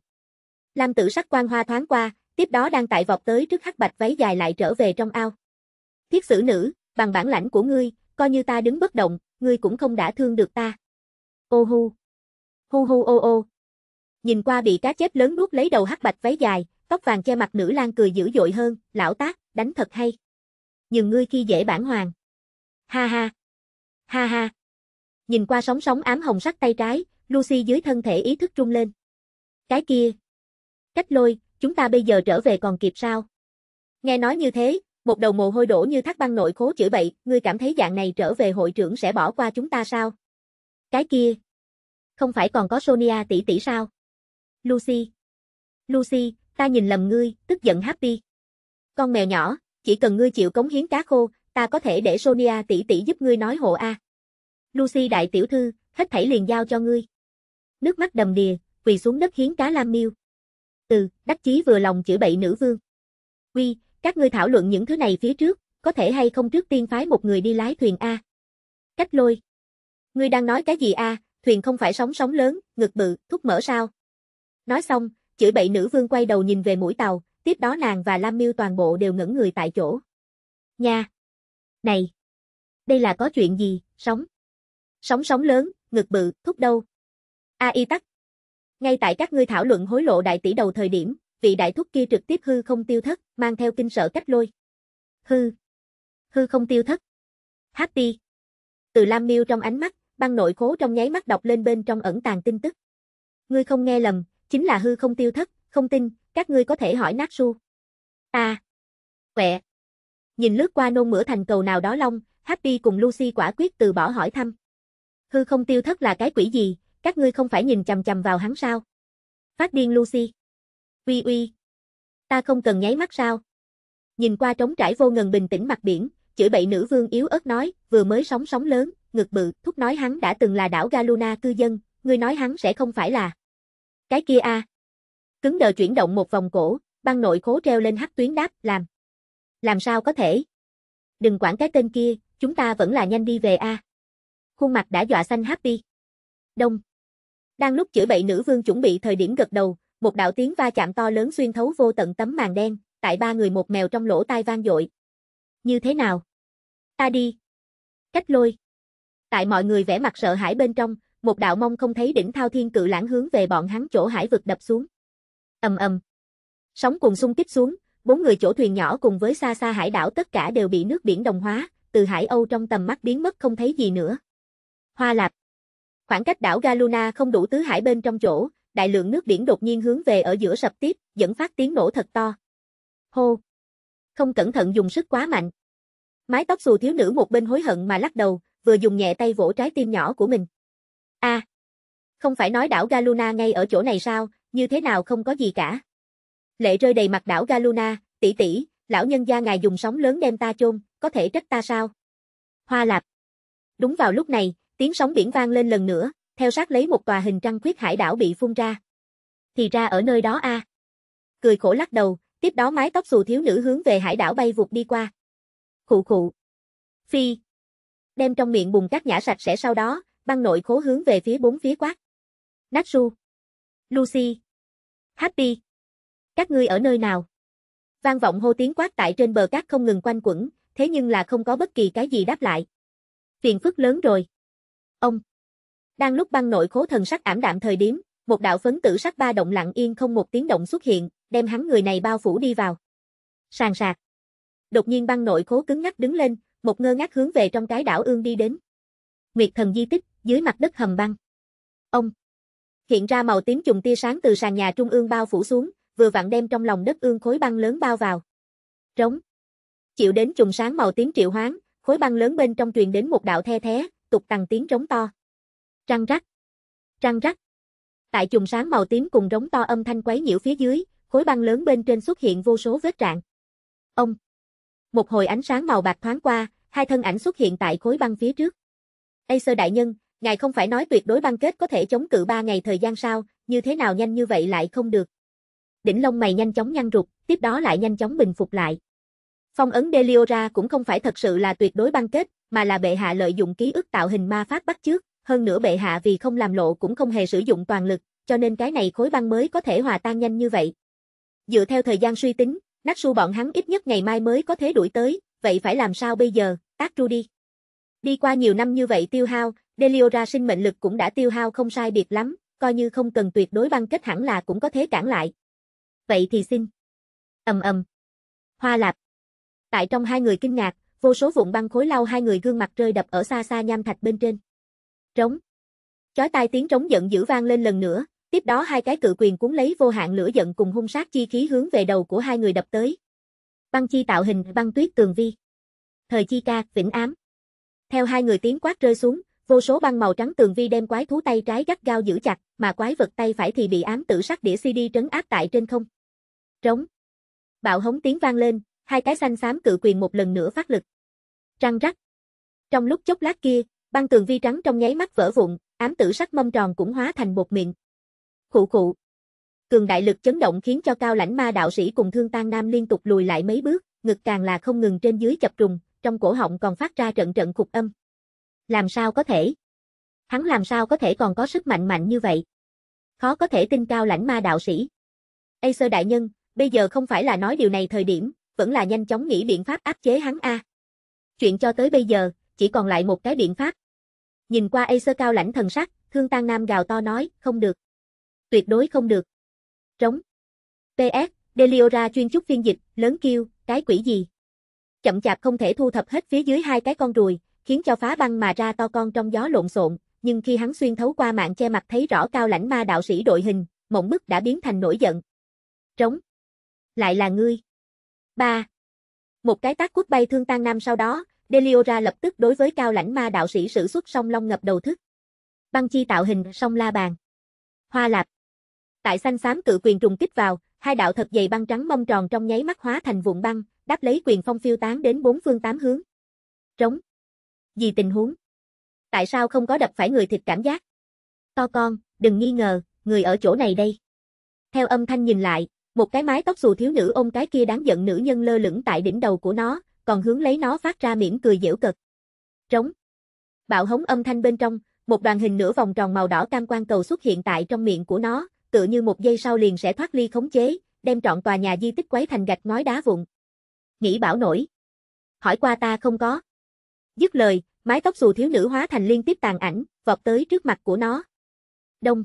Lam tử sắc quan hoa thoáng qua, tiếp đó đang tại vọt tới trước hắc bạch váy dài lại trở về trong ao. Thiết sử nữ, bằng bản lãnh của ngươi, coi như ta đứng bất động, ngươi cũng không đã thương được ta. Ô hu. Hu hu ô ô. Nhìn qua bị cá chép lớn nuốt lấy đầu hắc bạch váy dài, tóc vàng che mặt nữ lang cười dữ dội hơn, lão tác, đánh thật hay. Nhưng ngươi khi dễ bản hoàng. Ha ha. Ha ha. Nhìn qua sóng sóng ám hồng sắc tay trái, Lucy dưới thân thể ý thức trung lên. Cái kia. Cách lôi, chúng ta bây giờ trở về còn kịp sao? Nghe nói như thế, một đầu mồ hôi đổ như thác băng nội khố chữ bậy, ngươi cảm thấy dạng này trở về hội trưởng sẽ bỏ qua chúng ta sao? Cái kia. Không phải còn có Sonia tỷ tỷ sao? Lucy. Lucy, ta nhìn lầm ngươi, tức giận happy. Con mèo nhỏ, chỉ cần ngươi chịu cống hiến cá khô, ta có thể để Sonia tỷ tỷ giúp ngươi nói hộ a. Lucy đại tiểu thư, hết thảy liền giao cho ngươi nước mắt đầm đìa, quỳ xuống đất hiến cá lam miêu. Từ, đắc chí vừa lòng chửi bậy nữ vương. Quy, các ngươi thảo luận những thứ này phía trước, có thể hay không trước tiên phái một người đi lái thuyền A. Cách lôi. Ngươi đang nói cái gì A, thuyền không phải sóng sóng lớn, ngực bự, thúc mở sao. Nói xong, chửi bậy nữ vương quay đầu nhìn về mũi tàu, tiếp đó nàng và Lam Miêu toàn bộ đều ngẩn người tại chỗ. Nha! Này! Đây là có chuyện gì, sóng? Sóng sóng lớn, ngực bự, thúc đâu, ai tắt Ngay tại các ngươi thảo luận hối lộ đại tỷ đầu thời điểm, vị đại thúc kia trực tiếp hư không tiêu thất, mang theo kinh sợ cách lôi. Hư. Hư không tiêu thất. happy Từ Lam Miêu trong ánh mắt, băng nội khố trong nháy mắt đọc lên bên trong ẩn tàng tin tức. Ngươi không nghe lầm, chính là hư không tiêu thất, không tin, các ngươi có thể hỏi nát su. À. Quẹ. Nhìn lướt qua nôn mửa thành cầu nào đó long, Happy cùng Lucy quả quyết từ bỏ hỏi thăm. Hư không tiêu thất là cái quỷ gì, các ngươi không phải nhìn chằm chằm vào hắn sao? Phát điên Lucy. Uy uy. Ta không cần nháy mắt sao? Nhìn qua trống trải vô ngần bình tĩnh mặt biển, chửi bậy nữ vương yếu ớt nói, vừa mới sóng sóng lớn, ngực bự, thúc nói hắn đã từng là đảo Galuna cư dân, ngươi nói hắn sẽ không phải là. Cái kia a. Cứng đờ chuyển động một vòng cổ, băng nội khố treo lên hắc tuyến đáp, làm. Làm sao có thể? Đừng quản cái tên kia, chúng ta vẫn là nhanh đi về a. Khuôn mặt đã dọa xanh happy. Đông. Đang lúc chữa bậy nữ vương chuẩn bị thời điểm gật đầu, một đạo tiếng va chạm to lớn xuyên thấu vô tận tấm màn đen, tại ba người một mèo trong lỗ tai vang dội. Như thế nào? Ta đi. Cách lôi. Tại mọi người vẻ mặt sợ hãi bên trong, một đạo mong không thấy đỉnh thao thiên cự lãng hướng về bọn hắn chỗ hải vực đập xuống. Ầm ầm. Sóng cùng xung kích xuống, bốn người chỗ thuyền nhỏ cùng với xa xa hải đảo tất cả đều bị nước biển đồng hóa, từ hải Âu trong tầm mắt biến mất không thấy gì nữa. Hoa Lạp Khoảng cách đảo Galuna không đủ tứ hải bên trong chỗ, đại lượng nước biển đột nhiên hướng về ở giữa sập tiếp, dẫn phát tiếng nổ thật to. Hô! Không cẩn thận dùng sức quá mạnh. Mái tóc xù thiếu nữ một bên hối hận mà lắc đầu, vừa dùng nhẹ tay vỗ trái tim nhỏ của mình. A, à, Không phải nói đảo Galuna ngay ở chỗ này sao, như thế nào không có gì cả. Lệ rơi đầy mặt đảo Galuna, tỷ tỷ, lão nhân gia ngài dùng sóng lớn đem ta chôn, có thể trách ta sao? Hoa lạp. Đúng vào lúc này, tiếng sóng biển vang lên lần nữa, theo sát lấy một tòa hình trăng khuyết hải đảo bị phun ra. Thì ra ở nơi đó a. À. Cười khổ lắc đầu, tiếp đó mái tóc xù thiếu nữ hướng về hải đảo bay vụt đi qua. Khụ khụ. Phi. Đem trong miệng bùng cát nhã sạch sẽ sau đó, băng nội khố hướng về phía bốn phía quát. Natsu. Lucy. Happy. Các ngươi ở nơi nào? Vang vọng hô tiếng quát tại trên bờ cát không ngừng quanh quẩn, thế nhưng là không có bất kỳ cái gì đáp lại. Phiền phức lớn rồi. Ông. Đang lúc băng nội khố thần sắc ảm đạm thời điểm, một đạo phấn tử sắc ba động lặng yên không một tiếng động xuất hiện, đem hắn người này bao phủ đi vào. Sàn sạc. Đột nhiên băng nội khố cứng ngắc đứng lên, một ngơ ngác hướng về trong cái đảo ương đi đến. Nguyệt thần di tích, dưới mặt đất hầm băng. Ông. Hiện ra màu tím trùng tia sáng từ sàn nhà trung ương bao phủ xuống, vừa vặn đem trong lòng đất ương khối băng lớn bao vào. Trống. Chịu đến trùng sáng màu tím triệu hoáng khối băng lớn bên trong truyền đến một đạo the thé, tục tằng tiếng rống to. Trăng rắc. Trăng rắc. Tại chùm sáng màu tím cùng rống to âm thanh quấy nhiễu phía dưới, khối băng lớn bên trên xuất hiện vô số vết rạn. Ông. Một hồi ánh sáng màu bạc thoáng qua, hai thân ảnh xuất hiện tại khối băng phía trước. Acer đại nhân, ngài không phải nói tuyệt đối băng kết có thể chống cự ba ngày thời gian sao, như thế nào nhanh như vậy lại không được. Đỉnh lông mày nhanh chóng nhăn rụt, tiếp đó lại nhanh chóng bình phục lại. Phong ấn Deliora cũng không phải thật sự là tuyệt đối băng kết, mà là bệ hạ lợi dụng ký ức tạo hình ma pháp bắt trước. hơn nữa bệ hạ vì không làm lộ cũng không hề sử dụng toàn lực, cho nên cái này khối băng mới có thể hòa tan nhanh như vậy. Dựa theo thời gian suy tính, nát su bọn hắn ít nhất ngày mai mới có thể đuổi tới, vậy phải làm sao bây giờ, tác ru đi. Đi qua nhiều năm như vậy tiêu hao, Deliora sinh mệnh lực cũng đã tiêu hao không sai biệt lắm, coi như không cần tuyệt đối băng kết hẳn là cũng có thể cản lại. Vậy thì xin. ầm ầm. Hoa lạp. Tại trong hai người kinh ngạc, vô số vụn băng khối lau hai người gương mặt rơi đập ở xa xa nham thạch bên trên. Trống. Chói tai tiếng trống giận dữ vang lên lần nữa, tiếp đó hai cái cự quyền cuốn lấy vô hạn lửa giận cùng hung sát chi khí hướng về đầu của hai người đập tới. Băng chi tạo hình băng tuyết tường vi. Thời chi ca, vĩnh ám. Theo hai người tiếng quát rơi xuống, vô số băng màu trắng tường vi đem quái thú tay trái gắt gao giữ chặt, mà quái vật tay phải thì bị ám tử sắc đĩa CD trấn áp tại trên không. Trống. Bạo hống tiếng vang lên, hai cái xanh xám cự quyền một lần nữa phát lực. Răng rắc. Trong lúc chốc lát kia, băng tường vi trắng trong nháy mắt vỡ vụn, ám tử sắc mâm tròn cũng hóa thành bột miệng. Khụ khụ. Cường đại lực chấn động khiến cho cao lãnh ma đạo sĩ cùng thương tan nam liên tục lùi lại mấy bước, ngực càng là không ngừng trên dưới chập trùng, trong cổ họng còn phát ra trận trận khục âm. Làm sao có thể? Hắn làm sao có thể còn có sức mạnh mạnh như vậy? Khó có thể tin cao lãnh ma đạo sĩ. Acer đại nhân, bây giờ không phải là nói điều này thời điểm, vẫn là nhanh chóng nghĩ biện pháp áp chế hắn a. Chuyện cho tới bây giờ, chỉ còn lại một cái biện pháp. Nhìn qua Acer cao lãnh thần sắc, Thương tăng Nam gào to nói, không được. Tuyệt đối không được. Trống. PS, Deliora chuyên chúc phiên dịch, lớn kêu, cái quỷ gì? Chậm chạp không thể thu thập hết phía dưới hai cái con ruồi, khiến cho phá băng mà ra to con trong gió lộn xộn, nhưng khi hắn xuyên thấu qua mạng che mặt thấy rõ cao lãnh ma đạo sĩ đội hình, mộng bức đã biến thành nổi giận. Trống. Lại là ngươi. 3. Một cái tác quất bay thương tan nam sau đó, Deliora lập tức đối với cao lãnh ma đạo sĩ sử xuất sông long ngập đầu thức. Băng chi tạo hình sông la bàn. Hoa lạp. Tại xanh xám cự quyền trùng kích vào, hai đạo thật dày băng trắng mông tròn trong nháy mắt hóa thành vụn băng, đáp lấy quyền phong phiêu tán đến bốn phương tám hướng. Trống. Gì tình huống? Tại sao không có đập phải người thịt cảm giác? To con, đừng nghi ngờ, người ở chỗ này đây. Theo âm thanh nhìn lại, một cái mái tóc xù thiếu nữ ôm cái kia đáng giận nữ nhân lơ lửng tại đỉnh đầu của nó, còn hướng lấy nó phát ra mỉm cười dễu cợt. Trống. Bạo hống âm thanh bên trong, một đoàn hình nửa vòng tròn màu đỏ cam quan cầu xuất hiện tại trong miệng của nó, tựa như một giây sau liền sẽ thoát ly khống chế, đem trọn tòa nhà di tích quấy thành gạch ngói đá vụn. Nghĩ bảo nổi. Hỏi qua ta không có. Dứt lời, mái tóc xù thiếu nữ hóa thành liên tiếp tàn ảnh, vọt tới trước mặt của nó. Đông.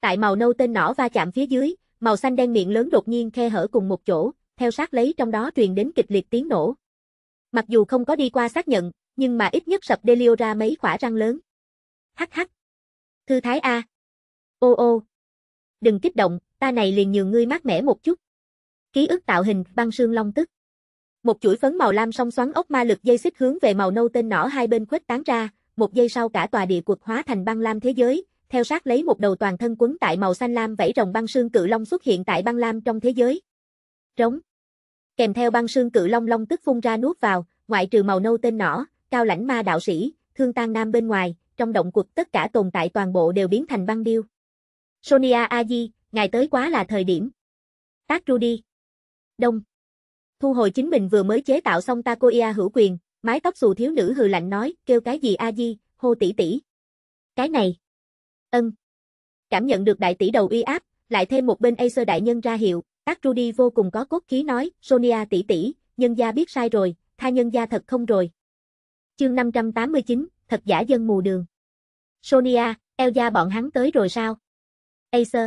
Tại màu nâu tên nỏ va chạm phía dưới, màu xanh đen miệng lớn đột nhiên khe hở cùng một chỗ, theo sát lấy trong đó truyền đến kịch liệt tiếng nổ. Mặc dù không có đi qua xác nhận, nhưng mà ít nhất sập Delio ra mấy khỏa răng lớn. Hắc hắc. Thư thái A. Ô ô. Đừng kích động, ta này liền nhường ngươi mát mẻ một chút. Ký ức tạo hình băng sương long tức. Một chuỗi phấn màu lam song xoắn ốc ma lực dây xích hướng về màu nâu tên nỏ hai bên khuếch tán ra, một giây sau cả tòa địa quật hóa thành băng lam thế giới, theo sát lấy một đầu toàn thân quấn tại màu xanh lam vảy rồng băng sương cự long xuất hiện tại băng lam trong thế giới. Trống. Kèm theo băng sương cự long long tức phun ra nuốt vào, ngoại trừ màu nâu tên nỏ, cao lãnh ma đạo sĩ, thương tang nam bên ngoài, trong động cuộc tất cả tồn tại toàn bộ đều biến thành băng điêu. Sonia Aji, ngày tới quá là thời điểm. Tác Rudy. Đông. Thu hồi chính mình vừa mới chế tạo xong Takoya hữu quyền, mái tóc xù thiếu nữ hừ lạnh nói, kêu cái gì Aji, hô tỷ tỷ. Cái này. Ân. Cảm nhận được đại tỷ đầu uy áp, lại thêm một bên Acer đại nhân ra hiệu, Tác Rudy vô cùng có cốt khí nói, Sonia tỷ tỷ, nhân gia biết sai rồi, tha nhân gia thật không rồi. Chương 589, thật giả dân mù đường. Sonia, eo gia bọn hắn tới rồi sao? Acer.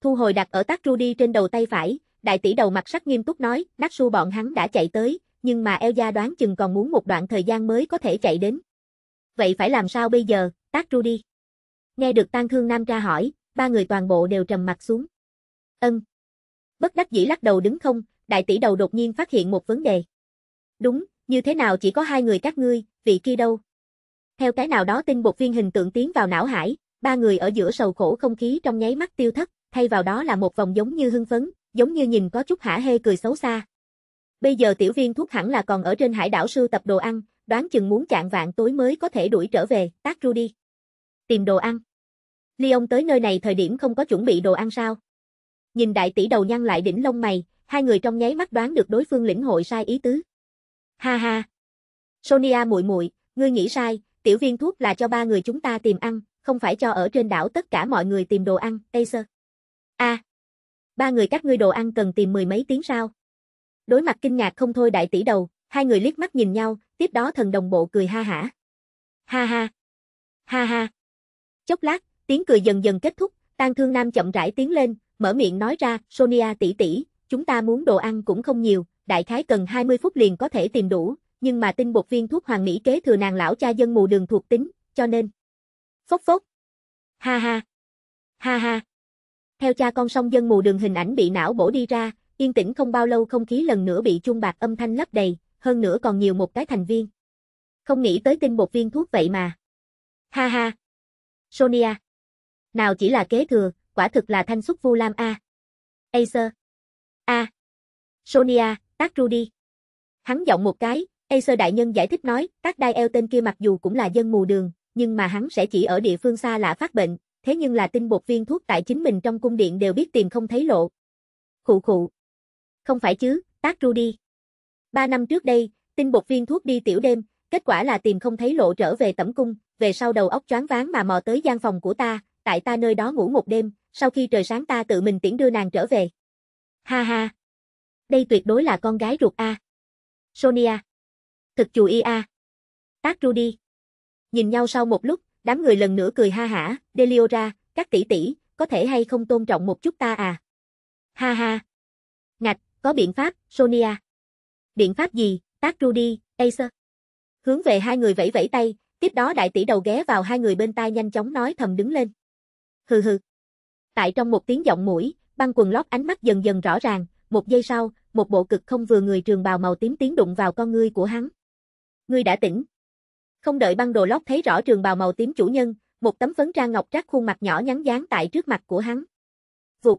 Thu hồi đặt ở tác Rudy trên đầu tay phải, đại tỷ đầu mặt sắc nghiêm túc nói, đắc su bọn hắn đã chạy tới, nhưng mà eo gia đoán chừng còn muốn một đoạn thời gian mới có thể chạy đến. Vậy phải làm sao bây giờ, tác Rudy? Nghe được Tang Thương Nam ra hỏi, ba người toàn bộ đều trầm mặt xuống. Ân. Bất đắc dĩ lắc đầu đứng không, đại tỷ đầu đột nhiên phát hiện một vấn đề. Đúng, như thế nào chỉ có hai người các ngươi, vị kia đâu? Theo cái nào đó tinh bột viên hình tượng tiến vào não hải, ba người ở giữa sầu khổ không khí trong nháy mắt tiêu thất, thay vào đó là một vòng giống như hưng phấn, giống như nhìn có chút hả hê cười xấu xa. Bây giờ tiểu viên thuốc hẳn là còn ở trên hải đảo sưu tập đồ ăn, đoán chừng muốn chạng vạn tối mới có thể đuổi trở về, tác ru đi. Tìm đồ ăn. Leon tới nơi này thời điểm không có chuẩn bị đồ ăn sao? Nhìn đại tỷ đầu nhăn lại đỉnh lông mày, hai người trong nháy mắt đoán được đối phương lĩnh hội sai ý tứ. Ha ha. Sonia muội muội, ngươi nghĩ sai, tiểu viên thuốc là cho ba người chúng ta tìm ăn, không phải cho ở trên đảo tất cả mọi người tìm đồ ăn, Acer. A. À, ba người các ngươi đồ ăn cần tìm mười mấy tiếng sao? Đối mặt kinh ngạc không thôi đại tỷ đầu, hai người liếc mắt nhìn nhau, tiếp đó thần đồng bộ cười ha hả. Ha ha. Ha ha. Chốc lát, Tiếng cười dần dần kết thúc, Tang Thương Nam chậm rãi tiến lên, mở miệng nói ra, Sonia tỷ tỷ, chúng ta muốn đồ ăn cũng không nhiều, đại khái cần 20 phút liền có thể tìm đủ, nhưng mà tinh bột viên thuốc hoàng mỹ kế thừa nàng lão cha dân mù đường thuộc tính, cho nên. Phốc phốc. Ha ha. Ha ha. Theo cha con song dân mù đường hình ảnh bị não bổ đi ra, yên tĩnh không bao lâu không khí lần nữa bị chung bạc âm thanh lấp đầy, hơn nữa còn nhiều một cái thành viên. Không nghĩ tới tinh bột viên thuốc vậy mà. Ha ha. Sonia. Nào chỉ là kế thừa, quả thực là thanh xuất vu lam A. Acer. A. Sonia, tác Rudy. Hắn giọng một cái, Acer đại nhân giải thích nói, tác đai eo tên kia mặc dù cũng là dân mù đường, nhưng mà hắn sẽ chỉ ở địa phương xa lạ phát bệnh, thế nhưng là tinh bột viên thuốc tại chính mình trong cung điện đều biết tìm không thấy lộ. Khụ khụ. Không phải chứ, tác Rudy. Ba năm trước đây, tinh bột viên thuốc đi tiểu đêm, kết quả là tìm không thấy lộ trở về tẩm cung, về sau đầu óc choáng váng mà mò tới gian phòng của ta, tại ta nơi đó ngủ một đêm, sau khi trời sáng ta tự mình tiễn đưa nàng trở về. Ha ha! Đây tuyệt đối là con gái ruột A. Sonia! Thực chù y A. Tác Rudy! Nhìn nhau sau một lúc, đám người lần nữa cười ha hả, Deliora, các tỷ tỷ, có thể hay không tôn trọng một chút ta à? Ha ha! Ngạch, có biện pháp, Sonia! Biện pháp gì, tác Rudy, Acer? Hướng về hai người vẫy vẫy tay, tiếp đó đại tỷ đầu ghé vào hai người bên tai nhanh chóng nói thầm đứng lên hừ hừ. Tại trong một tiếng giọng mũi, băng quần lót ánh mắt dần dần rõ ràng, một giây sau, một bộ cực không vừa người trường bào màu tím tiến đụng vào con ngươi của hắn. Ngươi đã tỉnh. Không đợi băng đồ lót thấy rõ trường bào màu tím chủ nhân, một tấm phấn trang ngọc trác khuôn mặt nhỏ nhắn dán tại trước mặt của hắn. Vụt.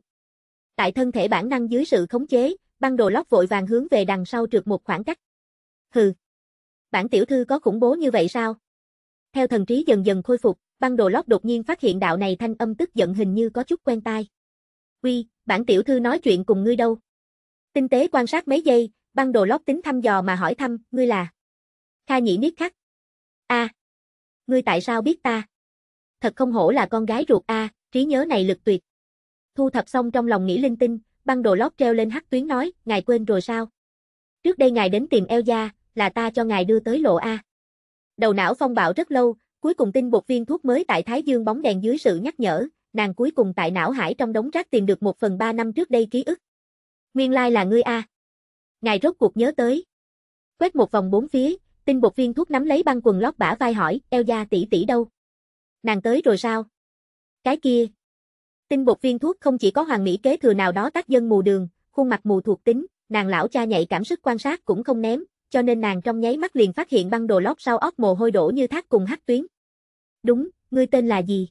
Tại thân thể bản năng dưới sự khống chế, băng đồ lót vội vàng hướng về đằng sau trượt một khoảng cách. Hừ. Bản tiểu thư có khủng bố như vậy sao? Theo thần trí dần dần khôi phục, băng đồ lót đột nhiên phát hiện đạo này thanh âm tức giận hình như có chút quen tai. Uy, bản tiểu thư nói chuyện cùng ngươi đâu? Tinh tế quan sát mấy giây, băng đồ lót tính thăm dò mà hỏi thăm, ngươi là? Kha nhĩ niết khắc. a à, ngươi tại sao biết ta? Thật không hổ là con gái ruột a trí nhớ này lực tuyệt. Thu thập xong trong lòng nghĩ linh tinh, băng đồ lót treo lên hắc tuyến nói, ngài quên rồi sao? Trước đây ngài đến tìm eo gia, là ta cho ngài đưa tới lộ A. Đầu não phong bạo rất lâu, Cuối cùng tinh bột viên thuốc mới tại Thái Dương bóng đèn dưới sự nhắc nhở, nàng cuối cùng tại não hải trong đống rác tìm được một phần ba năm trước đây ký ức. Nguyên lai là ngươi a. Ngài rốt cuộc nhớ tới. Quét một vòng bốn phía, tinh bột viên thuốc nắm lấy băng quần lót bả vai hỏi, eo da tỷ tỷ đâu? Nàng tới rồi sao? Cái kia. Tinh bột viên thuốc không chỉ có hoàng mỹ kế thừa nào đó tác dân mù đường, khuôn mặt mù thuộc tính, nàng lão cha nhạy cảm sức quan sát cũng không ném, cho nên nàng trong nháy mắt liền phát hiện băng đồ lót sau óc mồ hôi đổ như thác cùng hắc tuyến. Đúng, ngươi tên là gì?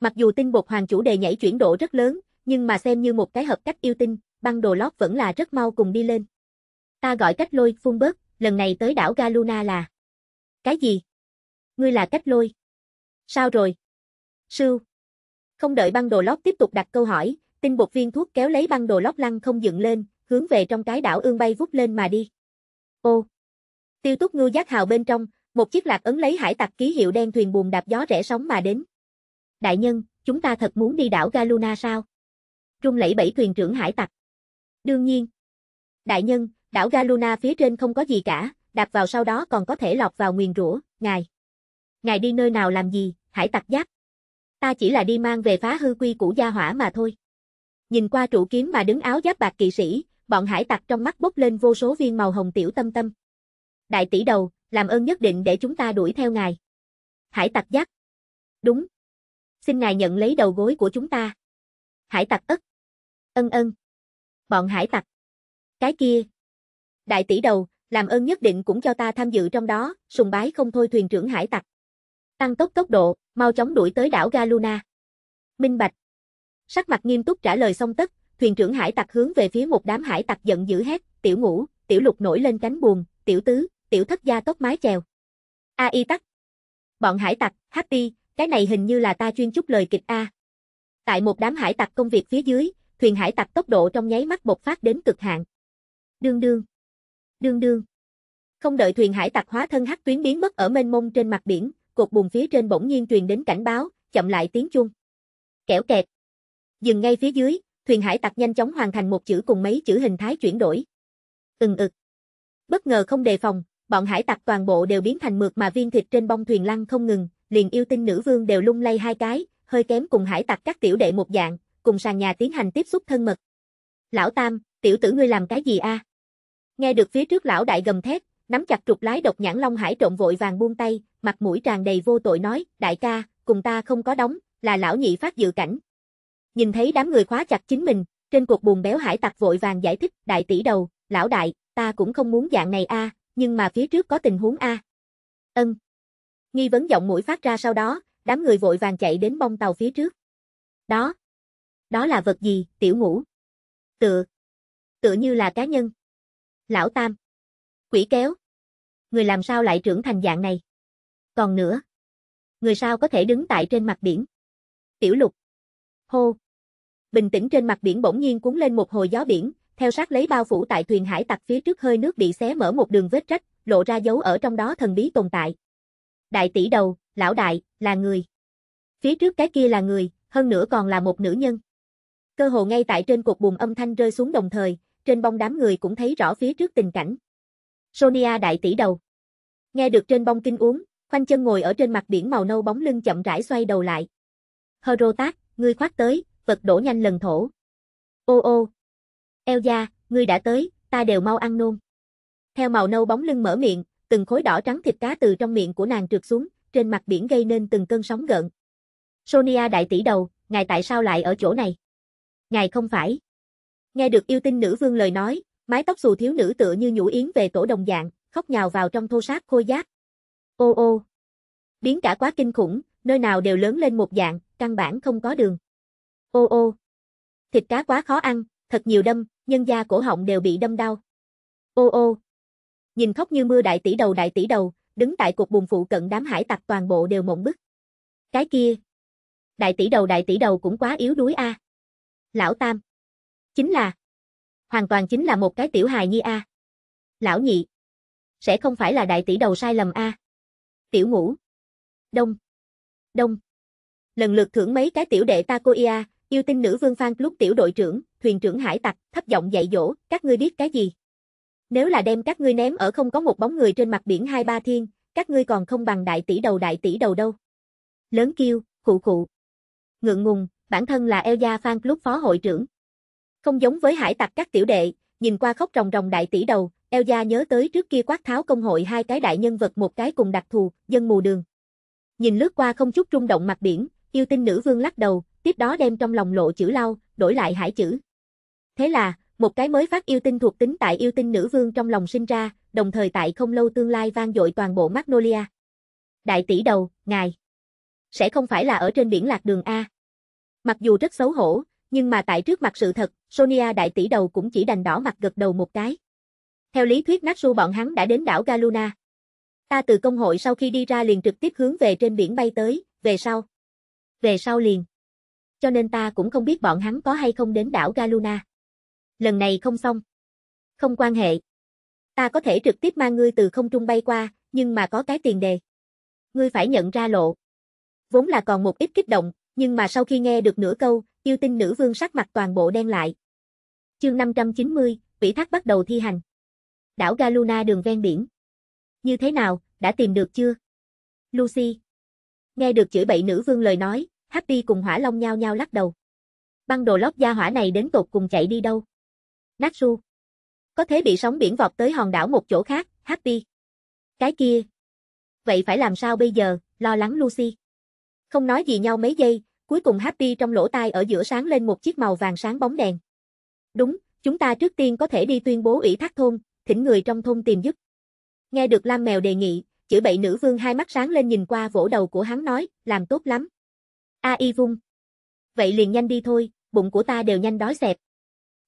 Mặc dù tinh bột hoàng chủ đề nhảy chuyển độ rất lớn, nhưng mà xem như một cái hợp cách yêu tinh, băng đồ lót vẫn là rất mau cùng đi lên. Ta gọi cách lôi phun bớt, lần này tới đảo Galuna là... Cái gì? Ngươi là cách lôi. Sao rồi? Sưu. Không đợi băng đồ lót tiếp tục đặt câu hỏi, tinh bột viên thuốc kéo lấy băng đồ lót lăn không dựng lên, hướng về trong cái đảo ương bay vút lên mà đi. Ô! Tiêu túc ngư giác hào bên trong, một chiếc lạc ấn lấy hải tặc ký hiệu đen thuyền buồm đạp gió rẽ sóng mà đến. Đại nhân, chúng ta thật muốn đi đảo Galuna sao? Trung lẫy bảy thuyền trưởng hải tặc. Đương nhiên. Đại nhân, đảo Galuna phía trên không có gì cả, đạp vào sau đó còn có thể lọt vào nguyền rủa, ngài. Ngài đi nơi nào làm gì, hải tặc giáp. Ta chỉ là đi mang về phá hư quy củ gia hỏa mà thôi. Nhìn qua trụ kiếm mà đứng áo giáp bạc kỵ sĩ, bọn hải tặc trong mắt bốc lên vô số viên màu hồng tiểu tâm tâm. Đại tỷ đầu, làm ơn nhất định để chúng ta đuổi theo ngài. Hải tặc giác. Đúng. Xin ngài nhận lấy đầu gối của chúng ta. Hải tặc ức. Ân ân. Bọn hải tặc. Cái kia. Đại tỷ đầu, làm ơn nhất định cũng cho ta tham dự trong đó, sùng bái không thôi thuyền trưởng hải tặc. Tăng tốc tốc độ, mau chóng đuổi tới đảo Galuna. Minh Bạch. Sắc mặt nghiêm túc trả lời xong tất, thuyền trưởng hải tặc hướng về phía một đám hải tặc giận dữ hét, tiểu ngũ, tiểu lục nổi lên cánh buồn tiểu tứ, tiểu thất gia tốc mái chèo. A y tắc. Bọn hải tặc, happy, cái này hình như là ta chuyên chúc lời kịch A. Tại một đám hải tặc công việc phía dưới, thuyền hải tặc tốc độ trong nháy mắt bộc phát đến cực hạn. Đương đương. Đương đương. Không đợi thuyền hải tặc hóa thân hắc tuyến biến mất ở mênh mông trên mặt biển, cột buồn phía trên bỗng nhiên truyền đến cảnh báo, chậm lại tiếng chuông. Kẻo kẹt. Dừng ngay phía dưới, Thuyền hải tặc nhanh chóng hoàn thành một chữ cùng mấy chữ hình thái chuyển đổi. Ừng ực. Bất ngờ không đề phòng, bọn hải tặc toàn bộ đều biến thành mượt mà viên thịt trên bông thuyền lăn không ngừng, liền yêu tinh nữ vương đều lung lay hai cái, hơi kém cùng hải tặc các tiểu đệ một dạng, cùng sàn nhà tiến hành tiếp xúc thân mật. Lão Tam, tiểu tử ngươi làm cái gì a? À? Nghe được phía trước lão đại gầm thét, nắm chặt trục lái độc nhãn long hải trộn vội vàng buông tay, mặt mũi tràn đầy vô tội nói, đại ca, cùng ta không có đóng, là lão nhị phát dự cảnh, Nhìn thấy đám người khóa chặt chính mình, trên cuộc buồn béo hải tặc vội vàng giải thích, đại tỷ đầu, lão đại, ta cũng không muốn dạng này a, nhưng mà phía trước có tình huống a. Ân. Nghi vấn giọng mũi phát ra sau đó, đám người vội vàng chạy đến bong tàu phía trước. Đó. Đó là vật gì, tiểu ngũ? Tựa. Tựa như là cá nhân. Lão Tam. Quỷ kéo. Người làm sao lại trưởng thành dạng này? Còn nữa. Người sao có thể đứng tại trên mặt biển? Tiểu lục. Hô bình tĩnh trên mặt biển bỗng nhiên cuốn lên một hồi gió biển, theo sát lấy bao phủ tại thuyền hải tặc phía trước hơi nước bị xé mở một đường vết rách, lộ ra dấu ở trong đó thần bí tồn tại. Đại tỷ đầu, lão đại, là người. Phía trước cái kia là người, hơn nữa còn là một nữ nhân. Cơ hồ ngay tại trên cột buồm âm thanh rơi xuống đồng thời, trên bông đám người cũng thấy rõ phía trước tình cảnh. Sonia đại tỷ đầu. Nghe được trên bông kinh uống, khoanh chân ngồi ở trên mặt biển màu nâu bóng lưng chậm rãi xoay đầu lại. Hero tác, ngươi khoát tới, vật đổ nhanh lần thổ. Ô ô! Eo da, ngươi đã tới, ta đều mau ăn nôn. Theo màu nâu bóng lưng mở miệng, từng khối đỏ trắng thịt cá từ trong miệng của nàng trượt xuống, trên mặt biển gây nên từng cơn sóng gợn. Sonia đại tỷ đầu, ngài tại sao lại ở chỗ này? Ngài không phải. Nghe được yêu tinh nữ vương lời nói, mái tóc xù thiếu nữ tựa như nhũ yến về tổ đồng dạng, khóc nhào vào trong thô sát khôi giáp. Ô ô. Biến cả quá kinh khủng, nơi nào đều lớn lên một dạng, căn bản không có đường. Ô ô. Thịt cá quá khó ăn, thật nhiều đâm, nhân da cổ họng đều bị đâm đau. Ô ô. Nhìn khóc như mưa đại tỷ đầu đại tỷ đầu, đứng tại cục bùn phụ cận đám hải tặc toàn bộ đều mộng bức. Cái kia. Đại tỷ đầu đại tỷ đầu cũng quá yếu đuối a. À. Lão Tam. Chính là. Hoàn toàn chính là một cái tiểu hài nhi a. À. Lão nhị. Sẽ không phải là đại tỷ đầu sai lầm a. À. Tiểu ngũ. Đông. Đông. Lần lượt thưởng mấy cái tiểu đệ ta Yêu tinh nữ vương Phan lúc tiểu đội trưởng, thuyền trưởng hải tặc, thấp giọng dạy dỗ, các ngươi biết cái gì? Nếu là đem các ngươi ném ở không có một bóng người trên mặt biển hai ba thiên, các ngươi còn không bằng đại tỷ đầu đại tỷ đầu đâu. Lớn kêu, khụ khụ. Ngượng ngùng, bản thân là eo gia Phan lúc phó hội trưởng. Không giống với hải tặc các tiểu đệ, nhìn qua khóc ròng ròng đại tỷ đầu, eo gia nhớ tới trước kia quát tháo công hội hai cái đại nhân vật một cái cùng đặc thù, dân mù đường. Nhìn lướt qua không chút rung động mặt biển, yêu tinh nữ vương lắc đầu, tiếp đó đem trong lòng lộ chữ lau, đổi lại hải chữ. Thế là, một cái mới phát yêu tinh thuộc tính tại yêu tinh nữ vương trong lòng sinh ra, đồng thời tại không lâu tương lai vang dội toàn bộ Magnolia. Đại tỷ đầu, ngài. Sẽ không phải là ở trên biển lạc đường A. Mặc dù rất xấu hổ, nhưng mà tại trước mặt sự thật, Sonia đại tỷ đầu cũng chỉ đành đỏ mặt gật đầu một cái. Theo lý thuyết Natsu bọn hắn đã đến đảo Galuna. Ta từ công hội sau khi đi ra liền trực tiếp hướng về trên biển bay tới, về sau. Về sau liền cho nên ta cũng không biết bọn hắn có hay không đến đảo Galuna. Lần này không xong. Không quan hệ. Ta có thể trực tiếp mang ngươi từ không trung bay qua, nhưng mà có cái tiền đề. Ngươi phải nhận ra lộ. Vốn là còn một ít kích động, nhưng mà sau khi nghe được nửa câu, yêu tinh nữ vương sắc mặt toàn bộ đen lại. Chương 590, Vĩ Thác bắt đầu thi hành. Đảo Galuna đường ven biển. Như thế nào, đã tìm được chưa? Lucy. Nghe được chửi bậy nữ vương lời nói, Happy cùng Hỏa Long nhao nhao lắc đầu. Băng đồ lót gia hỏa này đến tột cùng chạy đi đâu? Natsu. Có thể bị sóng biển vọt tới hòn đảo một chỗ khác, Happy. Cái kia. Vậy phải làm sao bây giờ, lo lắng Lucy. Không nói gì nhau mấy giây, cuối cùng Happy trong lỗ tai ở giữa sáng lên một chiếc màu vàng sáng bóng đèn. Đúng, chúng ta trước tiên có thể đi tuyên bố ủy thác thôn, thỉnh người trong thôn tìm giúp. Nghe được Lam Mèo đề nghị, chữ bậy nữ vương hai mắt sáng lên nhìn qua vỗ đầu của hắn nói, làm tốt lắm. A y vung. Vậy liền nhanh đi thôi, bụng của ta đều nhanh đói xẹp.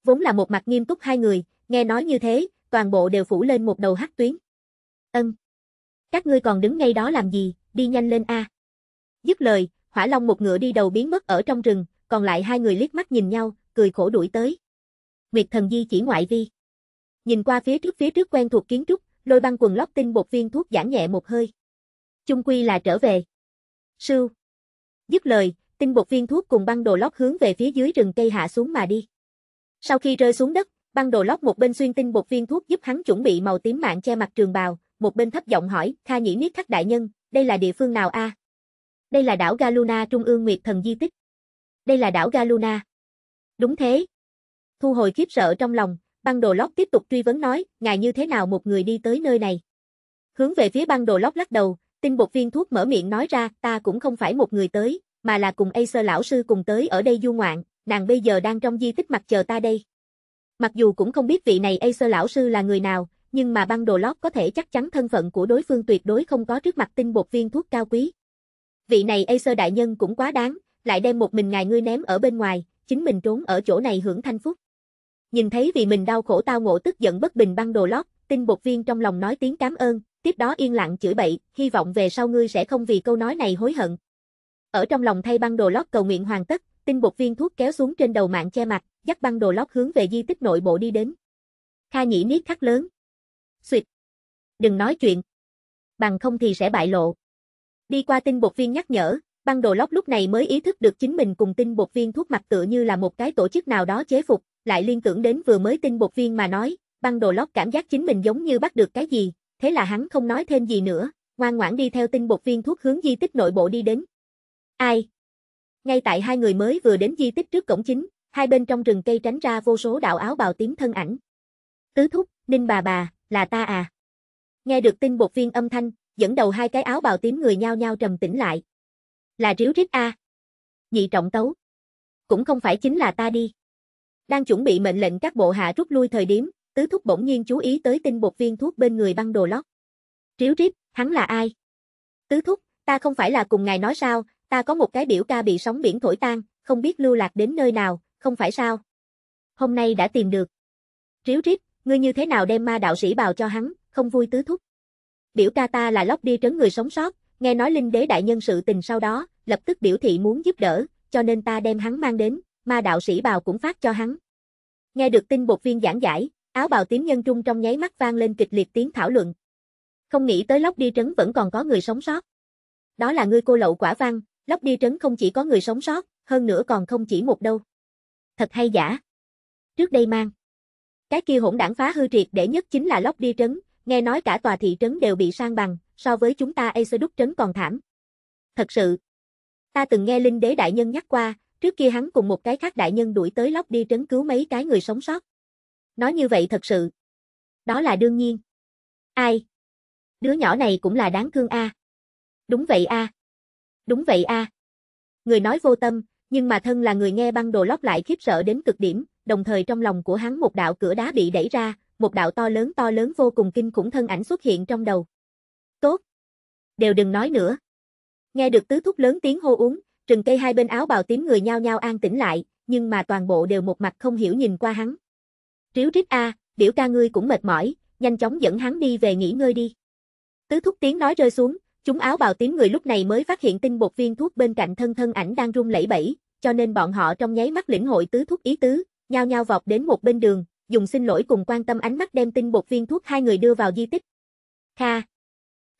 Vốn là một mặt nghiêm túc hai người, nghe nói như thế, toàn bộ đều phủ lên một đầu hắc tuyến. Ân. Các ngươi còn đứng ngay đó làm gì, đi nhanh lên A. Dứt lời, hỏa long một ngựa đi đầu biến mất ở trong rừng, còn lại hai người liếc mắt nhìn nhau, cười khổ đuổi tới. Nguyệt thần di chỉ ngoại vi. Nhìn qua phía trước phía trước quen thuộc kiến trúc, lôi băng quần lóc tinh bột viên thuốc giảm nhẹ một hơi. trung quy là trở về. Sưu. Dứt lời, tinh bột viên thuốc cùng băng đồ lót hướng về phía dưới rừng cây hạ xuống mà đi. Sau khi rơi xuống đất, băng đồ lót một bên xuyên tinh bột viên thuốc giúp hắn chuẩn bị màu tím mạng che mặt trường bào, một bên thấp giọng hỏi, Kha Nhĩ Niết Khắc đại nhân, đây là địa phương nào a? Đây là đảo Galuna trung ương nguyệt thần di tích. Đây là đảo Galuna. Đúng thế. Thu hồi khiếp sợ trong lòng, băng đồ lót tiếp tục truy vấn nói, ngài như thế nào một người đi tới nơi này? Hướng về phía băng đồ lót lắc đầu, Tinh bột viên thuốc mở miệng nói ra, ta cũng không phải một người tới, mà là cùng Acer lão sư cùng tới ở đây du ngoạn, nàng bây giờ đang trong di tích mặt chờ ta đây. Mặc dù cũng không biết vị này Acer lão sư là người nào, nhưng mà băng đồ lót có thể chắc chắn thân phận của đối phương tuyệt đối không có trước mặt tinh bột viên thuốc cao quý. Vị này Acer đại nhân cũng quá đáng, lại đem một mình ngài ngươi ném ở bên ngoài, chính mình trốn ở chỗ này hưởng thanh phúc. Nhìn thấy vì mình đau khổ tao ngộ tức giận bất bình băng đồ lót, tinh bột viên trong lòng nói tiếng cảm ơn, tiếp đó yên lặng chửi bậy, hy vọng về sau ngươi sẽ không vì câu nói này hối hận. Ở trong lòng thay băng đồ lót cầu nguyện hoàn tất, tinh bột viên thuốc kéo xuống trên đầu mạng che mặt, dắt băng đồ lót hướng về di tích nội bộ đi đến. Kha nhĩ niết khắc lớn. Xuyệt. Đừng nói chuyện. Bằng không thì sẽ bại lộ. Đi qua tinh bột viên nhắc nhở, băng đồ lót lúc này mới ý thức được chính mình cùng tinh bột viên thuốc mặt tựa như là một cái tổ chức nào đó chế phục, lại liên tưởng đến vừa mới tinh bột viên mà nói, băng đồ lót cảm giác chính mình giống như bắt được cái gì, thế là hắn không nói thêm gì nữa, ngoan ngoãn đi theo tinh bột viên thuốc hướng di tích nội bộ đi đến. Ai? Ngay tại hai người mới vừa đến di tích trước cổng chính, hai bên trong rừng cây tránh ra vô số đạo áo bào tím thân ảnh. Tứ thúc, ninh bà bà, là ta à? Nghe được tinh bột viên âm thanh, dẫn đầu hai cái áo bào tím người nhao nhao trầm tĩnh lại. Là ríu rít a. Nhị trọng tấu. Cũng không phải chính là ta đi. Đang chuẩn bị mệnh lệnh các bộ hạ rút lui thời điểm, tứ thúc bỗng nhiên chú ý tới tinh bột viên thuốc bên người băng đồ lót. Ríu riếp hắn là ai? Tứ thúc, ta không phải là cùng ngài nói sao, ta có một cái biểu ca bị sóng biển thổi tan, không biết lưu lạc đến nơi nào, không phải sao? Hôm nay đã tìm được. Ríu riếp ngươi như thế nào đem ma đạo sĩ bào cho hắn, không vui tứ thúc. Biểu ca ta là lóc đi trấn người sống sót, nghe nói linh đế đại nhân sự tình sau đó, lập tức biểu thị muốn giúp đỡ, cho nên ta đem hắn mang đến, ma đạo sĩ bào cũng phát cho hắn. Nghe được tin bột viên giảng giải, Áo bào tím nhân trung trong nháy mắt vang lên kịch liệt tiếng thảo luận. Không nghĩ tới lóc đi trấn vẫn còn có người sống sót. Đó là ngươi cô lậu quả văn, lóc đi trấn không chỉ có người sống sót, hơn nữa còn không chỉ một đâu. Thật hay giả? Trước đây mang. Cái kia hỗn đảng phá hư triệt để nhất chính là lóc đi trấn, nghe nói cả tòa thị trấn đều bị sang bằng, so với chúng ta Acer đúc trấn còn thảm. Thật sự. Ta từng nghe Linh Đế Đại Nhân nhắc qua, trước kia hắn cùng một cái khác đại nhân đuổi tới lóc đi trấn cứu mấy cái người sống sót. Nói như vậy thật sự. Đó là đương nhiên. Ai? Đứa nhỏ này cũng là đáng thương a. Đúng vậy a. Đúng vậy a. Người nói vô tâm, nhưng mà thân là người nghe băng đồ lóc lại khiếp sợ đến cực điểm, đồng thời trong lòng của hắn một đạo cửa đá bị đẩy ra, một đạo to lớn to lớn vô cùng kinh khủng thân ảnh xuất hiện trong đầu. Tốt. Đều đừng nói nữa. Nghe được tứ thúc lớn tiếng hô uống, rừng cây hai bên áo bào tím người nhao nhao an tĩnh lại, nhưng mà toàn bộ đều một mặt không hiểu nhìn qua hắn. Ríu trích a, biểu ca ngươi cũng mệt mỏi, nhanh chóng dẫn hắn đi về nghỉ ngơi đi. Tứ thúc tiếng nói rơi xuống, chúng áo bào tím người lúc này mới phát hiện tinh bột viên thuốc bên cạnh thân thân ảnh đang rung lẩy bẩy, cho nên bọn họ trong nháy mắt lĩnh hội tứ thúc ý tứ, nhao nhao vọt đến một bên đường, dùng xin lỗi cùng quan tâm ánh mắt đem tinh bột viên thuốc hai người đưa vào di tích. Kha.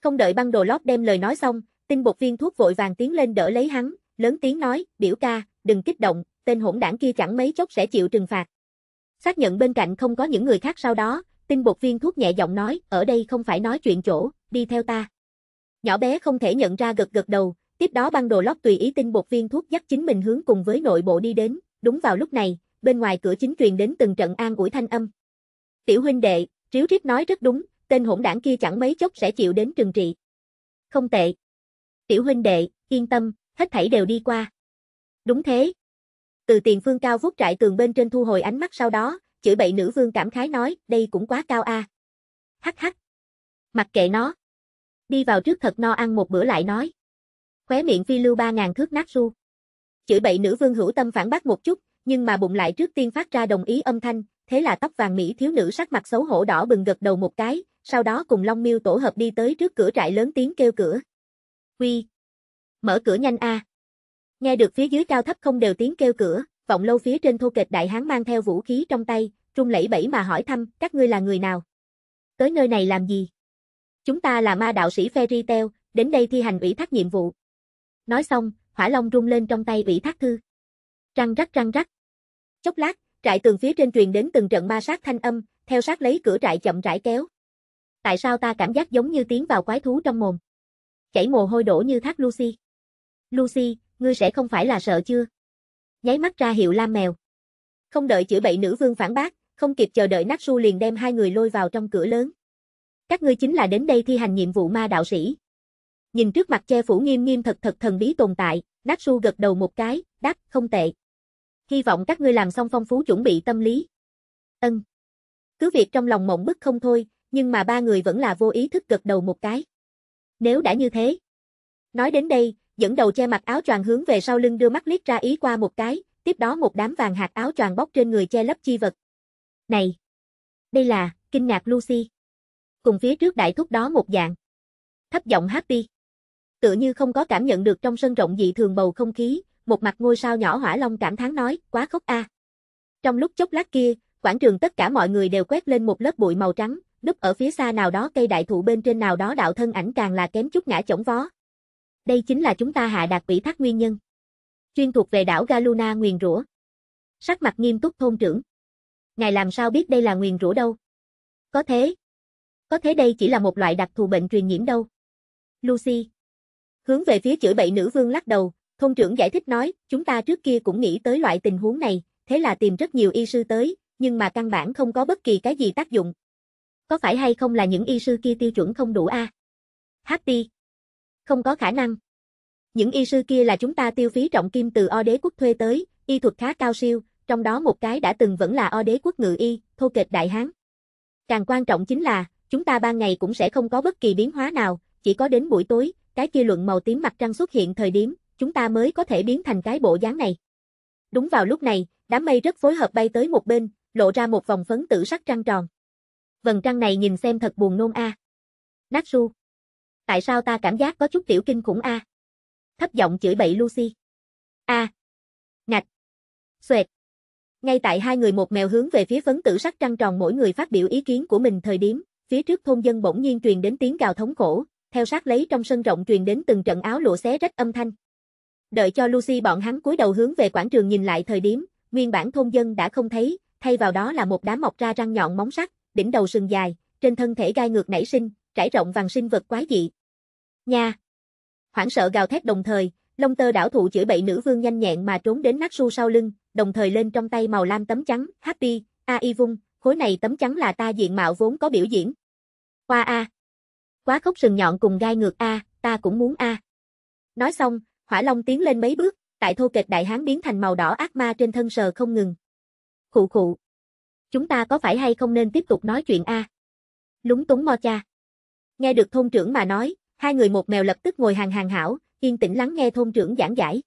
Không đợi băng đồ lót đem lời nói xong, tinh bột viên thuốc vội vàng tiến lên đỡ lấy hắn, lớn tiếng nói, biểu ca, đừng kích động, tên hỗn đảng kia chẳng mấy chốc sẽ chịu trừng phạt. Xác nhận bên cạnh không có những người khác sau đó, tinh bột viên thuốc nhẹ giọng nói, ở đây không phải nói chuyện chỗ, đi theo ta. Nhỏ bé không thể nhận ra gật gật đầu, tiếp đó băng đồ lót tùy ý tinh bột viên thuốc dắt chính mình hướng cùng với nội bộ đi đến, đúng vào lúc này, bên ngoài cửa chính truyền đến từng trận an ủi thanh âm. Tiểu huynh đệ, triếu rít nói rất đúng, tên hỗn đảng kia chẳng mấy chốc sẽ chịu đến trừng trị. Không tệ. Tiểu huynh đệ, yên tâm, hết thảy đều đi qua. Đúng thế, từ tiền phương cao vút trại tường bên trên thu hồi ánh mắt sau đó, chửi bậy nữ vương cảm khái nói, đây cũng quá cao a. À. Hắc hắc. Mặc kệ nó. Đi vào trước thật no ăn một bữa lại nói. Khóe miệng phi lưu ba ngàn thước nát ru. Chửi bậy nữ vương hữu tâm phản bác một chút, nhưng mà bụng lại trước tiên phát ra đồng ý âm thanh, thế là tóc vàng mỹ thiếu nữ sắc mặt xấu hổ đỏ bừng gật đầu một cái, sau đó cùng Long Miêu tổ hợp đi tới trước cửa trại lớn tiếng kêu cửa. Huy! Mở cửa nhanh a. À. Nghe được phía dưới cao thấp không đều tiếng kêu cửa, vọng lâu phía trên thô kịch đại hán mang theo vũ khí trong tay, trung lẫy bẫy mà hỏi thăm, các ngươi là người nào? Tới nơi này làm gì? Chúng ta là ma đạo sĩ Fairytale, đến đây thi hành ủy thác nhiệm vụ. Nói xong, hỏa long rung lên trong tay ủy thác thư. Răng rắc răng rắc. Chốc lát, trại tường phía trên truyền đến từng trận ma sát thanh âm, theo sát lấy cửa trại chậm rãi kéo. Tại sao ta cảm giác giống như tiếng vào quái thú trong mồm? Chảy mồ hôi đổ như thác Lucy. Lucy, ngươi sẽ không phải là sợ chưa? Nháy mắt ra hiệu Lam Mèo. Không đợi chữa bậy nữ vương phản bác, không kịp chờ đợi Natsu liền đem hai người lôi vào trong cửa lớn. Các ngươi chính là đến đây thi hành nhiệm vụ ma đạo sĩ. Nhìn trước mặt che phủ nghiêm nghiêm thật thật thần bí tồn tại, Natsu gật đầu một cái, đáp, không tệ. Hy vọng các ngươi làm xong phong phú chuẩn bị tâm lý. Ân. Cứ việc trong lòng mộng bức không thôi, nhưng mà ba người vẫn là vô ý thức gật đầu một cái. Nếu đã như thế. Nói đến đây, dẫn đầu che mặt áo choàng hướng về sau lưng đưa mắt liếc ra ý qua một cái, tiếp đó một đám vàng hạt áo choàng bóc trên người che lấp chi vật. Này! Đây là, kinh ngạc Lucy. Cùng phía trước đại thúc đó một dạng. Thấp giọng happy. tự như không có cảm nhận được trong sân rộng dị thường bầu không khí, một mặt ngôi sao nhỏ hỏa long cảm thán nói, quá khóc a. Trong lúc chốc lát kia, quảng trường tất cả mọi người đều quét lên một lớp bụi màu trắng, núp ở phía xa nào đó cây đại thụ bên trên nào đó đạo thân ảnh càng là kém chút ngã chổng vó. Đây chính là chúng ta hạ đạt ủy thác nguyên nhân. Chuyên thuộc về đảo Galuna nguyền rủa. Sắc mặt nghiêm túc thôn trưởng. Ngài làm sao biết đây là nguyền rủa đâu? Có thế. Có thế đây chỉ là một loại đặc thù bệnh truyền nhiễm đâu. Lucy. Hướng về phía chửi bậy nữ vương lắc đầu, thôn trưởng giải thích nói, chúng ta trước kia cũng nghĩ tới loại tình huống này, thế là tìm rất nhiều y sư tới, nhưng mà căn bản không có bất kỳ cái gì tác dụng. Có phải hay không là những y sư kia tiêu chuẩn không đủ a? À? Happy. Không có khả năng. Những y sư kia là chúng ta tiêu phí trọng kim từ O đế quốc thuê tới, y thuật khá cao siêu, trong đó một cái đã từng vẫn là O đế quốc ngự y, thô kệch đại hán. Càng quan trọng chính là, chúng ta ban ngày cũng sẽ không có bất kỳ biến hóa nào, chỉ có đến buổi tối, cái kia luận màu tím mặt trăng xuất hiện thời điểm, chúng ta mới có thể biến thành cái bộ dáng này. Đúng vào lúc này, đám mây rất phối hợp bay tới một bên, lộ ra một vòng phấn tử sắc trăng tròn. Vầng trăng này nhìn xem thật buồn nôn a. Natsu tại sao ta cảm giác có chút tiểu kinh khủng a? Thấp giọng chửi bậy Lucy. A. À. Ngạch. Xuệt. Ngay tại hai người một mèo hướng về phía phấn tử sắc trăng tròn mỗi người phát biểu ý kiến của mình thời điểm, phía trước thôn dân bỗng nhiên truyền đến tiếng gào thống khổ, theo sát lấy trong sân rộng truyền đến từng trận áo lụa xé rách âm thanh. Đợi cho Lucy bọn hắn cúi đầu hướng về quảng trường nhìn lại thời điểm, nguyên bản thôn dân đã không thấy, thay vào đó là một đám mọc ra răng nhọn móng sắc, đỉnh đầu sừng dài, trên thân thể gai ngược nảy sinh, trải rộng vàng sinh vật quái dị, Nha! Hoảng sợ gào thét đồng thời, Long tơ đảo thụ chửi bậy nữ vương nhanh nhẹn mà trốn đến nát su sau lưng, đồng thời lên trong tay màu lam tấm trắng, happy, y vung, khối này tấm trắng là ta diện mạo vốn có biểu diễn. Qua A. Quá khốc sừng nhọn cùng gai ngược A, ta cũng muốn A. Nói xong, hỏa long tiến lên mấy bước, tại thô kịch đại hán biến thành màu đỏ ác ma trên thân sờ không ngừng. Khụ khụ. Chúng ta có phải hay không nên tiếp tục nói chuyện A? Lúng túng mo cha. Nghe được thôn trưởng mà nói, Hai người một mèo lập tức ngồi hàng hàng hảo, yên tĩnh lắng nghe thôn trưởng giảng giải.